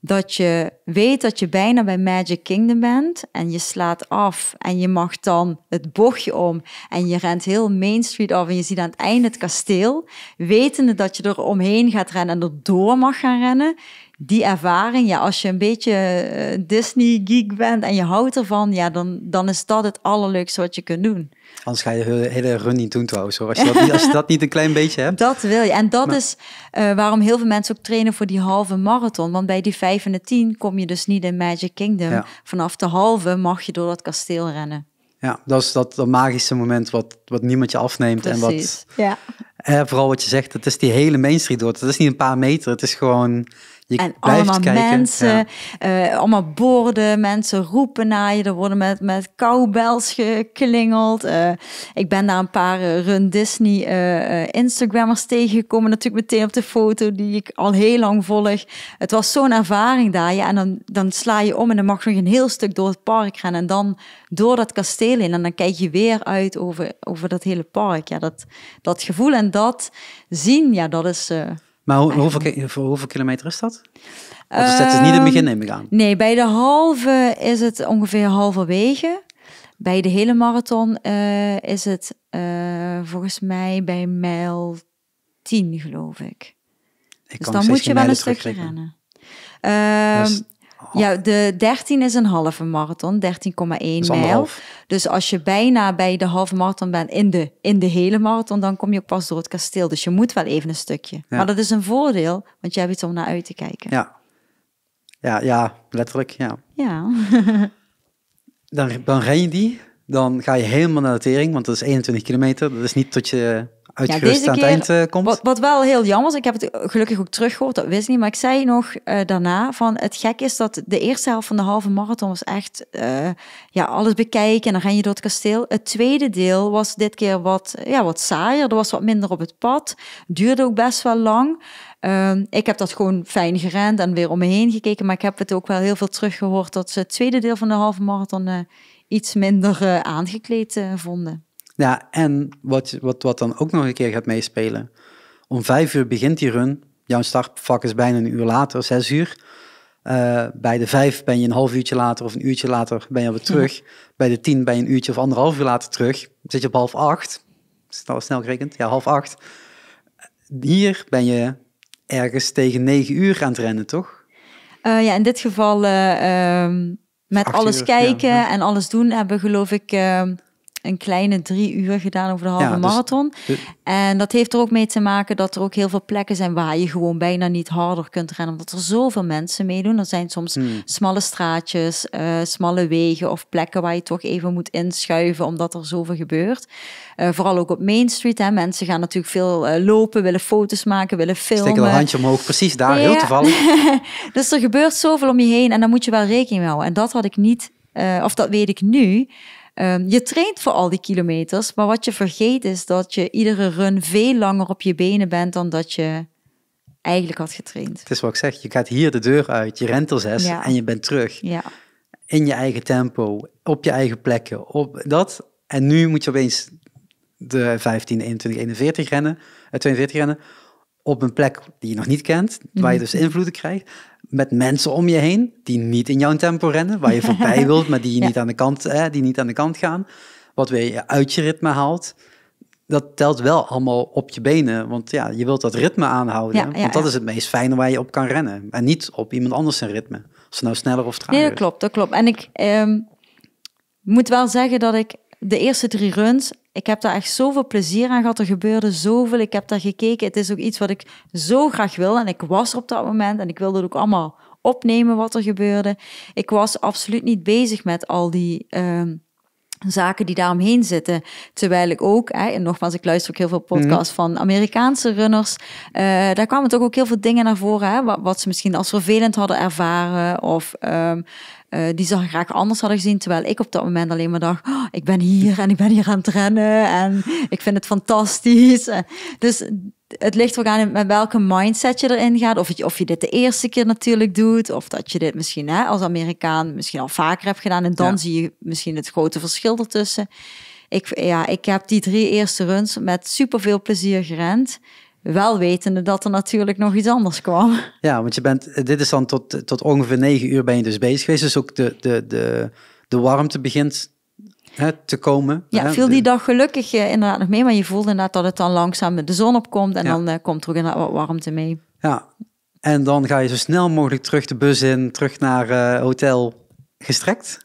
dat je weet dat je bijna bij Magic Kingdom bent en je slaat af en je mag dan het bochtje om en je rent heel Main Street af en je ziet aan het einde het kasteel, wetende dat je er omheen gaat rennen en er door mag gaan rennen, die ervaring, ja, als je een beetje eh, Disney-geek bent en je houdt ervan, ja, dan, dan is dat het allerleukste wat je kunt doen. Anders ga je de hele run niet doen trouwens, Als je dat niet, als dat niet een klein beetje hebt. Dat wil je. En dat is eh, waarom heel veel mensen ook trainen voor die halve marathon. Want bij die vijf en de tien kom je dus niet in Magic Kingdom. Vanaf de halve mag je door dat kasteel rennen. Ja, dat is dat, magische moment wat, wat niemand je afneemt. en wat, ja. Eh, vooral wat je zegt, het is die hele Main Street door. Het is niet een paar meter, het is gewoon en allemaal mensen, eh, allemaal borden, mensen roepen naar je. Er worden met, met koubels geklingeld. Eh, ik ben daar een paar eh, Run Disney Instagrammers tegengekomen. Natuurlijk meteen op de foto die ik al heel lang volg. Het was zo'n ervaring daar. Ja, en dan, dan sla je om en dan mag je nog een heel stuk door het park gaan. En dan door dat kasteel in. En dan kijk je weer uit over, over dat hele park. Ja, dat, dat gevoel en dat zien, ja, dat is... Maar ah, hoeveel, voor hoeveel kilometer is dat? Want dat is ehm, niet het begin, neem ik aan. Nee, bij de halve is het ongeveer halverwege. Bij de hele marathon eh, is het eh, volgens mij bij mijl 10, geloof ik. dus dan moet je wel een stukje rennen. Ehm ja, de 13 is een halve marathon, 13,1 mijl. Dus als je bijna bij de halve marathon bent in de, in de hele marathon, dan kom je ook pas door het kasteel. Dus je moet wel even een stukje. Maar dat is een voordeel, want je hebt iets om naar uit te kijken. Ja, ja, ja letterlijk, ja. Ja. dan, dan ren je die, dan ga je helemaal naar de tering, want dat is 21 kilometer. Dat is niet tot je ja, deze het eh, komt. Wat, wel heel jammer was, ik heb het gelukkig ook teruggehoord, dat wist niet. Maar ik zei nog eh, daarna van het gek is dat de eerste helft van de halve marathon was echt eh, ja, alles bekijken en dan ga je door het kasteel. Het tweede deel was dit keer wat, ja, wat saaier, er was wat minder op het pad, duurde ook best wel lang. Ehm, ik heb dat gewoon fijn gerend en weer om me heen gekeken, maar ik heb het ook wel heel veel teruggehoord dat ze het tweede deel van de halve marathon iets minder aangekleed vonden. Ja, en wat, wat, wat dan ook nog een keer gaat meespelen. Om vijf uur begint die run. Jouw startvak is bijna een uur later, zes uur. Eh, bij de vijf ben je een half uurtje later of een uurtje later ben je weer terug. Bij de tien ben je een uurtje of anderhalf uur later terug. Zit je op half acht. Snel, snel gerekend, ja, half acht. Hier ben je ergens tegen negen uur aan het rennen, toch? Eh, ja, in dit geval eh, ehm, met alles kijken en alles doen hebben, geloof ik, ehm, een kleine drie uur gedaan over de halve dus marathon. En dat heeft er ook mee te maken dat er ook heel veel plekken zijn waar je gewoon bijna niet harder kunt rennen. Omdat er zoveel mensen meedoen. Er zijn soms hmm. smalle straatjes, eh, smalle wegen of plekken waar je toch even moet inschuiven omdat er zoveel gebeurt. Eh, vooral ook op Main Street. Hè. Mensen gaan natuurlijk veel eh, lopen, willen foto's maken, willen filmen. Steek een handje omhoog, precies daar, heel toevallig. dus er gebeurt zoveel om je heen en dan moet je wel rekening mee houden. En dat had ik niet, of dat weet ik nu. Ehm, je traint voor al die kilometers, maar wat je vergeet is dat je iedere run veel langer op je benen bent dan dat je eigenlijk had getraind. Het is wat ik zeg, je gaat hier de deur uit, je rent er zes en je bent terug. Ja. In je eigen tempo, op je eigen plekken, op dat. En nu moet je opeens de 15, 21, 41 rennen, 42 eh, rennen op een plek die je nog niet kent, waar je mhm. dus invloeden krijgt met mensen om je heen die niet in jouw tempo rennen, waar je voorbij wilt, maar die, je niet aan de kant, hè, die niet aan de kant gaan. Wat weer uit je ritme haalt. Dat telt wel allemaal op je benen, want ja, je wilt dat ritme aanhouden. want dat is het meest fijne waar je op kan rennen. En niet op iemand anders zijn ritme. Of nou sneller of trager Nee, dat klopt, dat klopt. En ik ehm, moet wel zeggen dat ik de eerste drie runs, ik heb daar echt zoveel plezier aan gehad. Er gebeurde zoveel. Ik heb daar gekeken. Het is ook iets wat ik zo graag wil. En ik was op dat moment en ik wilde het ook allemaal opnemen wat er gebeurde. Ik was absoluut niet bezig met al die. Ehm, zaken die daaromheen zitten. Terwijl ik ook, hè, en nogmaals, ik luister ook heel veel mhm. podcasts van Amerikaanse runners. Eh, daar kwamen toch ook heel veel dingen naar voren. Hè, wat, ze misschien als vervelend hadden ervaren. Of ehm, eh, die ze graag anders hadden gezien. Terwijl ik op dat moment alleen maar dacht, oh, ik ben hier en ik ben hier aan het rennen en ik vind het fantastisch. Eh, dus het ligt ook aan met welke mindset je erin gaat. Of, of je dit de eerste keer natuurlijk doet. Of dat je dit misschien hè, als Amerikaan misschien al vaker hebt gedaan. En dan zie je misschien het grote verschil ertussen. Ik, ja, ik heb die drie eerste runs met superveel plezier gerend. Wel wetende dat er natuurlijk nog iets anders kwam. Ja, want je bent, dit is dan tot, tot ongeveer negen uur ben je dus bezig geweest. Dus ook de, de, de, de warmte begint hè, te komen. Ja, viel die dag gelukkig eh, inderdaad nog mee. Maar je voelde inderdaad dat het dan langzaam met de zon opkomt. En dan eh, komt er ook inderdaad wat warmte mee. Ja, en dan ga je zo snel mogelijk terug de bus in, terug naar eh, hotel gestrekt.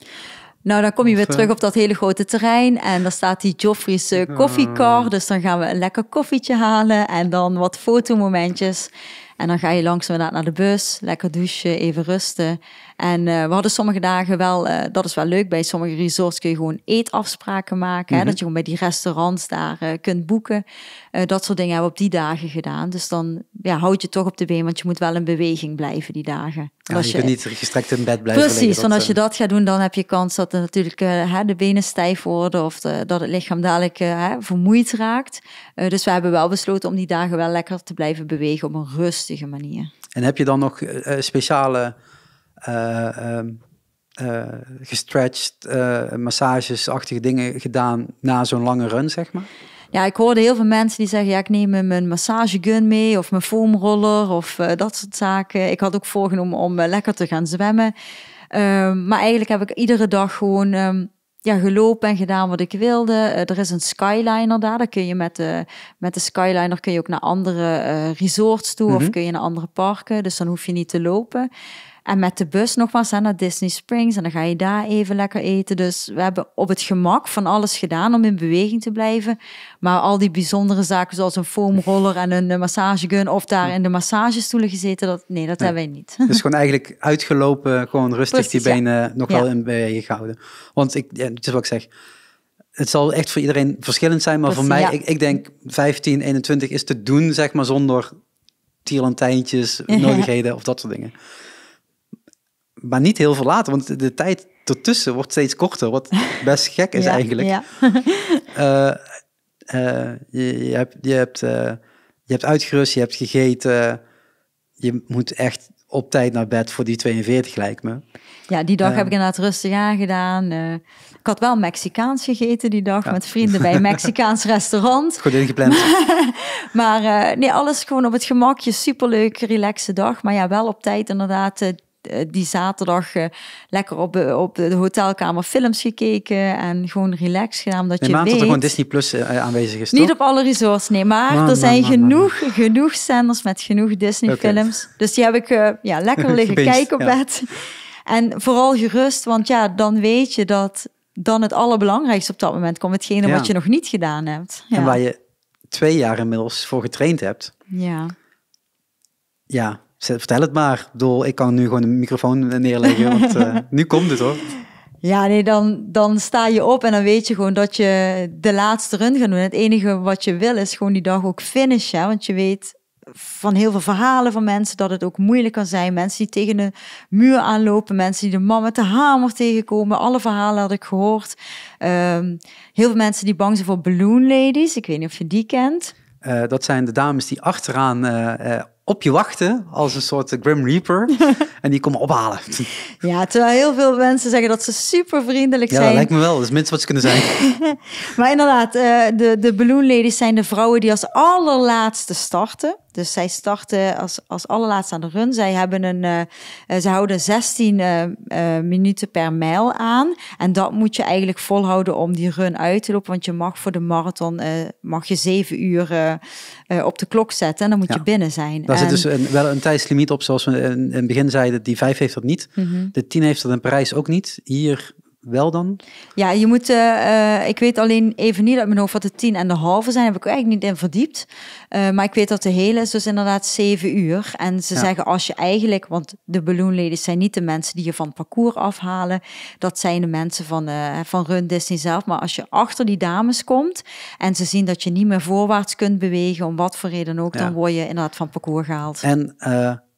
Nou, dan kom je weer eh, terug op dat hele grote terrein. En daar staat die Joffrey's eh, ah. koffiekar. Dus dan gaan we een lekker koffietje halen. En dan wat fotomomentjes. En dan ga je langzaam naar de bus. Lekker douchen, even rusten. En eh, we hadden sommige dagen wel, eh, dat is wel leuk, bij sommige resorts kun je gewoon eetafspraken maken. hè, mhm. dat je gewoon bij die restaurants daar eh, kunt boeken. dat soort dingen hebben we op die dagen gedaan. Dus dan ja, houd je toch op de been, want je moet wel in beweging blijven die dagen. als je, kunt niet gestrekt in bed blijven. Precies, liggen, want als je dat gaat doen, dan heb je kans dat er natuurlijk de benen stijf worden of dat het lichaam dadelijk vermoeid raakt. dus we hebben wel besloten om die dagen wel lekker te blijven bewegen op een rustige manier. En heb je dan nog speciale uh, gestretched, eh, massagesachtige dingen gedaan na zo'n lange run, zeg maar? Ja, ik hoorde heel veel mensen die zeggen: ja, ik neem mijn massagegun mee of mijn foamroller of dat soort zaken. Ik had ook voorgenomen om lekker te gaan zwemmen. Ehm, maar eigenlijk heb ik iedere dag gewoon ehm, ja, gelopen en gedaan wat ik wilde. er is een skyliner daar. Daar kun je met de, met de skyliner kun je ook naar andere resorts toe of mhm. kun je naar andere parken. Dus dan hoef je niet te lopen. En met de bus nogmaals naar Disney Springs. En dan ga je daar even lekker eten. Dus we hebben op het gemak van alles gedaan om in beweging te blijven. Maar al die bijzondere zaken zoals een foamroller en een eh, massagegun... of daar in de massagestoelen gezeten, dat, nee, dat hebben wij niet. Dus gewoon eigenlijk uitgelopen, gewoon rustig die benen ja. nog wel in beweging gehouden. Want ik, het is wat ik zeg het zal echt voor iedereen verschillend zijn, maar voor mij, ik, ik, denk 15, 21 is te doen, zeg maar, zonder tierlantijntjes, nodigheden of dat soort dingen maar niet heel veel later, want de tijd ertussen wordt steeds korter, wat best gek is eigenlijk. Ja. Eh, eh, je, je, hebt, je, hebt, eh, je hebt uitgerust, je hebt gegeten, je moet echt op tijd naar bed voor die 42 lijkt me. Ja, die dag heb ik inderdaad rustig aangedaan. ik had wel Mexicaans gegeten die dag met vrienden bij een Mexicaans restaurant. Goed ingepland. maar, nee, alles gewoon op het gemakje. Superleuk, relaxe dag. Maar ja, wel op tijd inderdaad eh, die zaterdag eh, lekker op, op de hotelkamer films gekeken en gewoon relaxed gedaan. Dat je weet... dat er gewoon Disney Plus eh, aanwezig is, toch? Niet op alle resorts, nee. Maar er zijn genoeg, genoeg zenders met genoeg Disney films. Dus die heb ik ja, lekker liggen kijken op bed. En vooral gerust, want ja, dan weet je dat dan het allerbelangrijkste op dat moment komt. Hetgene wat je nog niet gedaan hebt. Ja. En waar je twee jaar inmiddels voor getraind hebt. Ja. Ja, vertel het maar. door, ik kan nu gewoon de microfoon neerleggen, want eh, nu komt het hoor. Ja, nee, dan, dan sta je op en dan weet je gewoon dat je de laatste run gaat doen. Het enige wat je wil is gewoon die dag ook finishen. Want je weet van heel veel verhalen van mensen dat het ook moeilijk kan zijn. Mensen die tegen de muur aanlopen, mensen die de man met de hamer tegenkomen. Alle verhalen had ik gehoord. Ehm, heel veel mensen die bang zijn voor balloon ladies. Ik weet niet of je die kent. Eh, dat zijn de dames die achteraan uh, op je wachten als een soort Grim Reaper. en die komen ophalen. Ja, terwijl heel veel mensen zeggen dat ze super vriendelijk zijn. Ja, dat lijkt me wel. Dat is minstens wat ze kunnen zijn. maar inderdaad, eh, de, de balloon ladies zijn de vrouwen die als allerlaatste starten. Dus zij starten als, als allerlaatste aan de run. Zij, hebben een, eh, eh, ze houden 16 eh, minuten per mijl aan. En dat moet je eigenlijk volhouden om die run uit te lopen. Want je mag voor de marathon mag je 7 uur op de klok zetten. En dan moet je binnen zijn. Daar en... zit dus een, wel een tijdslimiet op. Zoals we in, het begin zeiden, die 5 heeft dat niet. Mhm. De 10 heeft dat in Parijs ook niet. Hier wel dan? Ja, je moet, eh, eh, ik weet alleen even niet uit mijn hoofd wat de tien en de halve zijn. Heb ik eigenlijk niet in verdiept. Eh, maar ik weet dat de hele is dus inderdaad zeven uur. En ze zeggen als je eigenlijk, want de balloonladies zijn niet de mensen die je van het parcours afhalen. Dat zijn de mensen van, uh, van Run Disney zelf. Maar als je achter die dames komt en ze zien dat je niet meer voorwaarts kunt bewegen, om wat voor reden ook, dan word je inderdaad van het parcours gehaald. En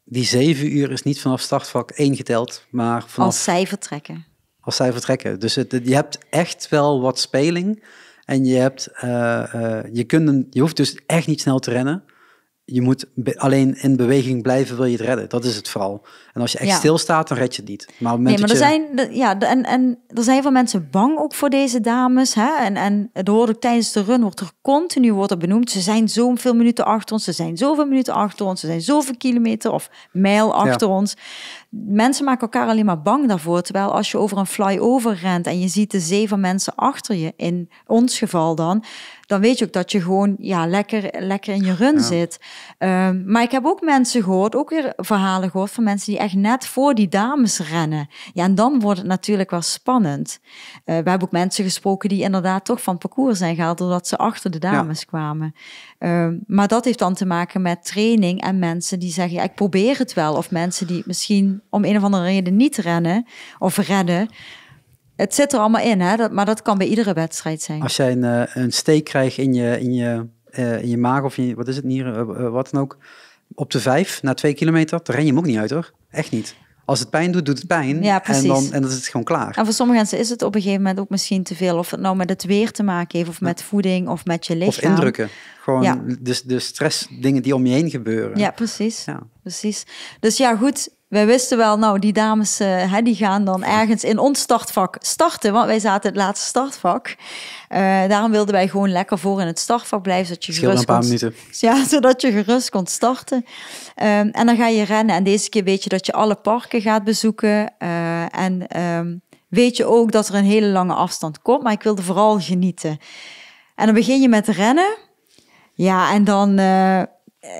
die zeven uur is niet vanaf startvak één geteld, maar vanaf... Als zij vertrekken als zij vertrekken. Dus je hebt echt wel wat speling. En je, hebt, eh, eh, je, kunt je hoeft dus echt niet snel te rennen. Je moet alleen in beweging blijven, wil je het redden. Dat is het vooral. En als je echt ja. stilstaat, dan red je het niet. Maar op het nee, maar er zijn, ja, en, en er zijn veel mensen bang ook voor deze dames. Hè? En, en het hoorde tijdens de run, wordt er continu wordt er benoemd. Ze zijn zoveel minuten achter ons, ze zijn zoveel minuten achter ons, ze zijn zoveel kilometer of mijl achter ons. Mensen maken elkaar alleen maar bang daarvoor. Terwijl als je over een flyover rent en je ziet de zeven mensen achter je, in ons geval dan, dan weet je ook dat je gewoon ja, lekker, lekker in je run zit. Ehm, maar ik heb ook mensen gehoord, ook weer verhalen gehoord van mensen die echt net voor die dames rennen. Ja, en dan wordt het natuurlijk wel spannend. Eh, we hebben ook mensen gesproken die inderdaad toch van parcours zijn gehaald doordat ze achter de dames kwamen. Ehm, maar dat heeft dan te maken met training en mensen die zeggen, ja, ik probeer het wel. Of mensen die misschien om een of andere reden niet rennen of redden. Het zit er allemaal in, hè? Dat, maar dat kan bij iedere wedstrijd zijn. Als jij een, eh, een steek krijgt in je, in, je, eh, in je maag of je, wat is het, hier? wat dan ook, op de vijf na twee kilometer, dan ren je hem ook niet uit hoor. Echt niet. Als het pijn doet, doet het pijn. Ja, precies. En dan, en dan is het gewoon klaar. En voor sommige mensen is het op een gegeven moment ook misschien te veel. Of het nou met het weer te maken heeft, of met voeding, of met je lichaam. Of indrukken. Gewoon ja. de, de stress, dingen die om je heen gebeuren. Ja, precies. Ja. precies. Dus ja, goed wij wisten wel, nou, die dames eh, hè, die gaan dan ergens in ons startvak starten. Want wij zaten het laatste startvak. Eh, daarom wilden wij gewoon lekker voor in het startvak blijven. Zodat je gerust een paar kon, Ja, zodat je gerust kon starten. Ehm, en dan ga je rennen. En deze keer weet je dat je alle parken gaat bezoeken. Eh, en ehm, weet je ook dat er een hele lange afstand komt. Maar ik wilde vooral genieten. En dan begin je met rennen. Ja, en dan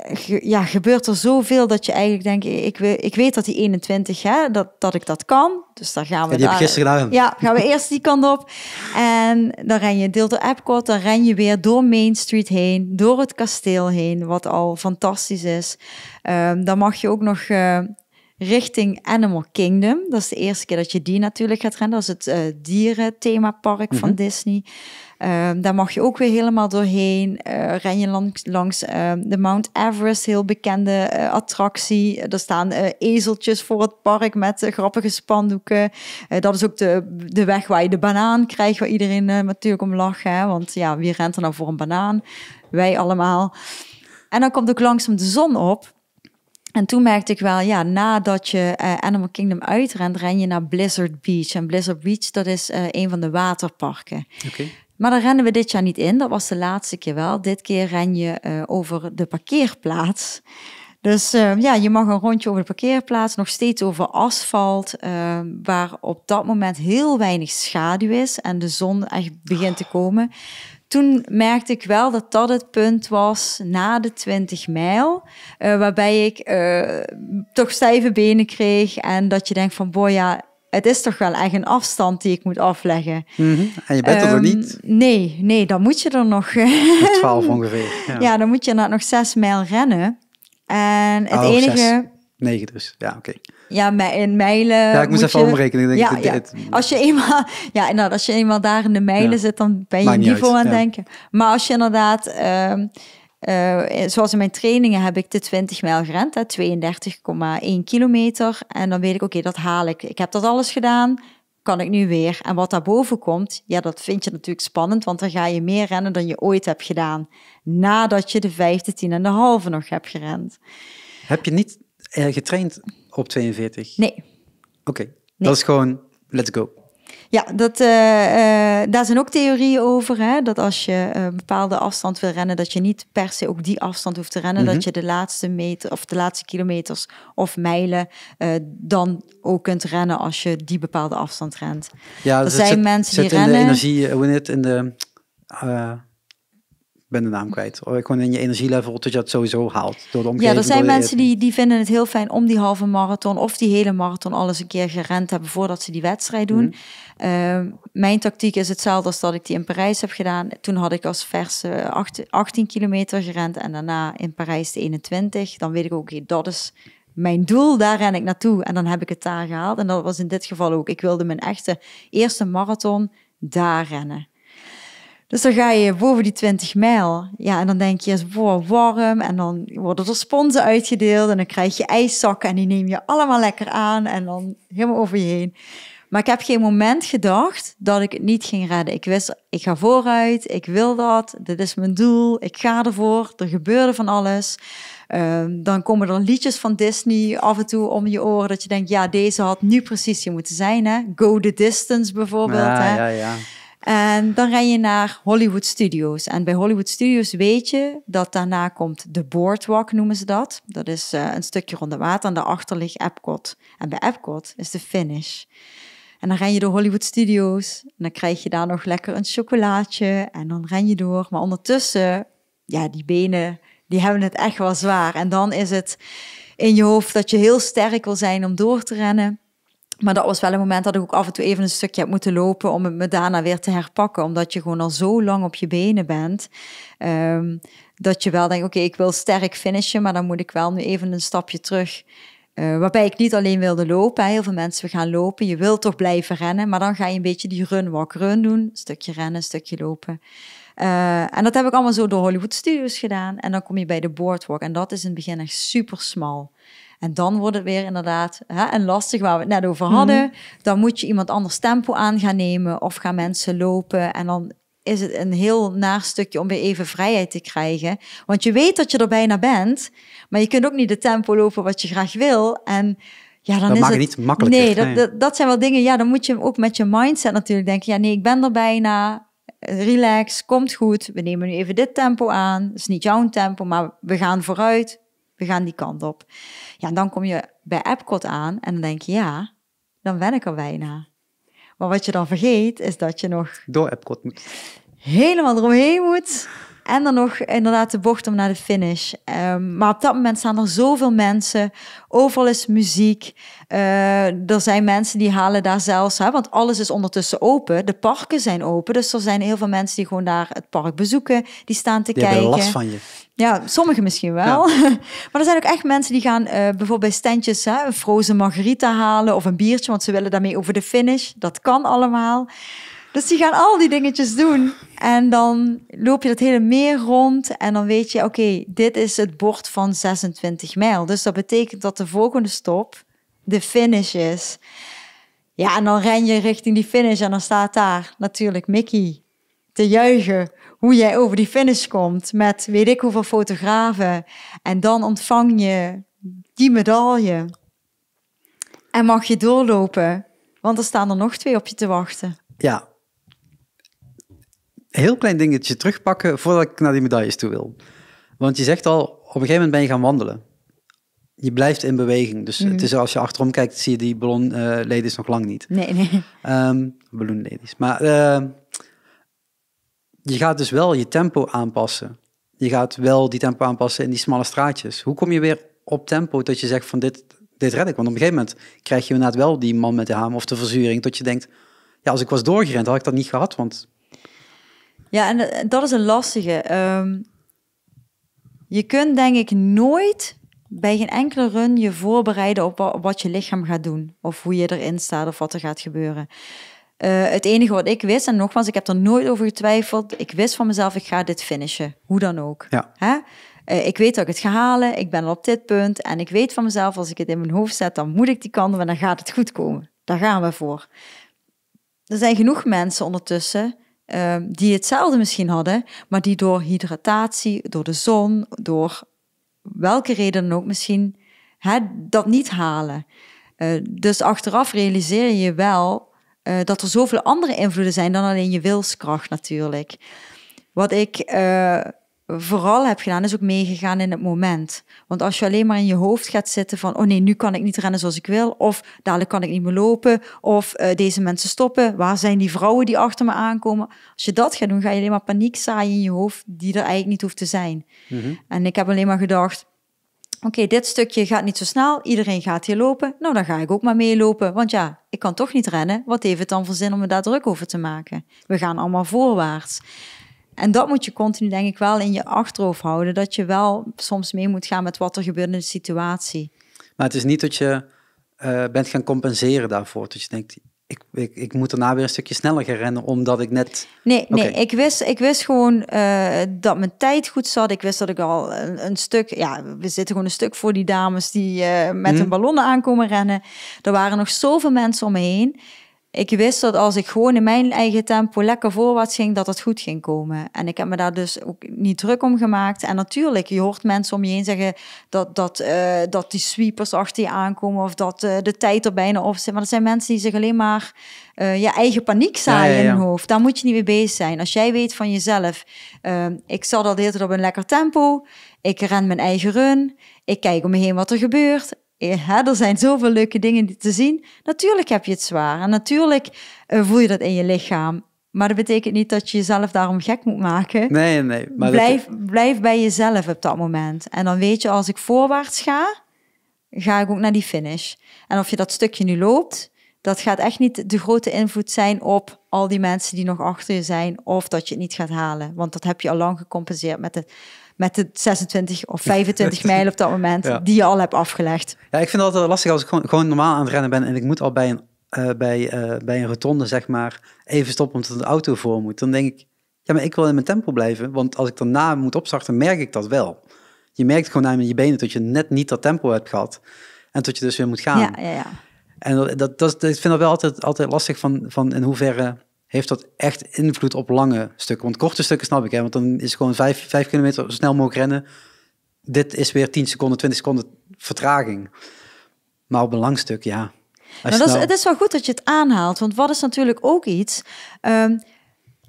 eh, ja, gebeurt er zoveel dat je eigenlijk denkt, ik, weet, ik weet dat die 21, hè, dat, dat ik dat kan. Dus daar gaan we. Ja, gisteren Ja, gaan we eerst die kant op. En dan ren je deel door Epcot, dan ren je weer door Main Street heen, door het kasteel heen, wat al fantastisch is. Ehm, dan mag je ook nog eh, richting Animal Kingdom. Dat is de eerste keer dat je die natuurlijk gaat rennen. Dat is het uh, dierenthemapark van mhm. Disney. Ehm, daar mag je ook weer helemaal doorheen. Uh, eh, ren je langs, ehm, de Mount Everest, heel bekende eh, attractie. Er staan uh, ezeltjes voor het park met grappige spandoeken. dat is ook de, de weg waar je de banaan krijgt, waar iedereen natuurlijk om lacht. Hè? Want ja, wie rent er nou voor een banaan? Wij allemaal. En dan komt ook langzaam de zon op. En toen merkte ik wel, ja, nadat je Animal Kingdom uitrent, ren je naar Blizzard Beach. En Blizzard Beach, dat is een van de waterparken. Oké. Maar dan rennen we dit jaar niet in. Dat was de laatste keer wel. Dit keer ren je eh, over de parkeerplaats. Dus ehm, ja, je mag een rondje over de parkeerplaats, nog steeds over asfalt, ehm, waar op dat moment heel weinig schaduw is en de zon echt begint te komen. Toen merkte ik wel dat dat het punt was na de 20 mijl, eh, waarbij ik eh, toch stijve benen kreeg en dat je denkt van, boy ja, het is toch wel echt een afstand die ik moet afleggen. Mhm. En je bent um, er ehm, niet? Nee, nee, dan moet je er nog... 12 ongeveer. Ja. dan moet je nog zes mijl rennen. En het oh, enige... Zes. Negen dus, ja, oké. Ja, in mijlen. Ja, ik moest even je... omrekenen. Denk ja, ja. Als, je eenmaal, ja nou, als je eenmaal daar in de mijlen zit, dan ben je niet voor aan denken. Maar als je inderdaad ehm, eh, eh, zoals in mijn trainingen heb ik de 20 mijl gerend, 32,1 kilometer. En dan weet ik, oké, dat haal ik. Ik heb dat alles gedaan, kan ik nu weer. En wat daarboven komt, ja, dat vind je natuurlijk spannend, want dan ga je meer rennen dan je ooit hebt gedaan. Nadat je de vijfde, tien en de halve nog hebt gerend. Heb je niet eh, getraind op 42? Nee. Oké, dat is gewoon let's go. Ja, dat, eh, eh, daar zijn ook theorieën over. Hè? Dat als je eh, een bepaalde afstand wil rennen, dat je niet per se ook die afstand hoeft te rennen. Dat mhm. je de laatste meter of de laatste kilometers of mijlen dan ook kunt rennen als je die bepaalde afstand rent. Ja, er dus zijn mensen die rennen. de energie, in de ben de naam kwijt. Gewoon in je energielevel dat je dat sowieso haalt. Door de ja, er zijn mensen die, die vinden het heel fijn om die halve marathon of die hele marathon alles een keer gerend hebben voordat ze die wedstrijd doen. Mhm. Ehm, mijn tactiek is hetzelfde als dat ik die in Parijs heb gedaan. Toen had ik als verse 18 kilometer gerend en daarna in Parijs de 21. Dan weet ik ook, okay, dat is mijn doel, daar ren ik naartoe. En dan heb ik het daar gehaald. En dat was in dit geval ook. Ik wilde mijn echte eerste marathon daar rennen. Dus dan ga je boven die 20 mijl. Ja, en dan denk je wow, warm. En dan worden er sponsen uitgedeeld. En dan krijg je ijszakken. En die neem je allemaal lekker aan. En dan helemaal over je heen. Maar ik heb geen moment gedacht dat ik het niet ging redden. Ik wist, ik ga vooruit. Ik wil dat. Dit is mijn doel. Ik ga ervoor. Er gebeurde van alles. Ehm, dan komen er liedjes van Disney af en toe om je oren. Dat je denkt, ja, deze had nu precies hier moeten zijn. Hè? Go the distance bijvoorbeeld. Ah, ja, ja, ja. En dan ren je naar Hollywood Studios. En bij Hollywood Studios weet je dat daarna komt de boardwalk, noemen ze dat. Dat is eh, een stukje rond water en daarachter ligt Epcot. En bij Epcot is de finish. En dan ren je door Hollywood Studios. En dan krijg je daar nog lekker een chocolaatje. En dan ren je door. Maar ondertussen, ja, die benen, die hebben het echt wel zwaar. En dan is het in je hoofd dat je heel sterk wil zijn om door te rennen. Maar dat was wel een moment dat ik ook af en toe even een stukje heb moeten lopen om het me daarna weer te herpakken. Omdat je gewoon al zo lang op je benen bent. Ehm, dat je wel denkt, oké, ik wil sterk finishen, maar dan moet ik wel nu even een stapje terug. Uh, waarbij ik niet alleen wilde lopen. Heel veel mensen gaan lopen. Je wilt toch blijven rennen. Maar dan ga je een beetje die run-walk-run doen. stukje rennen, stukje lopen. Eh, en dat heb ik allemaal zo door Hollywood Studios gedaan. En dan kom je bij de boardwalk. En dat is in het begin echt super smal. En dan wordt het weer inderdaad hè, en lastig waar we het net over hadden. Mhm. Dan moet je iemand anders tempo aan gaan nemen of gaan mensen lopen. En dan is het een heel naar stukje om weer even vrijheid te krijgen. Want je weet dat je er bijna bent, maar je kunt ook niet de tempo lopen wat je graag wil. En ja, dan is het niet makkelijk. Nee, dat, dat, dat, zijn wel dingen. Ja, dan moet je ook met je mindset natuurlijk denken. Ja, nee, ik ben er bijna. Relax, komt goed. We nemen nu even dit tempo aan. Het is niet jouw tempo, maar we gaan vooruit. We gaan die kant op. Ja, dan kom je bij Epcot aan en dan denk je, ja, dan ben ik er bijna. Maar wat je dan vergeet, is dat je nog... Door Epcot moet. Helemaal eromheen moet. En dan nog inderdaad de bocht om naar de finish. Ehm, maar op dat moment staan er zoveel mensen. Overal is muziek. Eh, er zijn mensen die halen daar zelfs... Hè, want alles is ondertussen open. De parken zijn open. Dus er zijn heel veel mensen die gewoon daar het park bezoeken. Die staan te kijken. Die hebben last van je. Ja, sommigen misschien wel. maar er zijn ook echt mensen die gaan eh, bijvoorbeeld bij standjes hè, een frozen margarita halen of een biertje, want ze willen daarmee over de finish. Dat kan allemaal. Dus die gaan al die dingetjes doen. En dan loop je dat hele meer rond en dan weet je, oké, dit is het bord van 26 mijl. Dus dat betekent dat de volgende stop de finish is. Ja, en dan ren je richting die finish en dan staat daar natuurlijk Mickey te juichen hoe jij over die finish komt met weet ik hoeveel fotografen. En dan ontvang je die medaille. En mag je doorlopen, want er staan er nog twee op je te wachten. Ja. Heel klein dingetje terugpakken voordat ik naar die medailles toe wil. Want je zegt al, op een gegeven moment ben je gaan wandelen. Je blijft in beweging. Dus mhm. het is als je achterom kijkt, zie je die ballonladies uh, nog lang niet. Nee, nee. Um, ehm, ballonladies. Maar ehm, je gaat dus wel je tempo aanpassen. Je gaat wel die tempo aanpassen in die smalle straatjes. Hoe kom je weer op tempo dat je zegt van dit, dit red ik? Want op een gegeven moment krijg je inderdaad wel die man met de ham of de verzuring. Dat je denkt, ja, als ik was doorgerend had ik dat niet gehad. Want... Ja, en eh, dat is een lastige. Ehm, je kunt denk ik nooit bij geen enkele run je voorbereiden op wat je lichaam gaat doen. Of hoe je erin staat of wat er gaat gebeuren. Eh, het enige wat ik wist, en nogmaals, ik heb er nooit over getwijfeld, ik wist van mezelf, ik ga dit finishen, hoe dan ook. Hè? Eh, ik weet dat ik het ga halen, ik ben op dit punt en ik weet van mezelf, als ik het in mijn hoofd zet, dan moet ik die kant op en dan gaat het goed komen. Daar gaan we voor. Er zijn genoeg mensen ondertussen ehm, die hetzelfde misschien hadden, maar die door hydratatie, door de zon, door welke reden dan ook misschien, dat niet halen. Eh, dus achteraf realiseer je wel uh, dat er zoveel andere invloeden zijn dan alleen je wilskracht natuurlijk. Wat ik eh, vooral heb gedaan, is ook meegegaan in het moment. Want als je alleen maar in je hoofd gaat zitten van, oh nee, nu kan ik niet rennen zoals ik wil, of dadelijk kan ik niet meer lopen, of eh, deze mensen stoppen, waar zijn die vrouwen die achter me aankomen? Als je dat gaat doen, ga je alleen maar paniek zaaien in je hoofd, die er eigenlijk niet hoeft te zijn. Mhm. En ik heb alleen maar gedacht, Oké, dit stukje gaat niet zo snel, iedereen gaat hier lopen, nou dan ga ik ook maar meelopen, want ja, ik kan toch niet rennen, wat heeft het dan voor zin om me daar druk over te maken? We gaan allemaal voorwaarts. En dat moet je continu, denk ik, wel in je achterhoofd houden, dat je wel soms mee moet gaan met wat er gebeurt in de situatie. Maar het is niet dat je eh, bent gaan compenseren daarvoor, dat je denkt, ik, ik, moet daarna weer een stukje sneller gaan rennen, omdat ik net... Nee, nee ik, wist, ik wist gewoon eh, dat mijn tijd goed zat. Ik wist dat ik al een, stuk... Ja, we zitten gewoon een stuk voor die dames die eh, met een mhm. hun ballonnen aankomen rennen. Er waren nog zoveel mensen om me heen ik wist dat als ik gewoon in mijn eigen tempo lekker voorwaarts ging, dat het goed ging komen. En ik heb me daar dus ook niet druk om gemaakt. En natuurlijk, je hoort mensen om je heen zeggen dat, dat, eh, dat die sweepers achter je aankomen of dat eh, de tijd er bijna op zit. Maar dat zijn mensen die zich alleen maar eh, je eigen paniek zaaien in hun hoofd. Daar moet je niet mee bezig zijn. Als jij weet van jezelf, ehm, ik zal dat de hele tijd op een lekker tempo. Ik ren mijn eigen run. Ik kijk om me heen wat er gebeurt ja, eh, er zijn zoveel leuke dingen te zien. Natuurlijk heb je het zwaar en natuurlijk eh, voel je dat in je lichaam. Maar dat betekent niet dat je jezelf daarom gek moet maken. Nee, nee. blijf, blijf bij jezelf op dat moment. En dan weet je, als ik voorwaarts ga, ga ik ook naar die finish. En of je dat stukje nu loopt, dat gaat echt niet de grote invloed zijn op al die mensen die nog achter je zijn. Of dat je het niet gaat halen. Want dat heb je al lang gecompenseerd met het met de 26 of 25 mijl op dat moment die je al hebt afgelegd. Ja, ik vind het altijd lastig als ik gewoon, normaal aan het rennen ben en ik moet al bij een, eh, bij, eh, bij een rotonde, zeg maar, even stoppen omdat de auto voor moet. Dan denk ik, ja, maar ik wil in mijn tempo blijven, want als ik daarna moet opstarten, merk ik dat wel. Je merkt gewoon aan je benen dat je net niet dat tempo hebt gehad en dat je dus weer moet gaan. Ja, ja, ja. En dat, dat, dat, ik vind dat wel altijd, altijd lastig van, van in hoeverre heeft dat echt invloed op lange stukken? Want korte stukken snap ik, hè, want dan is gewoon vijf, kilometer zo snel mogelijk rennen. Dit is weer 10 seconden, 20 seconden vertraging. Maar op een lang stuk, ja. Nou, dat het is wel goed dat je het aanhaalt, want wat is natuurlijk ook iets. Ehm,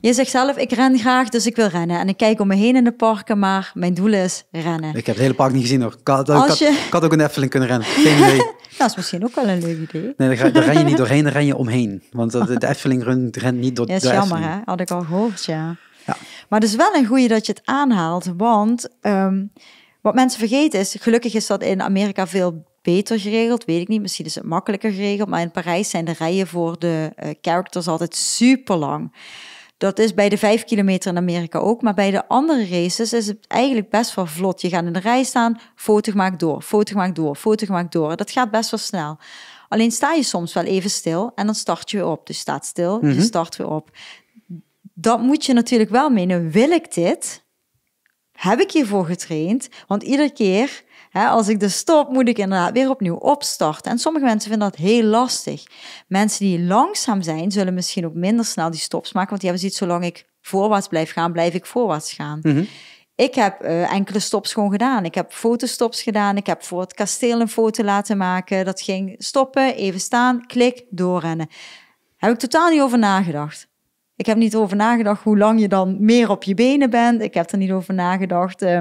je zegt zelf, ik ren graag, dus ik wil rennen. En ik kijk om me heen in de parken, maar mijn doel is rennen. Ik heb het hele park niet gezien hoor. Ik had, Als je... ook een Effeling kunnen rennen. dat is misschien ook wel een leuk idee. Nee, daar, ren je niet doorheen, daar ren je omheen. Want de, Effeling rent, niet door Dat is jammer hè, had ik al gehoord, ja. ja. Maar het is wel een goede dat je het aanhaalt, want... Ehm, wat mensen vergeten is, gelukkig is dat in Amerika veel beter geregeld, weet ik niet. Misschien is het makkelijker geregeld, maar in Parijs zijn de rijen voor de eh, characters altijd super lang. Dat is bij de 5 kilometer in Amerika ook, maar bij de andere races is het eigenlijk best wel vlot. Je gaat in de rij staan, foto gemaakt door, foto gemaakt door, foto gemaakt door. Dat gaat best wel snel. Alleen sta je soms wel even stil en dan start je weer op. Dus staat stil, je mhm. start weer op. Dat moet je natuurlijk wel menen. Wil ik dit? Heb ik hiervoor getraind? Want iedere keer als ik dus stop, moet ik inderdaad weer opnieuw opstarten. En sommige mensen vinden dat heel lastig. Mensen die langzaam zijn, zullen misschien ook minder snel die stops maken, want die hebben zoiets, zolang ik voorwaarts blijf gaan, blijf ik voorwaarts gaan. Mhm. Ik heb eh, enkele stops gewoon gedaan. Ik heb fotostops gedaan. Ik heb voor het kasteel een foto laten maken. Dat ging stoppen, even staan, klik, doorrennen. Heb ik totaal niet over nagedacht. Ik heb niet over nagedacht hoe lang je dan meer op je benen bent. Ik heb er niet over nagedacht. Eh,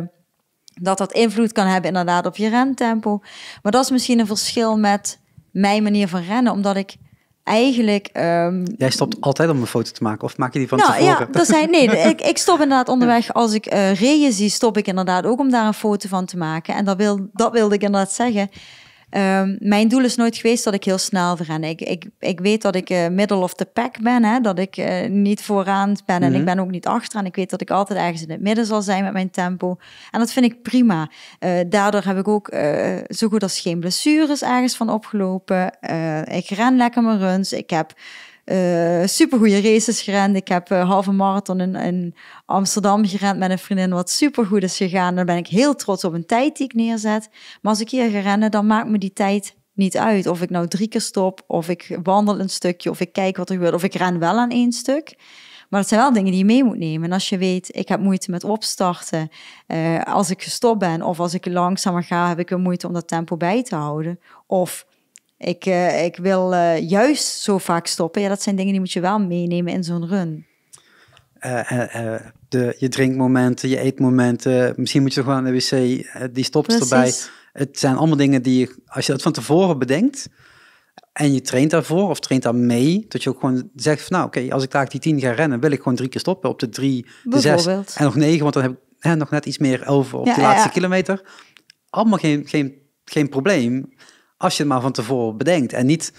dat dat invloed kan hebben inderdaad op je rentempo. Maar dat is misschien een verschil met mijn manier van rennen, omdat ik eigenlijk... Ehm, Jij stopt altijd om een foto te maken, of maak je die van nou, tevoren? Ja, dat zijn, nee, ik, ik stop inderdaad onderweg. Als ik uh, eh, reeën zie, stop ik inderdaad ook om daar een foto van te maken. En dat, wil, dat wilde ik inderdaad zeggen. Ehm, mijn doel is nooit geweest dat ik heel snel ren. Ik, ik, ik weet dat ik uh, middle of the pack ben, hè, dat ik eh, niet vooraan ben en ik mhm. ben ook niet achteraan. Ik weet dat ik altijd ergens in het midden zal zijn met mijn tempo. En dat vind ik prima. Eh, daardoor heb ik ook zo goed als geen blessures ergens van opgelopen. ik ren lekker mijn runs. Ik heb eh, supergoeie races gerend. Ik heb uh, halve marathon in, in, Amsterdam gerend met een vriendin, wat supergoed is gegaan. Daar ben ik heel trots op een tijd die ik neerzet. Maar als ik hier ga rennen, dan maakt me die tijd niet uit. Of ik nou drie keer stop, of ik wandel een stukje, of ik kijk wat er gebeurt, of ik ren wel aan één stuk. Maar dat zijn wel dingen die je mee moet nemen. En als je weet, ik heb moeite met opstarten. Eh, als ik gestopt ben of als ik langzamer ga, heb ik een moeite om dat tempo bij te houden. Of ik, eh, ik wil eh, juist zo vaak stoppen. Ja, dat zijn dingen die moet je wel meenemen in zo'n run. Eh, de, je drinkmomenten, je eetmomenten. Misschien moet je gewoon naar de wc, die stopt erbij. Het zijn allemaal dingen die je, als je dat van tevoren bedenkt en je traint daarvoor of traint daar mee, dat je ook gewoon zegt nou oké, als ik daar die tien ga rennen, wil ik gewoon drie keer stoppen op de drie, de zes en nog negen, want dan heb ik hè, nog net iets meer over op ja, de laatste kilometer. Allemaal geen, geen, geen probleem als je het maar van tevoren bedenkt. En niet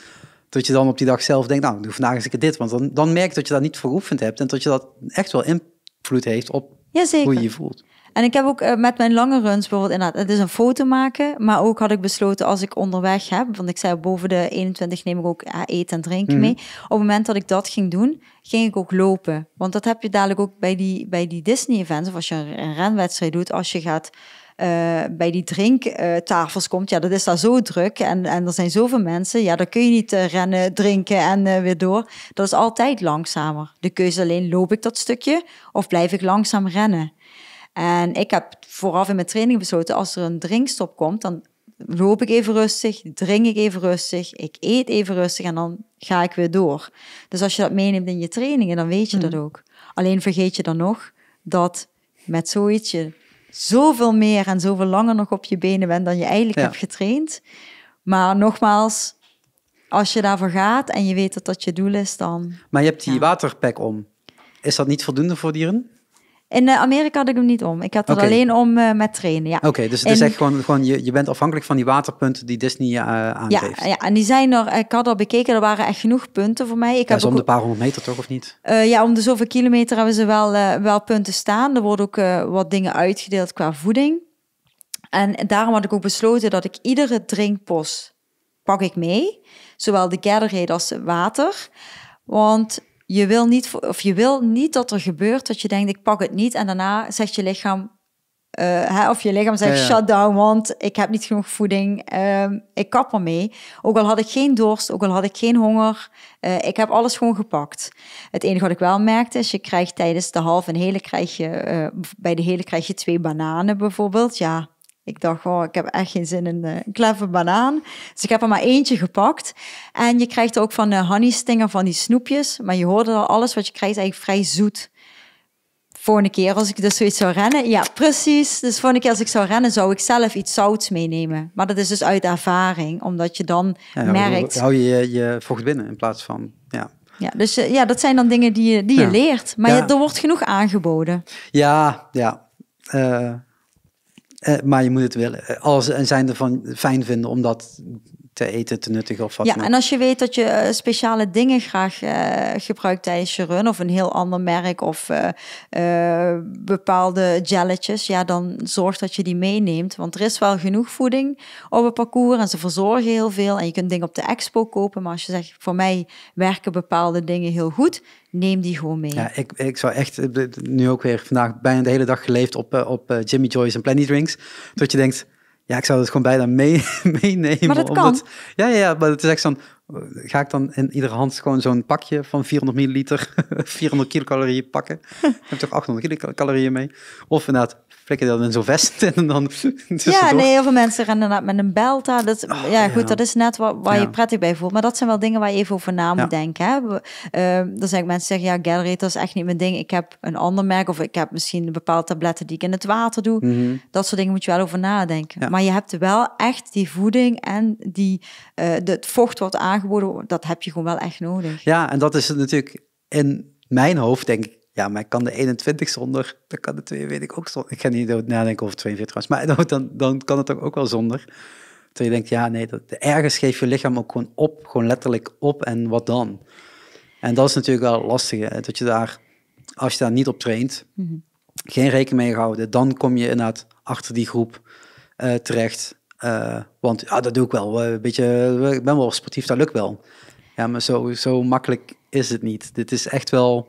dat je dan op die dag zelf denkt, nou, doe vandaag eens ik dit. Want dan, dan merk je dat je dat niet voor geoefend hebt. En dat je dat echt wel invloed heeft op hoe je je voelt. En ik heb ook eh, met mijn lange runs bijvoorbeeld inderdaad, het is een foto maken, maar ook had ik besloten als ik onderweg heb, want ik zei boven de 21 neem ik ook eh, eten en drinken mhm. mee. Op het moment dat ik dat ging doen, ging ik ook lopen. Want dat heb je dadelijk ook bij die, bij die Disney-events, of als je een renwedstrijd doet, als je gaat eh, bij die drinktafels komt, ja, dat is daar zo druk en, en er zijn zoveel mensen, ja, dan kun je niet eh, rennen, drinken en eh, weer door. Dat is altijd langzamer. De keuze alleen, loop ik dat stukje of blijf ik langzaam rennen? En ik heb vooraf in mijn training besloten, als er een drinkstop komt, dan loop ik even rustig, drink ik even rustig, ik eet even rustig en dan ga ik weer door. Dus als je dat meeneemt in je trainingen, dan weet je dat mm. ook. Alleen vergeet je dan nog dat met zoiets zoveel meer en zoveel langer nog op je benen bent dan je eigenlijk hebt getraind. Maar nogmaals, als je daarvoor gaat en je weet dat dat je doel is, dan... Maar je hebt die ja. waterpack om. Is dat niet voldoende voor dieren? In eh, Amerika had ik hem niet om. Ik had het alleen om eh, met trainen. Ja. Oké, dus het is echt gewoon, gewoon je, je bent afhankelijk van die waterpunten die Disney uh, aangeeft. Ja, ja, en die zijn er, ik had al bekeken, er waren echt genoeg punten voor mij. Ik heb om de paar honderd meter toch, of niet? ja, om de zoveel kilometer hebben ze wel, wel punten staan. Er worden ook wat dingen uitgedeeld qua voeding. En daarom had ik ook besloten dat ik iedere drinkpos pak ik mee. Zowel de gatorade als water. Want je wil niet, of je wil niet dat er gebeurt dat je denkt, ik pak het niet. En daarna zegt je lichaam, eh, of je lichaam zegt, shut down, want ik heb niet genoeg voeding. Ehm, ik kap ermee. Ook al had ik geen dorst, ook al had ik geen honger. Eh, ik heb alles gewoon gepakt. Het enige wat ik wel merkte is, je krijgt tijdens de halve en hele, krijg je, eh, bij de hele krijg je twee bananen bijvoorbeeld. Ja, ik dacht, oh, ik heb echt geen zin in eh, een kleffe banaan. Dus ik heb er maar eentje gepakt. En je krijgt ook van de eh, honeystinger van die snoepjes. Maar je hoorde al alles wat je krijgt eigenlijk vrij zoet. een keer als ik dus zoiets zou rennen. Ja, precies. Dus volgende keer als ik zou rennen, zou ik zelf iets zouts meenemen. Maar dat is dus uit ervaring, omdat je dan merkt... Hou je, je vocht binnen in plaats van... Ja. Ja, dus eh, ja, dat zijn dan dingen die je, die je leert. Maar er wordt genoeg aangeboden. Ja, ja. Eh, maar je moet het willen. Eh, Als en zijn van fijn vinden omdat te eten, te nuttigen of wat Ja, en als je weet dat je eh, speciale dingen graag eh, gebruikt tijdens je run... of een heel ander merk of eh, bepaalde jelletjes... ja, dan zorg dat je die meeneemt. Want er is wel genoeg voeding op het parcours en ze verzorgen heel veel. En je kunt dingen op de expo kopen. Maar als je zegt, voor mij werken bepaalde dingen heel goed... Neem die gewoon mee. Ja, ik, ik zou echt nu ook weer vandaag bijna de hele dag geleefd op, op Jimmy Joy's en Plenty Drinks. Tot je denkt, ja, ik zou het gewoon bijna mee, meenemen. Maar dat kan. Omdat, ja, ja, ja, maar het is echt zo'n, Ga ik dan in iedere hand gewoon zo'n pakje van 400 milliliter, 400 kilocalorieën pakken? Dan heb je toch 800 kilocalorieën mee? Of inderdaad, flikker dat in zo'n vest en dan Ja, nee, heel veel mensen rennen inderdaad met een belt Dat, oh, ja, goed, dat is net waar, je prettig bij voelt. Maar dat zijn wel dingen waar je even over na moet denken. Hè? er ehm, zijn mensen die zeggen, ja, Gallery, dat is echt niet mijn ding. Ik heb een ander merk of ik heb misschien bepaalde tabletten die ik in het water doe. Mhm. Dat soort dingen moet je wel over nadenken. Maar je hebt wel echt die voeding en die, eh, het vocht wordt aangegeven aangeboden dat heb je gewoon wel echt nodig. Ja, en dat is natuurlijk in mijn hoofd, denk ik, ja, maar ik kan de 21 zonder, dan kan de 2, weet ik ook zonder. Ik ga niet nadenken over 42 trouwens, maar dan, dan kan het ook wel zonder. Dat je denkt, ja, nee, dat, ergens geeft je lichaam ook gewoon op, gewoon letterlijk op en wat dan? En dat is natuurlijk wel lastig, dat je daar, als je daar niet op traint, mhm. geen rekening mee houden, dan kom je inderdaad achter die groep eh, terecht eh, want dat doe ik wel. Eh, een beetje, eh, ik ben wel sportief, dat lukt wel. Ja, maar zo, zo makkelijk is het niet. Dit is echt wel...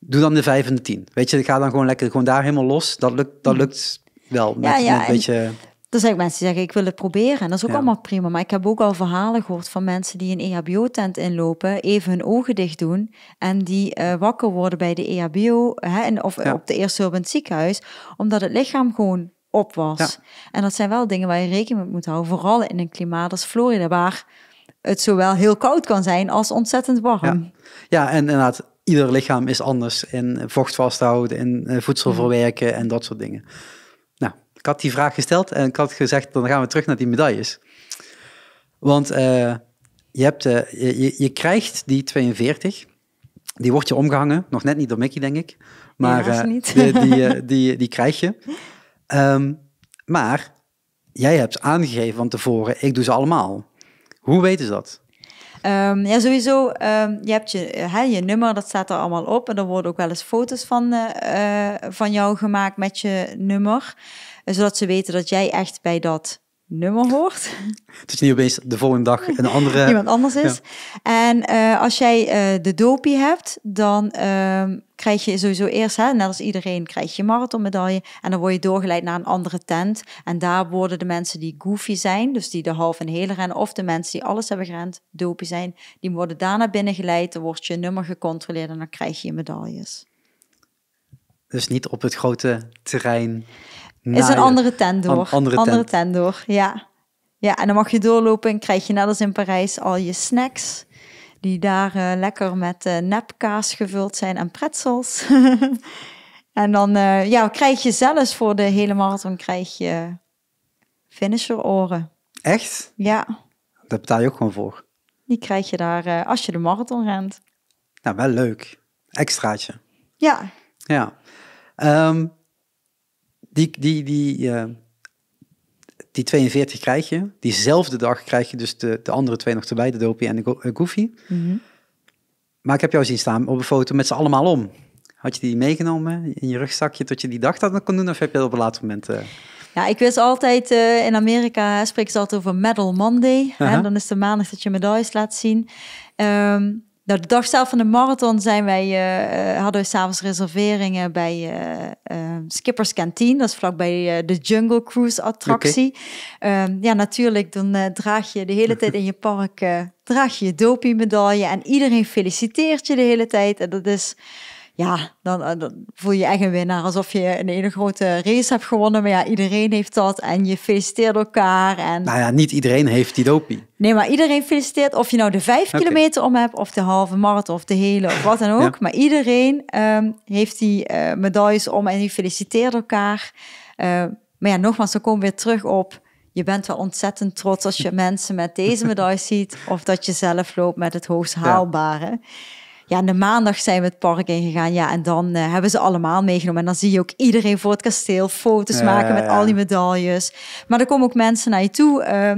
Doe dan de vijf en de tien. Weet je, ga dan gewoon lekker gewoon daar helemaal los. Dat lukt, dat mhm. lukt wel. ja, ja, een beetje... Er zijn mensen die zeggen, ik wil het proberen. En dat is ook allemaal prima. Maar ik heb ook al verhalen gehoord van mensen die een EHBO-tent inlopen, even hun ogen dicht doen en die wakker worden bij de EHBO hè, of op de eerste hulp in het ziekenhuis, omdat het lichaam gewoon op was. En dat zijn wel dingen waar je rekening mee moet houden. Vooral in een klimaat als Florida, waar het zowel heel koud kan zijn als ontzettend warm. Ja, en inderdaad, ieder lichaam is anders in vocht vasthouden, in eh, voedsel verwerken en dat soort dingen. Nou, ik had die vraag gesteld en ik had gezegd, dan gaan we terug naar die medailles. Want eh, je, hebt, eh, je, je krijgt die 42, die wordt je omgehangen, nog net niet door Mickey, denk ik. Maar die, die, die, die krijg je. Ehm, maar jij hebt aangegeven van tevoren, ik doe ze allemaal. Hoe weten ze dat? Ehm, ja, sowieso, ehm, je hebt je, eh, hè, je nummer, dat staat er allemaal op. En er worden ook wel eens foto's van, eh, eh, van jou gemaakt met je nummer. Zodat ze weten dat jij echt bij dat nummer hoort. Het is niet opeens de volgende dag een andere... Iemand anders is. En eh, als jij eh, de dopie hebt, dan ehm, krijg je sowieso eerst, hè, net als iedereen, krijg je marathonmedaille. En dan word je doorgeleid naar een andere tent. En daar worden de mensen die goofy zijn, dus die de half en hele rennen, of de mensen die alles hebben gerend, dopie zijn, die worden daarna binnengeleid. Dan wordt je nummer gecontroleerd en dan krijg je je medailles. Dus niet op het grote terrein is een andere tent door. Een andere, tent. door, ja. Ja, en dan mag je doorlopen en krijg je net als in Parijs al je snacks. Die daar eh, lekker met eh, nepkaas gevuld zijn en pretzels. en dan eh, ja, krijg je zelfs voor de hele marathon krijg je finisheroren. Echt? Ja. Daar betaal je ook gewoon voor? Die krijg je daar als je de marathon rent. Nou, wel leuk. Extraatje. Ja. Ja. Um, die, die, die, eh, die 42 krijg je. Diezelfde dag krijg je dus de, de andere twee nog erbij, de Dopie en de go uh, Goofy. Mhm. Maar ik heb jou zien staan op een foto met ze allemaal om. Had je die meegenomen in je rugzakje tot je die dag dat kon doen? Of heb je dat op een later moment... Eh? Ja, ik wist altijd, in Amerika spreken ze altijd over Medal Monday. Uh Dan is de maandag dat je medailles laat zien. Ehm, nou, de dag zelf van de marathon zijn wij, eh, eh, hadden we s'avonds reserveringen bij eh, Skippers Canteen. Dat is vlakbij de Jungle Cruise attractie. Ehm, ja, natuurlijk, dan draag je de hele tijd in je park draag je je dopie medaille. En iedereen feliciteert je de hele tijd. En dat is ja, eh, dan, voel je je echt een winnaar. Alsof je een hele grote race hebt gewonnen. Maar ja, iedereen heeft dat. En je feliciteert elkaar. En... Nou ja, niet iedereen heeft die dopie. Nee, maar iedereen feliciteert. Of je nou de vijf kilometer om hebt. Of de halve marathon. Of de hele. Of wat dan ook. Maar iedereen ehm, heeft die eh, medailles om. En die feliciteert elkaar. Ehm, maar ja, nogmaals, dan komen we weer terug op je bent wel ontzettend trots als je mensen met deze medaille ziet. Of dat je zelf loopt met het hoogst haalbare. Ja, en de maandag zijn we het park ingegaan. Ja, en dan eh, hebben ze allemaal meegenomen. En dan zie je ook iedereen voor het kasteel foto's maken met al die medailles. Maar er komen ook mensen naar je toe, eh,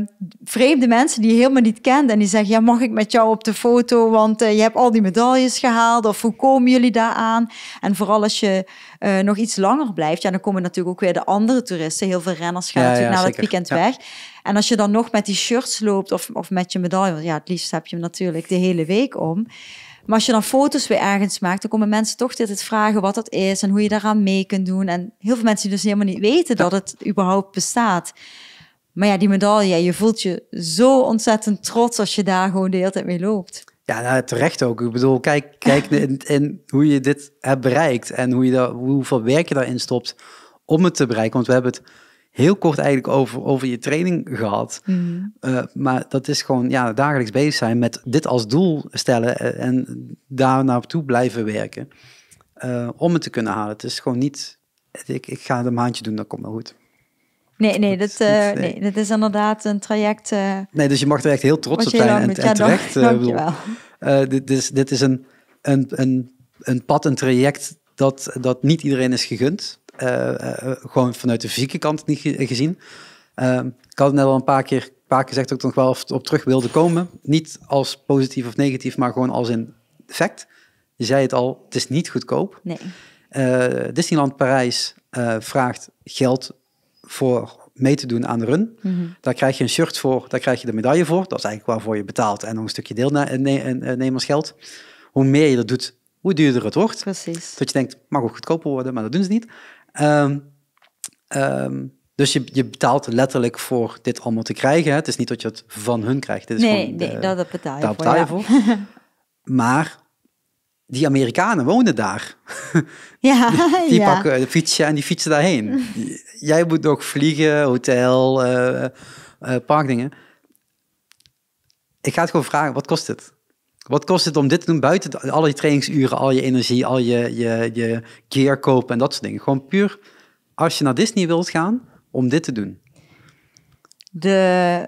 vreemde mensen die je helemaal niet kent. En die zeggen, ja, mag ik met jou op de foto? Want eh, je hebt al die medailles gehaald. Of hoe komen jullie daar aan? En vooral als je nog iets langer blijft, ja, dan komen natuurlijk ook weer de andere toeristen. Heel veel renners gaan natuurlijk naar het weekend weg. En als je dan nog met die shirts loopt of, of met je medaille, ja, het liefst heb je hem natuurlijk de hele week om. Maar als je dan foto's weer ergens maakt, dan komen mensen toch dit vragen wat dat is en hoe je daaraan mee kunt doen. En heel veel mensen die dus helemaal niet weten dat het überhaupt bestaat. Maar ja, die medaille, je voelt je zo ontzettend trots als je daar gewoon de hele tijd mee loopt. Ja, nou, terecht ook. Ik bedoel, kijk, kijk in, hoe je dit hebt bereikt en hoe je daar, hoeveel werk je daarin stopt om het te bereiken. Want we hebben het heel kort eigenlijk over, over je training gehad. Mhm. Eh, maar dat is gewoon ja, dagelijks bezig zijn met dit als doel stellen eh, en daar naartoe blijven werken. Eh, om het te kunnen halen. Het is gewoon niet, ik, ik ga het een maandje doen, dat komt wel goed. Nee, nee, dat, nee. dat is inderdaad een traject. nee, dus je mag er echt heel trots op zijn. En, terecht. dit, is, dit is een, een, een, een pad, een traject dat, dat niet iedereen is gegund. Eh, eh, gewoon vanuit de fysieke kant niet gezien. Ehm, ik had net al een paar keer, paar keer gezegd dat ik nog wel op terug wilde komen. Niet als positief of negatief, maar gewoon als een fact. Je zei het al, het is niet goedkoop. Nee. Eh, Disneyland Parijs vraagt geld voor mee te doen aan de run. Mhm. Daar krijg je een shirt voor, daar krijg je de medaille voor. Dat is eigenlijk waarvoor je betaalt. En nog een stukje deelnemersgeld. Hoe meer je dat doet, hoe duurder het wordt. Precies. Dat je denkt, mag ook goedkoper worden, maar dat doen ze niet. Ehm, ehm, dus je, je, betaalt letterlijk voor dit allemaal te krijgen. Hè? Het is niet dat je het van hun krijgt. Dit is nee, nee, dat, dat betaal je, daar betaal je voor. Maar die Amerikanen wonen daar. Ja, die, die pakken de fietsen en die fietsen daarheen. Jij moet nog vliegen, hotel, uh, uh, parkdingen. Ik ga het gewoon vragen, wat kost het? Wat kost het om dit te doen buiten al je trainingsuren, al je energie, al je, je, je gear kopen en dat soort dingen? Gewoon puur als je naar Disney wilt gaan om dit te doen. De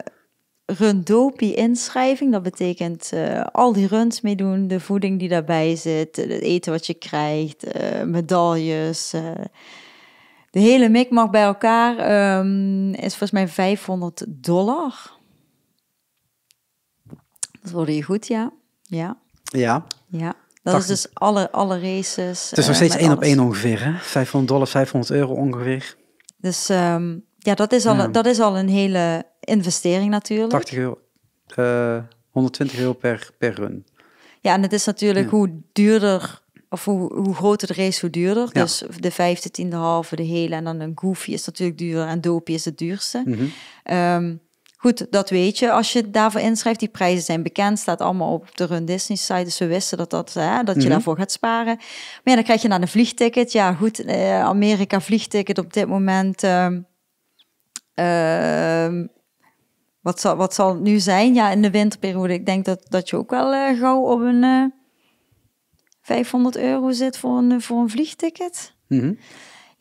Rundopi-inschrijving, dat betekent eh, al die runs meedoen, de voeding die daarbij zit, het eten wat je krijgt, uh, medailles. Eh. de hele mikmak bij elkaar ehm, is volgens mij 500 dollar. Dat wordt je goed, ja. Ja. Ja. Ja. Dat is dus alle, alle races. Het is nog eh, steeds één op één ongeveer, hè? 500 dollar, 500 euro ongeveer. Dus ehm, ja, dat is, al, dat is al een hele investering natuurlijk. 80 euro, uh, eh, 120 euro per, per run. Ja, en het is natuurlijk hoe duurder of hoe, hoe groter de race, hoe duurder. Dus de vijfde, tiende, halve, de hele en dan een goofy is natuurlijk duurder en dopie is het duurste. Mhm. Ehm, Goed, dat weet je als je daarvoor inschrijft. Die prijzen zijn bekend, staat allemaal op de Run Disney site. Dus we wisten dat, dat, hè, dat je mhm. daarvoor gaat sparen. Maar dan krijg je dan een vliegticket. Ja, goed, eh, Amerika vliegticket op dit moment. Ehm, ehm, wat, zal, wat zal het nu zijn? Ja, in de winterperiode. Ik denk dat, dat je ook wel eh, gauw op een 500 eh, euro zit voor een, voor een vliegticket. Mhm.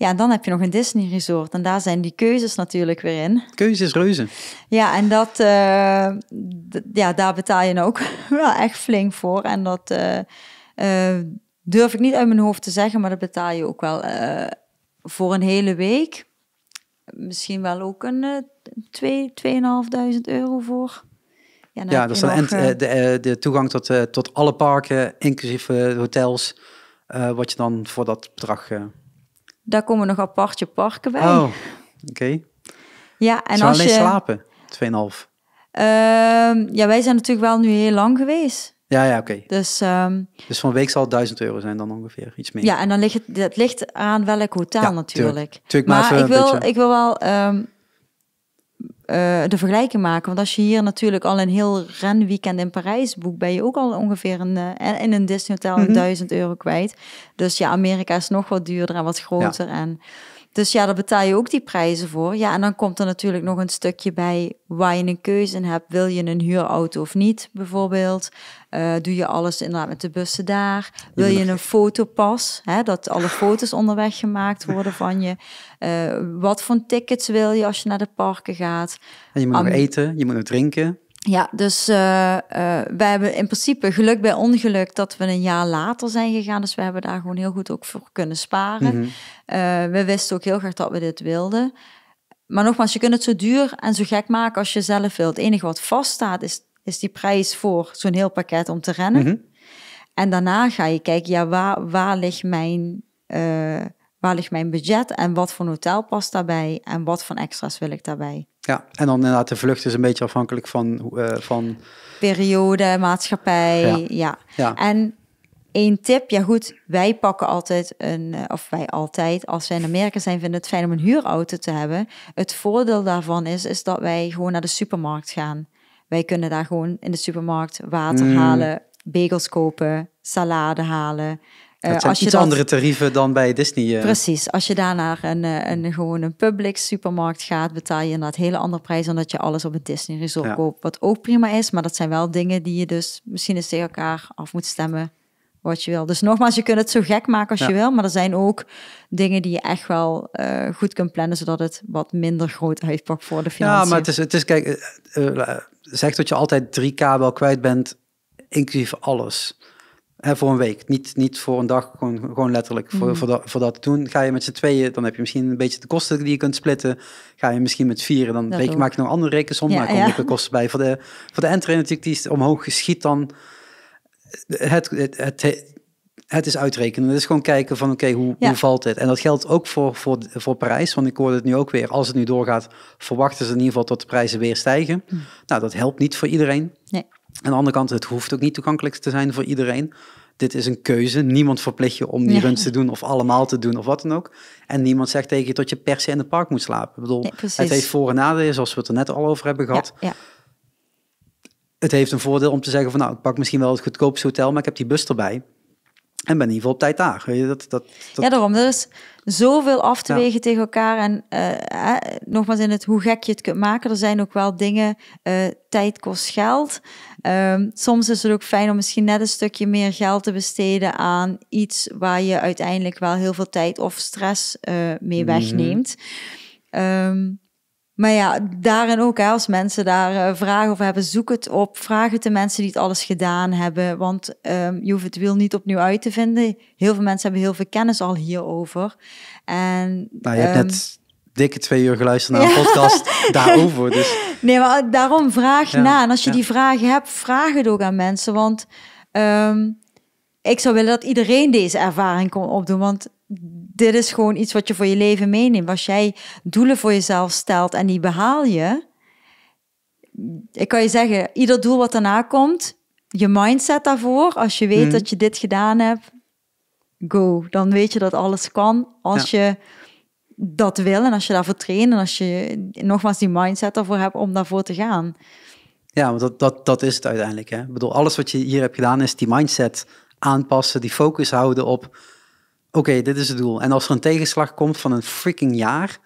Ja, dan heb je nog een Disney Resort. En daar zijn die keuzes natuurlijk weer in. Keuzes reuzen. Ja, en dat, eh, ja, daar betaal je nou ook wel echt flink voor. En dat eh, eh, durf ik niet uit mijn hoofd te zeggen, maar dat betaal je ook wel voor een hele week. Misschien wel ook een 2, 2.500 euro voor. Ja, dat is dan de, de, de, toegang tot, tot alle parken, inclusief hotels, wat je dan voor dat bedrag... Daar komen nog apart je parken bij. Oh, oké. Ja, en als je... slapen? 2,5? Uh, ehm, ja, wij zijn natuurlijk wel nu heel lang geweest. Ja, ja, oké. Dus, um, dus van week zal het 1000 euro zijn dan ongeveer, iets meer. Ja, en dan ligt het, dat ligt aan welk hotel natuurlijk. Tuurlijk, maar, ik, wil, ik wil wel ehm, eh, de vergelijking maken. Want als je hier natuurlijk al een heel renweekend in Parijs boekt, ben je ook al ongeveer een, eh, in een Disney Hotel 1000 mhm. euro kwijt. Dus ja, Amerika is nog wat duurder en wat groter. En dus ja, daar betaal je ook die prijzen voor. Ja, en dan komt er natuurlijk nog een stukje bij waar je een keuze in hebt. Wil je een huurauto of niet, bijvoorbeeld? Eh, doe je alles inderdaad met de bussen daar? Wil je een fotopas, hè, dat alle foto's onderweg gemaakt worden van je? Eh, wat voor tickets wil je als je naar de parken gaat? En je moet nog eten, je moet nog drinken. Ja, dus uh, wij hebben in principe geluk bij ongeluk dat we een jaar later zijn gegaan. Dus we hebben daar gewoon heel goed ook voor kunnen sparen. Mhm. Eh, we wisten ook heel graag dat we dit wilden. Maar nogmaals, je kunt het zo duur en zo gek maken als je zelf wilt. Het enige wat vaststaat is, is die prijs voor zo'n heel pakket om te rennen. Mhm. En daarna ga je kijken, ja, waar, waar ligt mijn waar ligt mijn budget en wat voor hotel past daarbij en wat voor extra's wil ik daarbij. Ja, en dan inderdaad de vlucht is een beetje afhankelijk van... Uh, van... Periode, maatschappij, ja. ja. ja. En één tip, ja goed, wij pakken altijd een... Eh, of wij altijd, als wij in Amerika zijn, vinden het fijn om een huurauto te hebben. Het voordeel daarvan is, is dat wij gewoon naar de supermarkt gaan. Wij kunnen daar gewoon in de supermarkt water mm. halen, bagels kopen, salade halen... Eh, dat zijn als je iets andere tarieven dan bij Disney. Eh. Precies. Als je daar naar een, eh, een, gewoon een public supermarkt gaat, betaal je inderdaad hele andere prijs dan dat je alles op het Disney Resort koopt. Wat ook prima is, maar dat zijn wel dingen die je dus misschien eens tegen elkaar af moet stemmen wat je wil. Dus nogmaals, je kunt het zo gek maken als je wil, maar er zijn ook dingen die je echt wel goed kunt plannen, zodat het wat minder groot uitpakt voor de financiën. Ja, maar het is, het is kijk, zeg dat je altijd 3K wel kwijt bent, inclusief alles. En voor een week, niet, niet voor een dag, gewoon, gewoon letterlijk. Voor, mhm. voor, dat, voor ga je met z'n tweeën, dan heb je misschien een beetje de kosten die je kunt splitten. Ga je misschien met vieren, dan maak je nog andere rekensom, ja, maar kom de kosten bij. Voor de, voor de entree natuurlijk, die omhoog geschiet dan... Het, het, het, het, is uitrekenen. Het is gewoon kijken van oké, hoe, hoe valt dit? En dat geldt ook voor, voor, voor Parijs, want ik hoorde het nu ook weer. Als het nu doorgaat, verwachten ze in ieder geval dat de prijzen weer stijgen. Mhm. Nou, dat helpt niet voor iedereen. Nee. Aan de andere kant, het hoeft ook niet toegankelijk te zijn voor iedereen. Dit is een keuze. Niemand verplicht je om die nee. runs te doen of allemaal te doen of wat dan ook. En niemand zegt tegen je dat je per se in het park moet slapen. Ik bedoel, het heeft voor- en nadelen, zoals we het er net al over hebben gehad. Ja, Het heeft een voordeel om te zeggen van nou, ik pak misschien wel het goedkoopste hotel, maar ik heb die bus erbij. En ben in ieder geval op tijd daar. Dat, dat, dat... Ja, daarom. Dus zoveel af te wegen tegen elkaar. En eh, eh, nogmaals in het hoe gek je het kunt maken. Er zijn ook wel dingen, eh, tijd kost geld. Ehm, soms is het ook fijn om misschien net een stukje meer geld te besteden aan iets waar je uiteindelijk wel heel veel tijd of stress eh, mee mhm. wegneemt. Ehm, maar ja, daarin ook, als mensen daar eh, vragen of hebben, zoek het op. Vraag het de mensen die het alles gedaan hebben. Want ehm, je hoeft het wiel niet opnieuw uit te vinden. Heel veel mensen hebben heel veel kennis al hierover. En, nou, je hebt ehm, net dikke twee uur geluisterd naar een podcast daarover. Dus. Nee, maar daarom vraag na. En als je die vragen hebt, vraag het ook aan mensen. Want ehm, ik zou willen dat iedereen deze ervaring kon opdoen. Want dit is gewoon iets wat je voor je leven meeneemt. Als jij doelen voor jezelf stelt en die behaal je, ik kan je zeggen, ieder doel wat daarna komt, je mindset daarvoor, als je weet mhm. dat je dit gedaan hebt, go. Dan weet je dat alles kan als je dat wil en als je daarvoor traint en als je nogmaals die mindset daarvoor hebt om daarvoor te gaan. Ja, want dat, dat, dat is het uiteindelijk. Hè? Ik bedoel, alles wat je hier hebt gedaan is die mindset aanpassen, die focus houden op Oké, dit is het doel. En als er een tegenslag komt van een freaking jaar,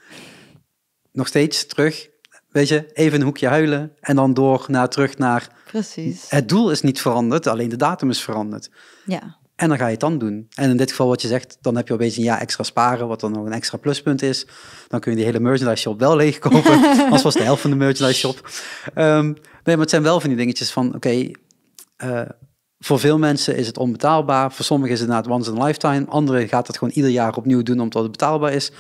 nog steeds terug, weet je, even een hoekje huilen en dan door naar, terug naar... Precies. Het doel is niet veranderd, alleen de datum is veranderd. Ja. En dan ga je het dan doen. En in dit geval wat je zegt, dan heb je opeens een jaar extra sparen, wat dan nog een extra pluspunt is. Dan kun je die hele merchandise shop wel leegkopen. als was de helft van de merchandise shop. Ehm, nee, maar het zijn wel van die dingetjes van, oké, eh, voor veel mensen is het onbetaalbaar. Voor sommigen is het na het once in a lifetime. Anderen gaat het gewoon ieder jaar opnieuw doen omdat het betaalbaar is.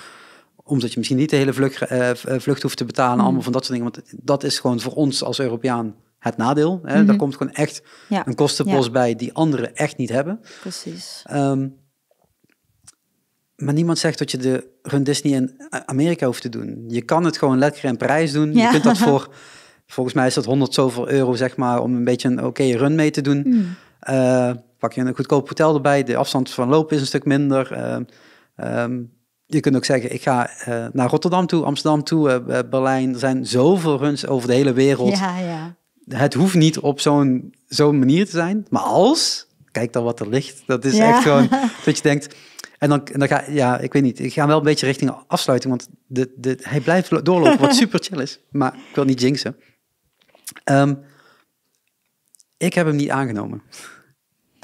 Omdat je misschien niet de hele vlucht, eh, eh, vlucht hoeft te betalen. Hmm. Allemaal van dat soort dingen. Want dat is gewoon voor ons als Europeaan het nadeel. Hè? Daar mhm. komt gewoon echt een kostenpost bij die anderen echt niet hebben. Precies. Ehm, maar niemand zegt dat je de Run Disney in Amerika hoeft te doen. Je kan het gewoon lekker in prijs doen. Ja. Je kunt dat voor, volgens mij is dat 100 zoveel euro, zeg maar, om een beetje een oké run mee te doen. Hmm. Eh, pak je een goedkoop hotel erbij, de afstand van lopen is een stuk minder. Eh, ehm, je kunt ook zeggen, ik ga eh, naar Rotterdam toe, Amsterdam toe, Berlijn. Er zijn zoveel runs over de hele wereld. Ja, ja. Het hoeft niet op zo'n zo'n manier te zijn. Maar als, kijk dan wat er ligt. Dat is echt gewoon dat je denkt. En dan, dan ga ja, ik weet niet. Ik ga wel een beetje richting afsluiting, want de, de, hij blijft doorlopen, wat super chill is. Maar ik wil niet jinxen. Ehm, ik heb hem niet aangenomen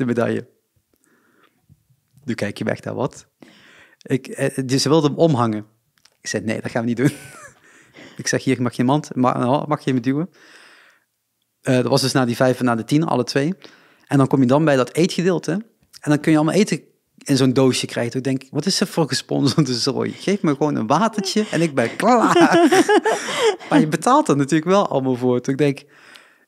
de medaille. Nu kijk je weg naar wat. Ik, eh, dus ze wilde hem omhangen. Ik zei, nee, dat gaan we niet doen. ik zeg, hier mag je mand, mag, nou, mag je me duwen. Uh, dat was dus na die vijf en na de tien, alle twee. En dan kom je dan bij dat eetgedeelte. En dan kun je allemaal eten in zo'n doosje krijgen. Ik denk, wat is er voor gesponsorde zooi? Geef me gewoon een watertje en ik ben klaar. maar je betaalt er natuurlijk wel allemaal voor. Toen ik denk,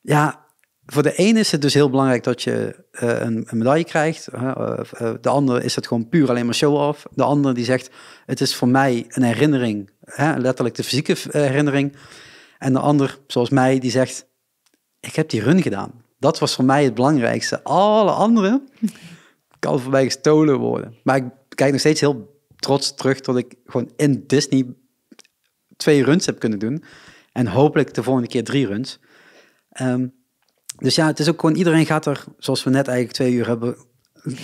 ja, voor de ene is het dus heel belangrijk dat je eh, een, medaille krijgt. Eh, eh, de andere is het gewoon puur alleen maar show-off. De andere die zegt, het is voor mij een herinnering. Hè, letterlijk de fysieke herinnering. En de ander, zoals mij, die zegt, ik heb die run gedaan. Dat was voor mij het belangrijkste. Alle andere kan voor mij gestolen worden. Maar ik kijk nog steeds heel trots terug dat ik gewoon in Disney twee runs heb kunnen doen. En hopelijk de volgende keer drie runs. Um, dus ja, het is ook gewoon, iedereen gaat er, zoals we net eigenlijk twee uur hebben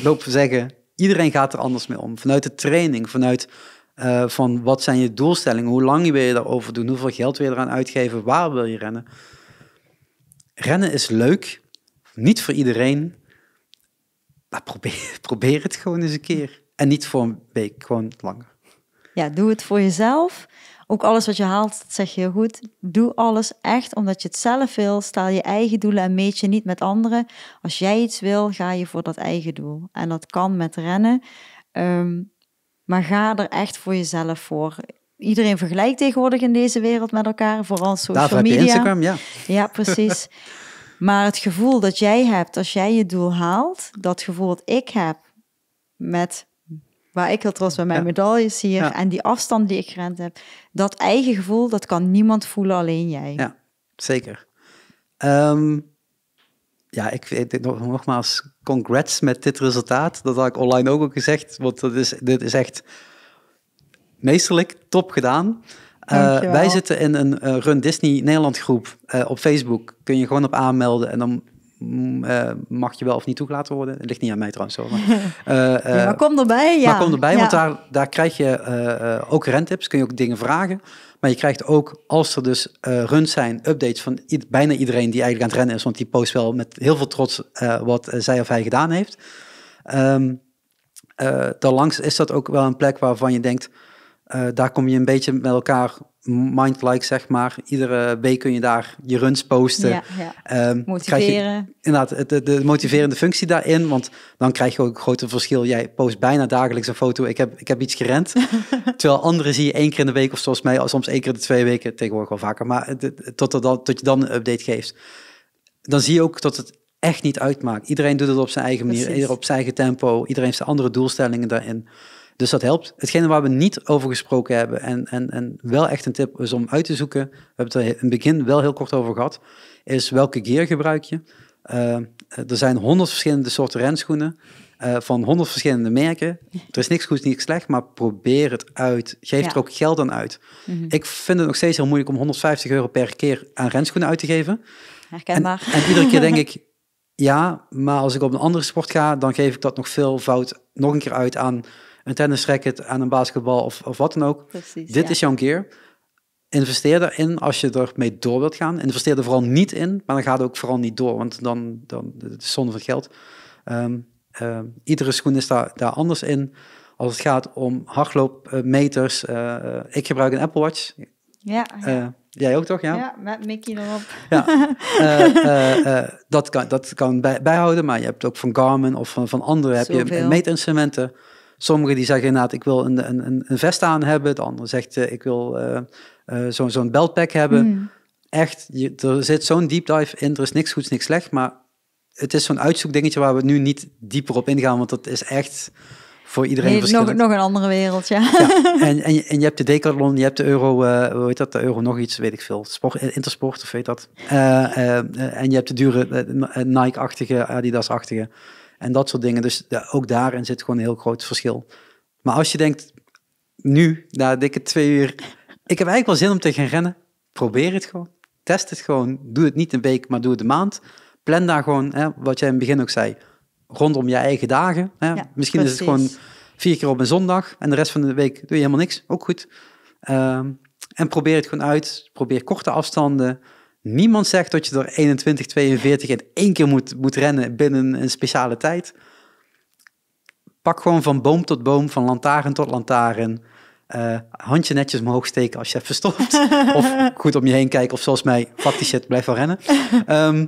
lopen zeggen, iedereen gaat er anders mee om. Vanuit de training, vanuit eh, van wat zijn je doelstellingen, hoe lang wil je daarover doen, hoeveel geld wil je eraan uitgeven, waar wil je rennen. Rennen is leuk, niet voor iedereen, maar probeer, probeer het gewoon eens een keer. En niet voor een week, gewoon langer. Ja, doe het voor jezelf, ook alles wat je haalt, dat zeg je heel goed. Doe alles echt omdat je het zelf wil. Stel je eigen doelen en meet je niet met anderen. Als jij iets wil, ga je voor dat eigen doel. En dat kan met rennen. Ehm, maar ga er echt voor jezelf voor. Iedereen vergelijkt tegenwoordig in deze wereld met elkaar, vooral social media. Instagram, ja. Ja, precies. maar het gevoel dat jij hebt als jij je doel haalt, dat gevoel dat ik heb met waar ik heel trots ben, mijn medailles hier en die afstand die ik gerend heb. Dat eigen gevoel, dat kan niemand voelen, alleen jij. Ja, zeker. Ehm, ja, ik weet nogmaals, congrats met dit resultaat. Dat had ik online ook al gezegd, want dat is, dit is echt meesterlijk, top gedaan. Uh, wij zitten in een eh, Run Disney Nederland groep eh, op Facebook. Kun je gewoon op aanmelden en dan Mm, eh, mag je wel of niet toegelaten worden. Het ligt niet aan mij trouwens. Hoor, maar, eh, eh, ja, maar kom erbij. Ja. Maar kom erbij, want daar, daar krijg je uh, ook rentips. Kun je ook dingen vragen. Maar je krijgt ook, als er dus runs zijn, updates van bijna iedereen die eigenlijk aan het rennen is. Want die post wel met heel veel trots wat zij of hij gedaan heeft. Um, daarlangs is dat ook wel een plek waarvan je denkt... Eh, daar kom je een beetje met elkaar mind-like, zeg maar. Iedere week kun je daar je runs posten. Ja, ehm, Motiveren. inderdaad, de, de, motiverende functie daarin. Want dan krijg je ook een groot verschil. Jij post bijna dagelijks een foto. Ik heb, ik heb iets gerend. terwijl anderen zie je één keer in de week of zoals mij soms één keer de twee weken. Tegenwoordig wel vaker. Maar tot, dat tot, je dan een update geeft. Dan zie je ook dat het echt niet uitmaakt. Iedereen doet het op zijn eigen manier. Ieder op zijn eigen tempo. Iedereen heeft zijn andere doelstellingen daarin. Dus dat helpt. Hetgene waar we niet over gesproken hebben, en, en, en wel echt een tip is om uit te zoeken, we hebben het er in het begin wel heel kort over gehad, is welke gear gebruik je? Eh, er zijn honderd verschillende soorten renschoenen. Eh, van honderd verschillende merken. Er is niks goed, niks slecht, maar probeer het uit. Geef er ook geld aan uit. Mhm. Ik vind het nog steeds heel moeilijk om 150 euro per keer aan renschoenen uit te geven. Herkenbaar. En, en iedere keer denk ik, ja, maar als ik op een andere sport ga, dan geef ik dat nog veel fout nog een keer uit aan een tennisracket, aan een basketbal of, of wat dan ook. Precies, Dit is jouw keer. Investeer daarin als je ermee door wilt gaan. Investeer er vooral niet in, maar dan gaat het ook vooral niet door, want dan, dan het is zonde van geld. Ehm, ehm, iedere schoen is daar, daar anders in. Als het gaat om hardloopmeters. Uh, ik gebruik een Apple Watch. Ja, ja. Eh, jij ook toch? Ja, ja met Mickey erop. Ja. dat kan, dat kan bij, bijhouden, maar je hebt ook van Garmin of van, van anderen heb je meetinstrumenten. Sommigen die zeggen inderdaad, ik wil een, een, een vest aan hebben. De ander zegt, eh, ik wil eh, eh, zo'n zo beltpack hebben. Hmm. Echt, er zit zo'n deep dive in. Er is niks goeds, niks slecht. Maar het is zo'n uitzoekdingetje waar we nu niet dieper op ingaan. Want dat is echt voor iedereen nee, verschillend. Nog, nog een andere wereld, ja. ja. En, en, en, je hebt de Decathlon, je hebt de Euro, hoe heet dat, de Euro nog iets, weet ik veel, sport, Intersport of weet dat. en je hebt de dure Nike-achtige, Adidas-achtige en dat soort dingen. Dus ook daarin zit gewoon een heel groot verschil. Maar als je denkt, nu, na dikke twee uur, ik heb eigenlijk wel zin om te gaan rennen, probeer het gewoon. Test het gewoon. Doe het niet een week, maar doe het een maand. Plan daar gewoon, hè, wat jij in het begin ook zei, rondom je eigen dagen. Ja, Misschien is het gewoon vier keer op een zondag en de rest van de week doe je helemaal niks. Ook goed. Ehm, en probeer het gewoon uit. Probeer korte afstanden. Niemand zegt dat je door 21, 42 in één keer moet, moet rennen binnen een speciale tijd. Pak gewoon van boom tot boom, van lantaarn tot lantaarn. Eh, handje netjes omhoog steken als je hebt verstopt. of goed om je heen kijken, of zoals mij, fuck die shit, blijf wel rennen. Ehm,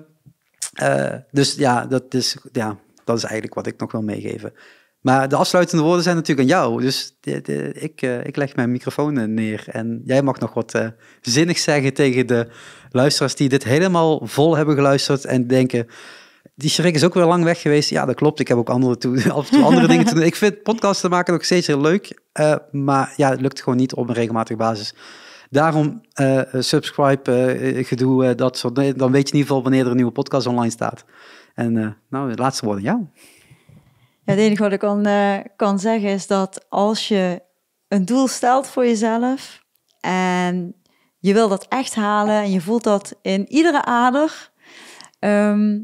eh, dus ja dat, is, ja, dat is eigenlijk wat ik nog wil meegeven. Maar de afsluitende woorden zijn natuurlijk aan jou. Dus ik, eh, ik leg mijn microfoon neer en jij mag nog wat zinnig zeggen tegen de luisteraars die dit helemaal vol hebben geluisterd en denken, die schrik is ook weer lang weg geweest. Ja, dat klopt. Ik heb ook andere, toe, af en andere dingen te doen. Ik vind podcasten maken nog steeds heel leuk. Eh, maar ja, het lukt gewoon niet op een regelmatige basis. Daarom eh, eh, subscribe, gedoe, dat soort Dan weet je in ieder geval wanneer er een nieuwe podcast online staat. En nou, het laatste woorden: ja. Ja, het enige wat ik kan, kan zeggen is dat als je een doel stelt voor jezelf... en je wil dat echt halen en je voelt dat in iedere ader, ehm,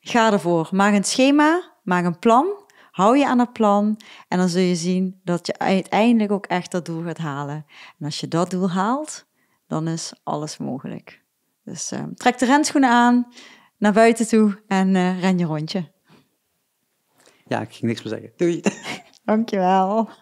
ga ervoor. Maak een schema, maak een plan, hou je aan het plan en dan zul je zien dat je uiteindelijk ook echt dat doel gaat halen. En als je dat doel haalt, dan is alles mogelijk. Dus ehm, trek de renschoenen aan, naar buiten toe en eh, ren je rondje. Ja, ik ging niks meer zeggen. Doei. Dankjewel.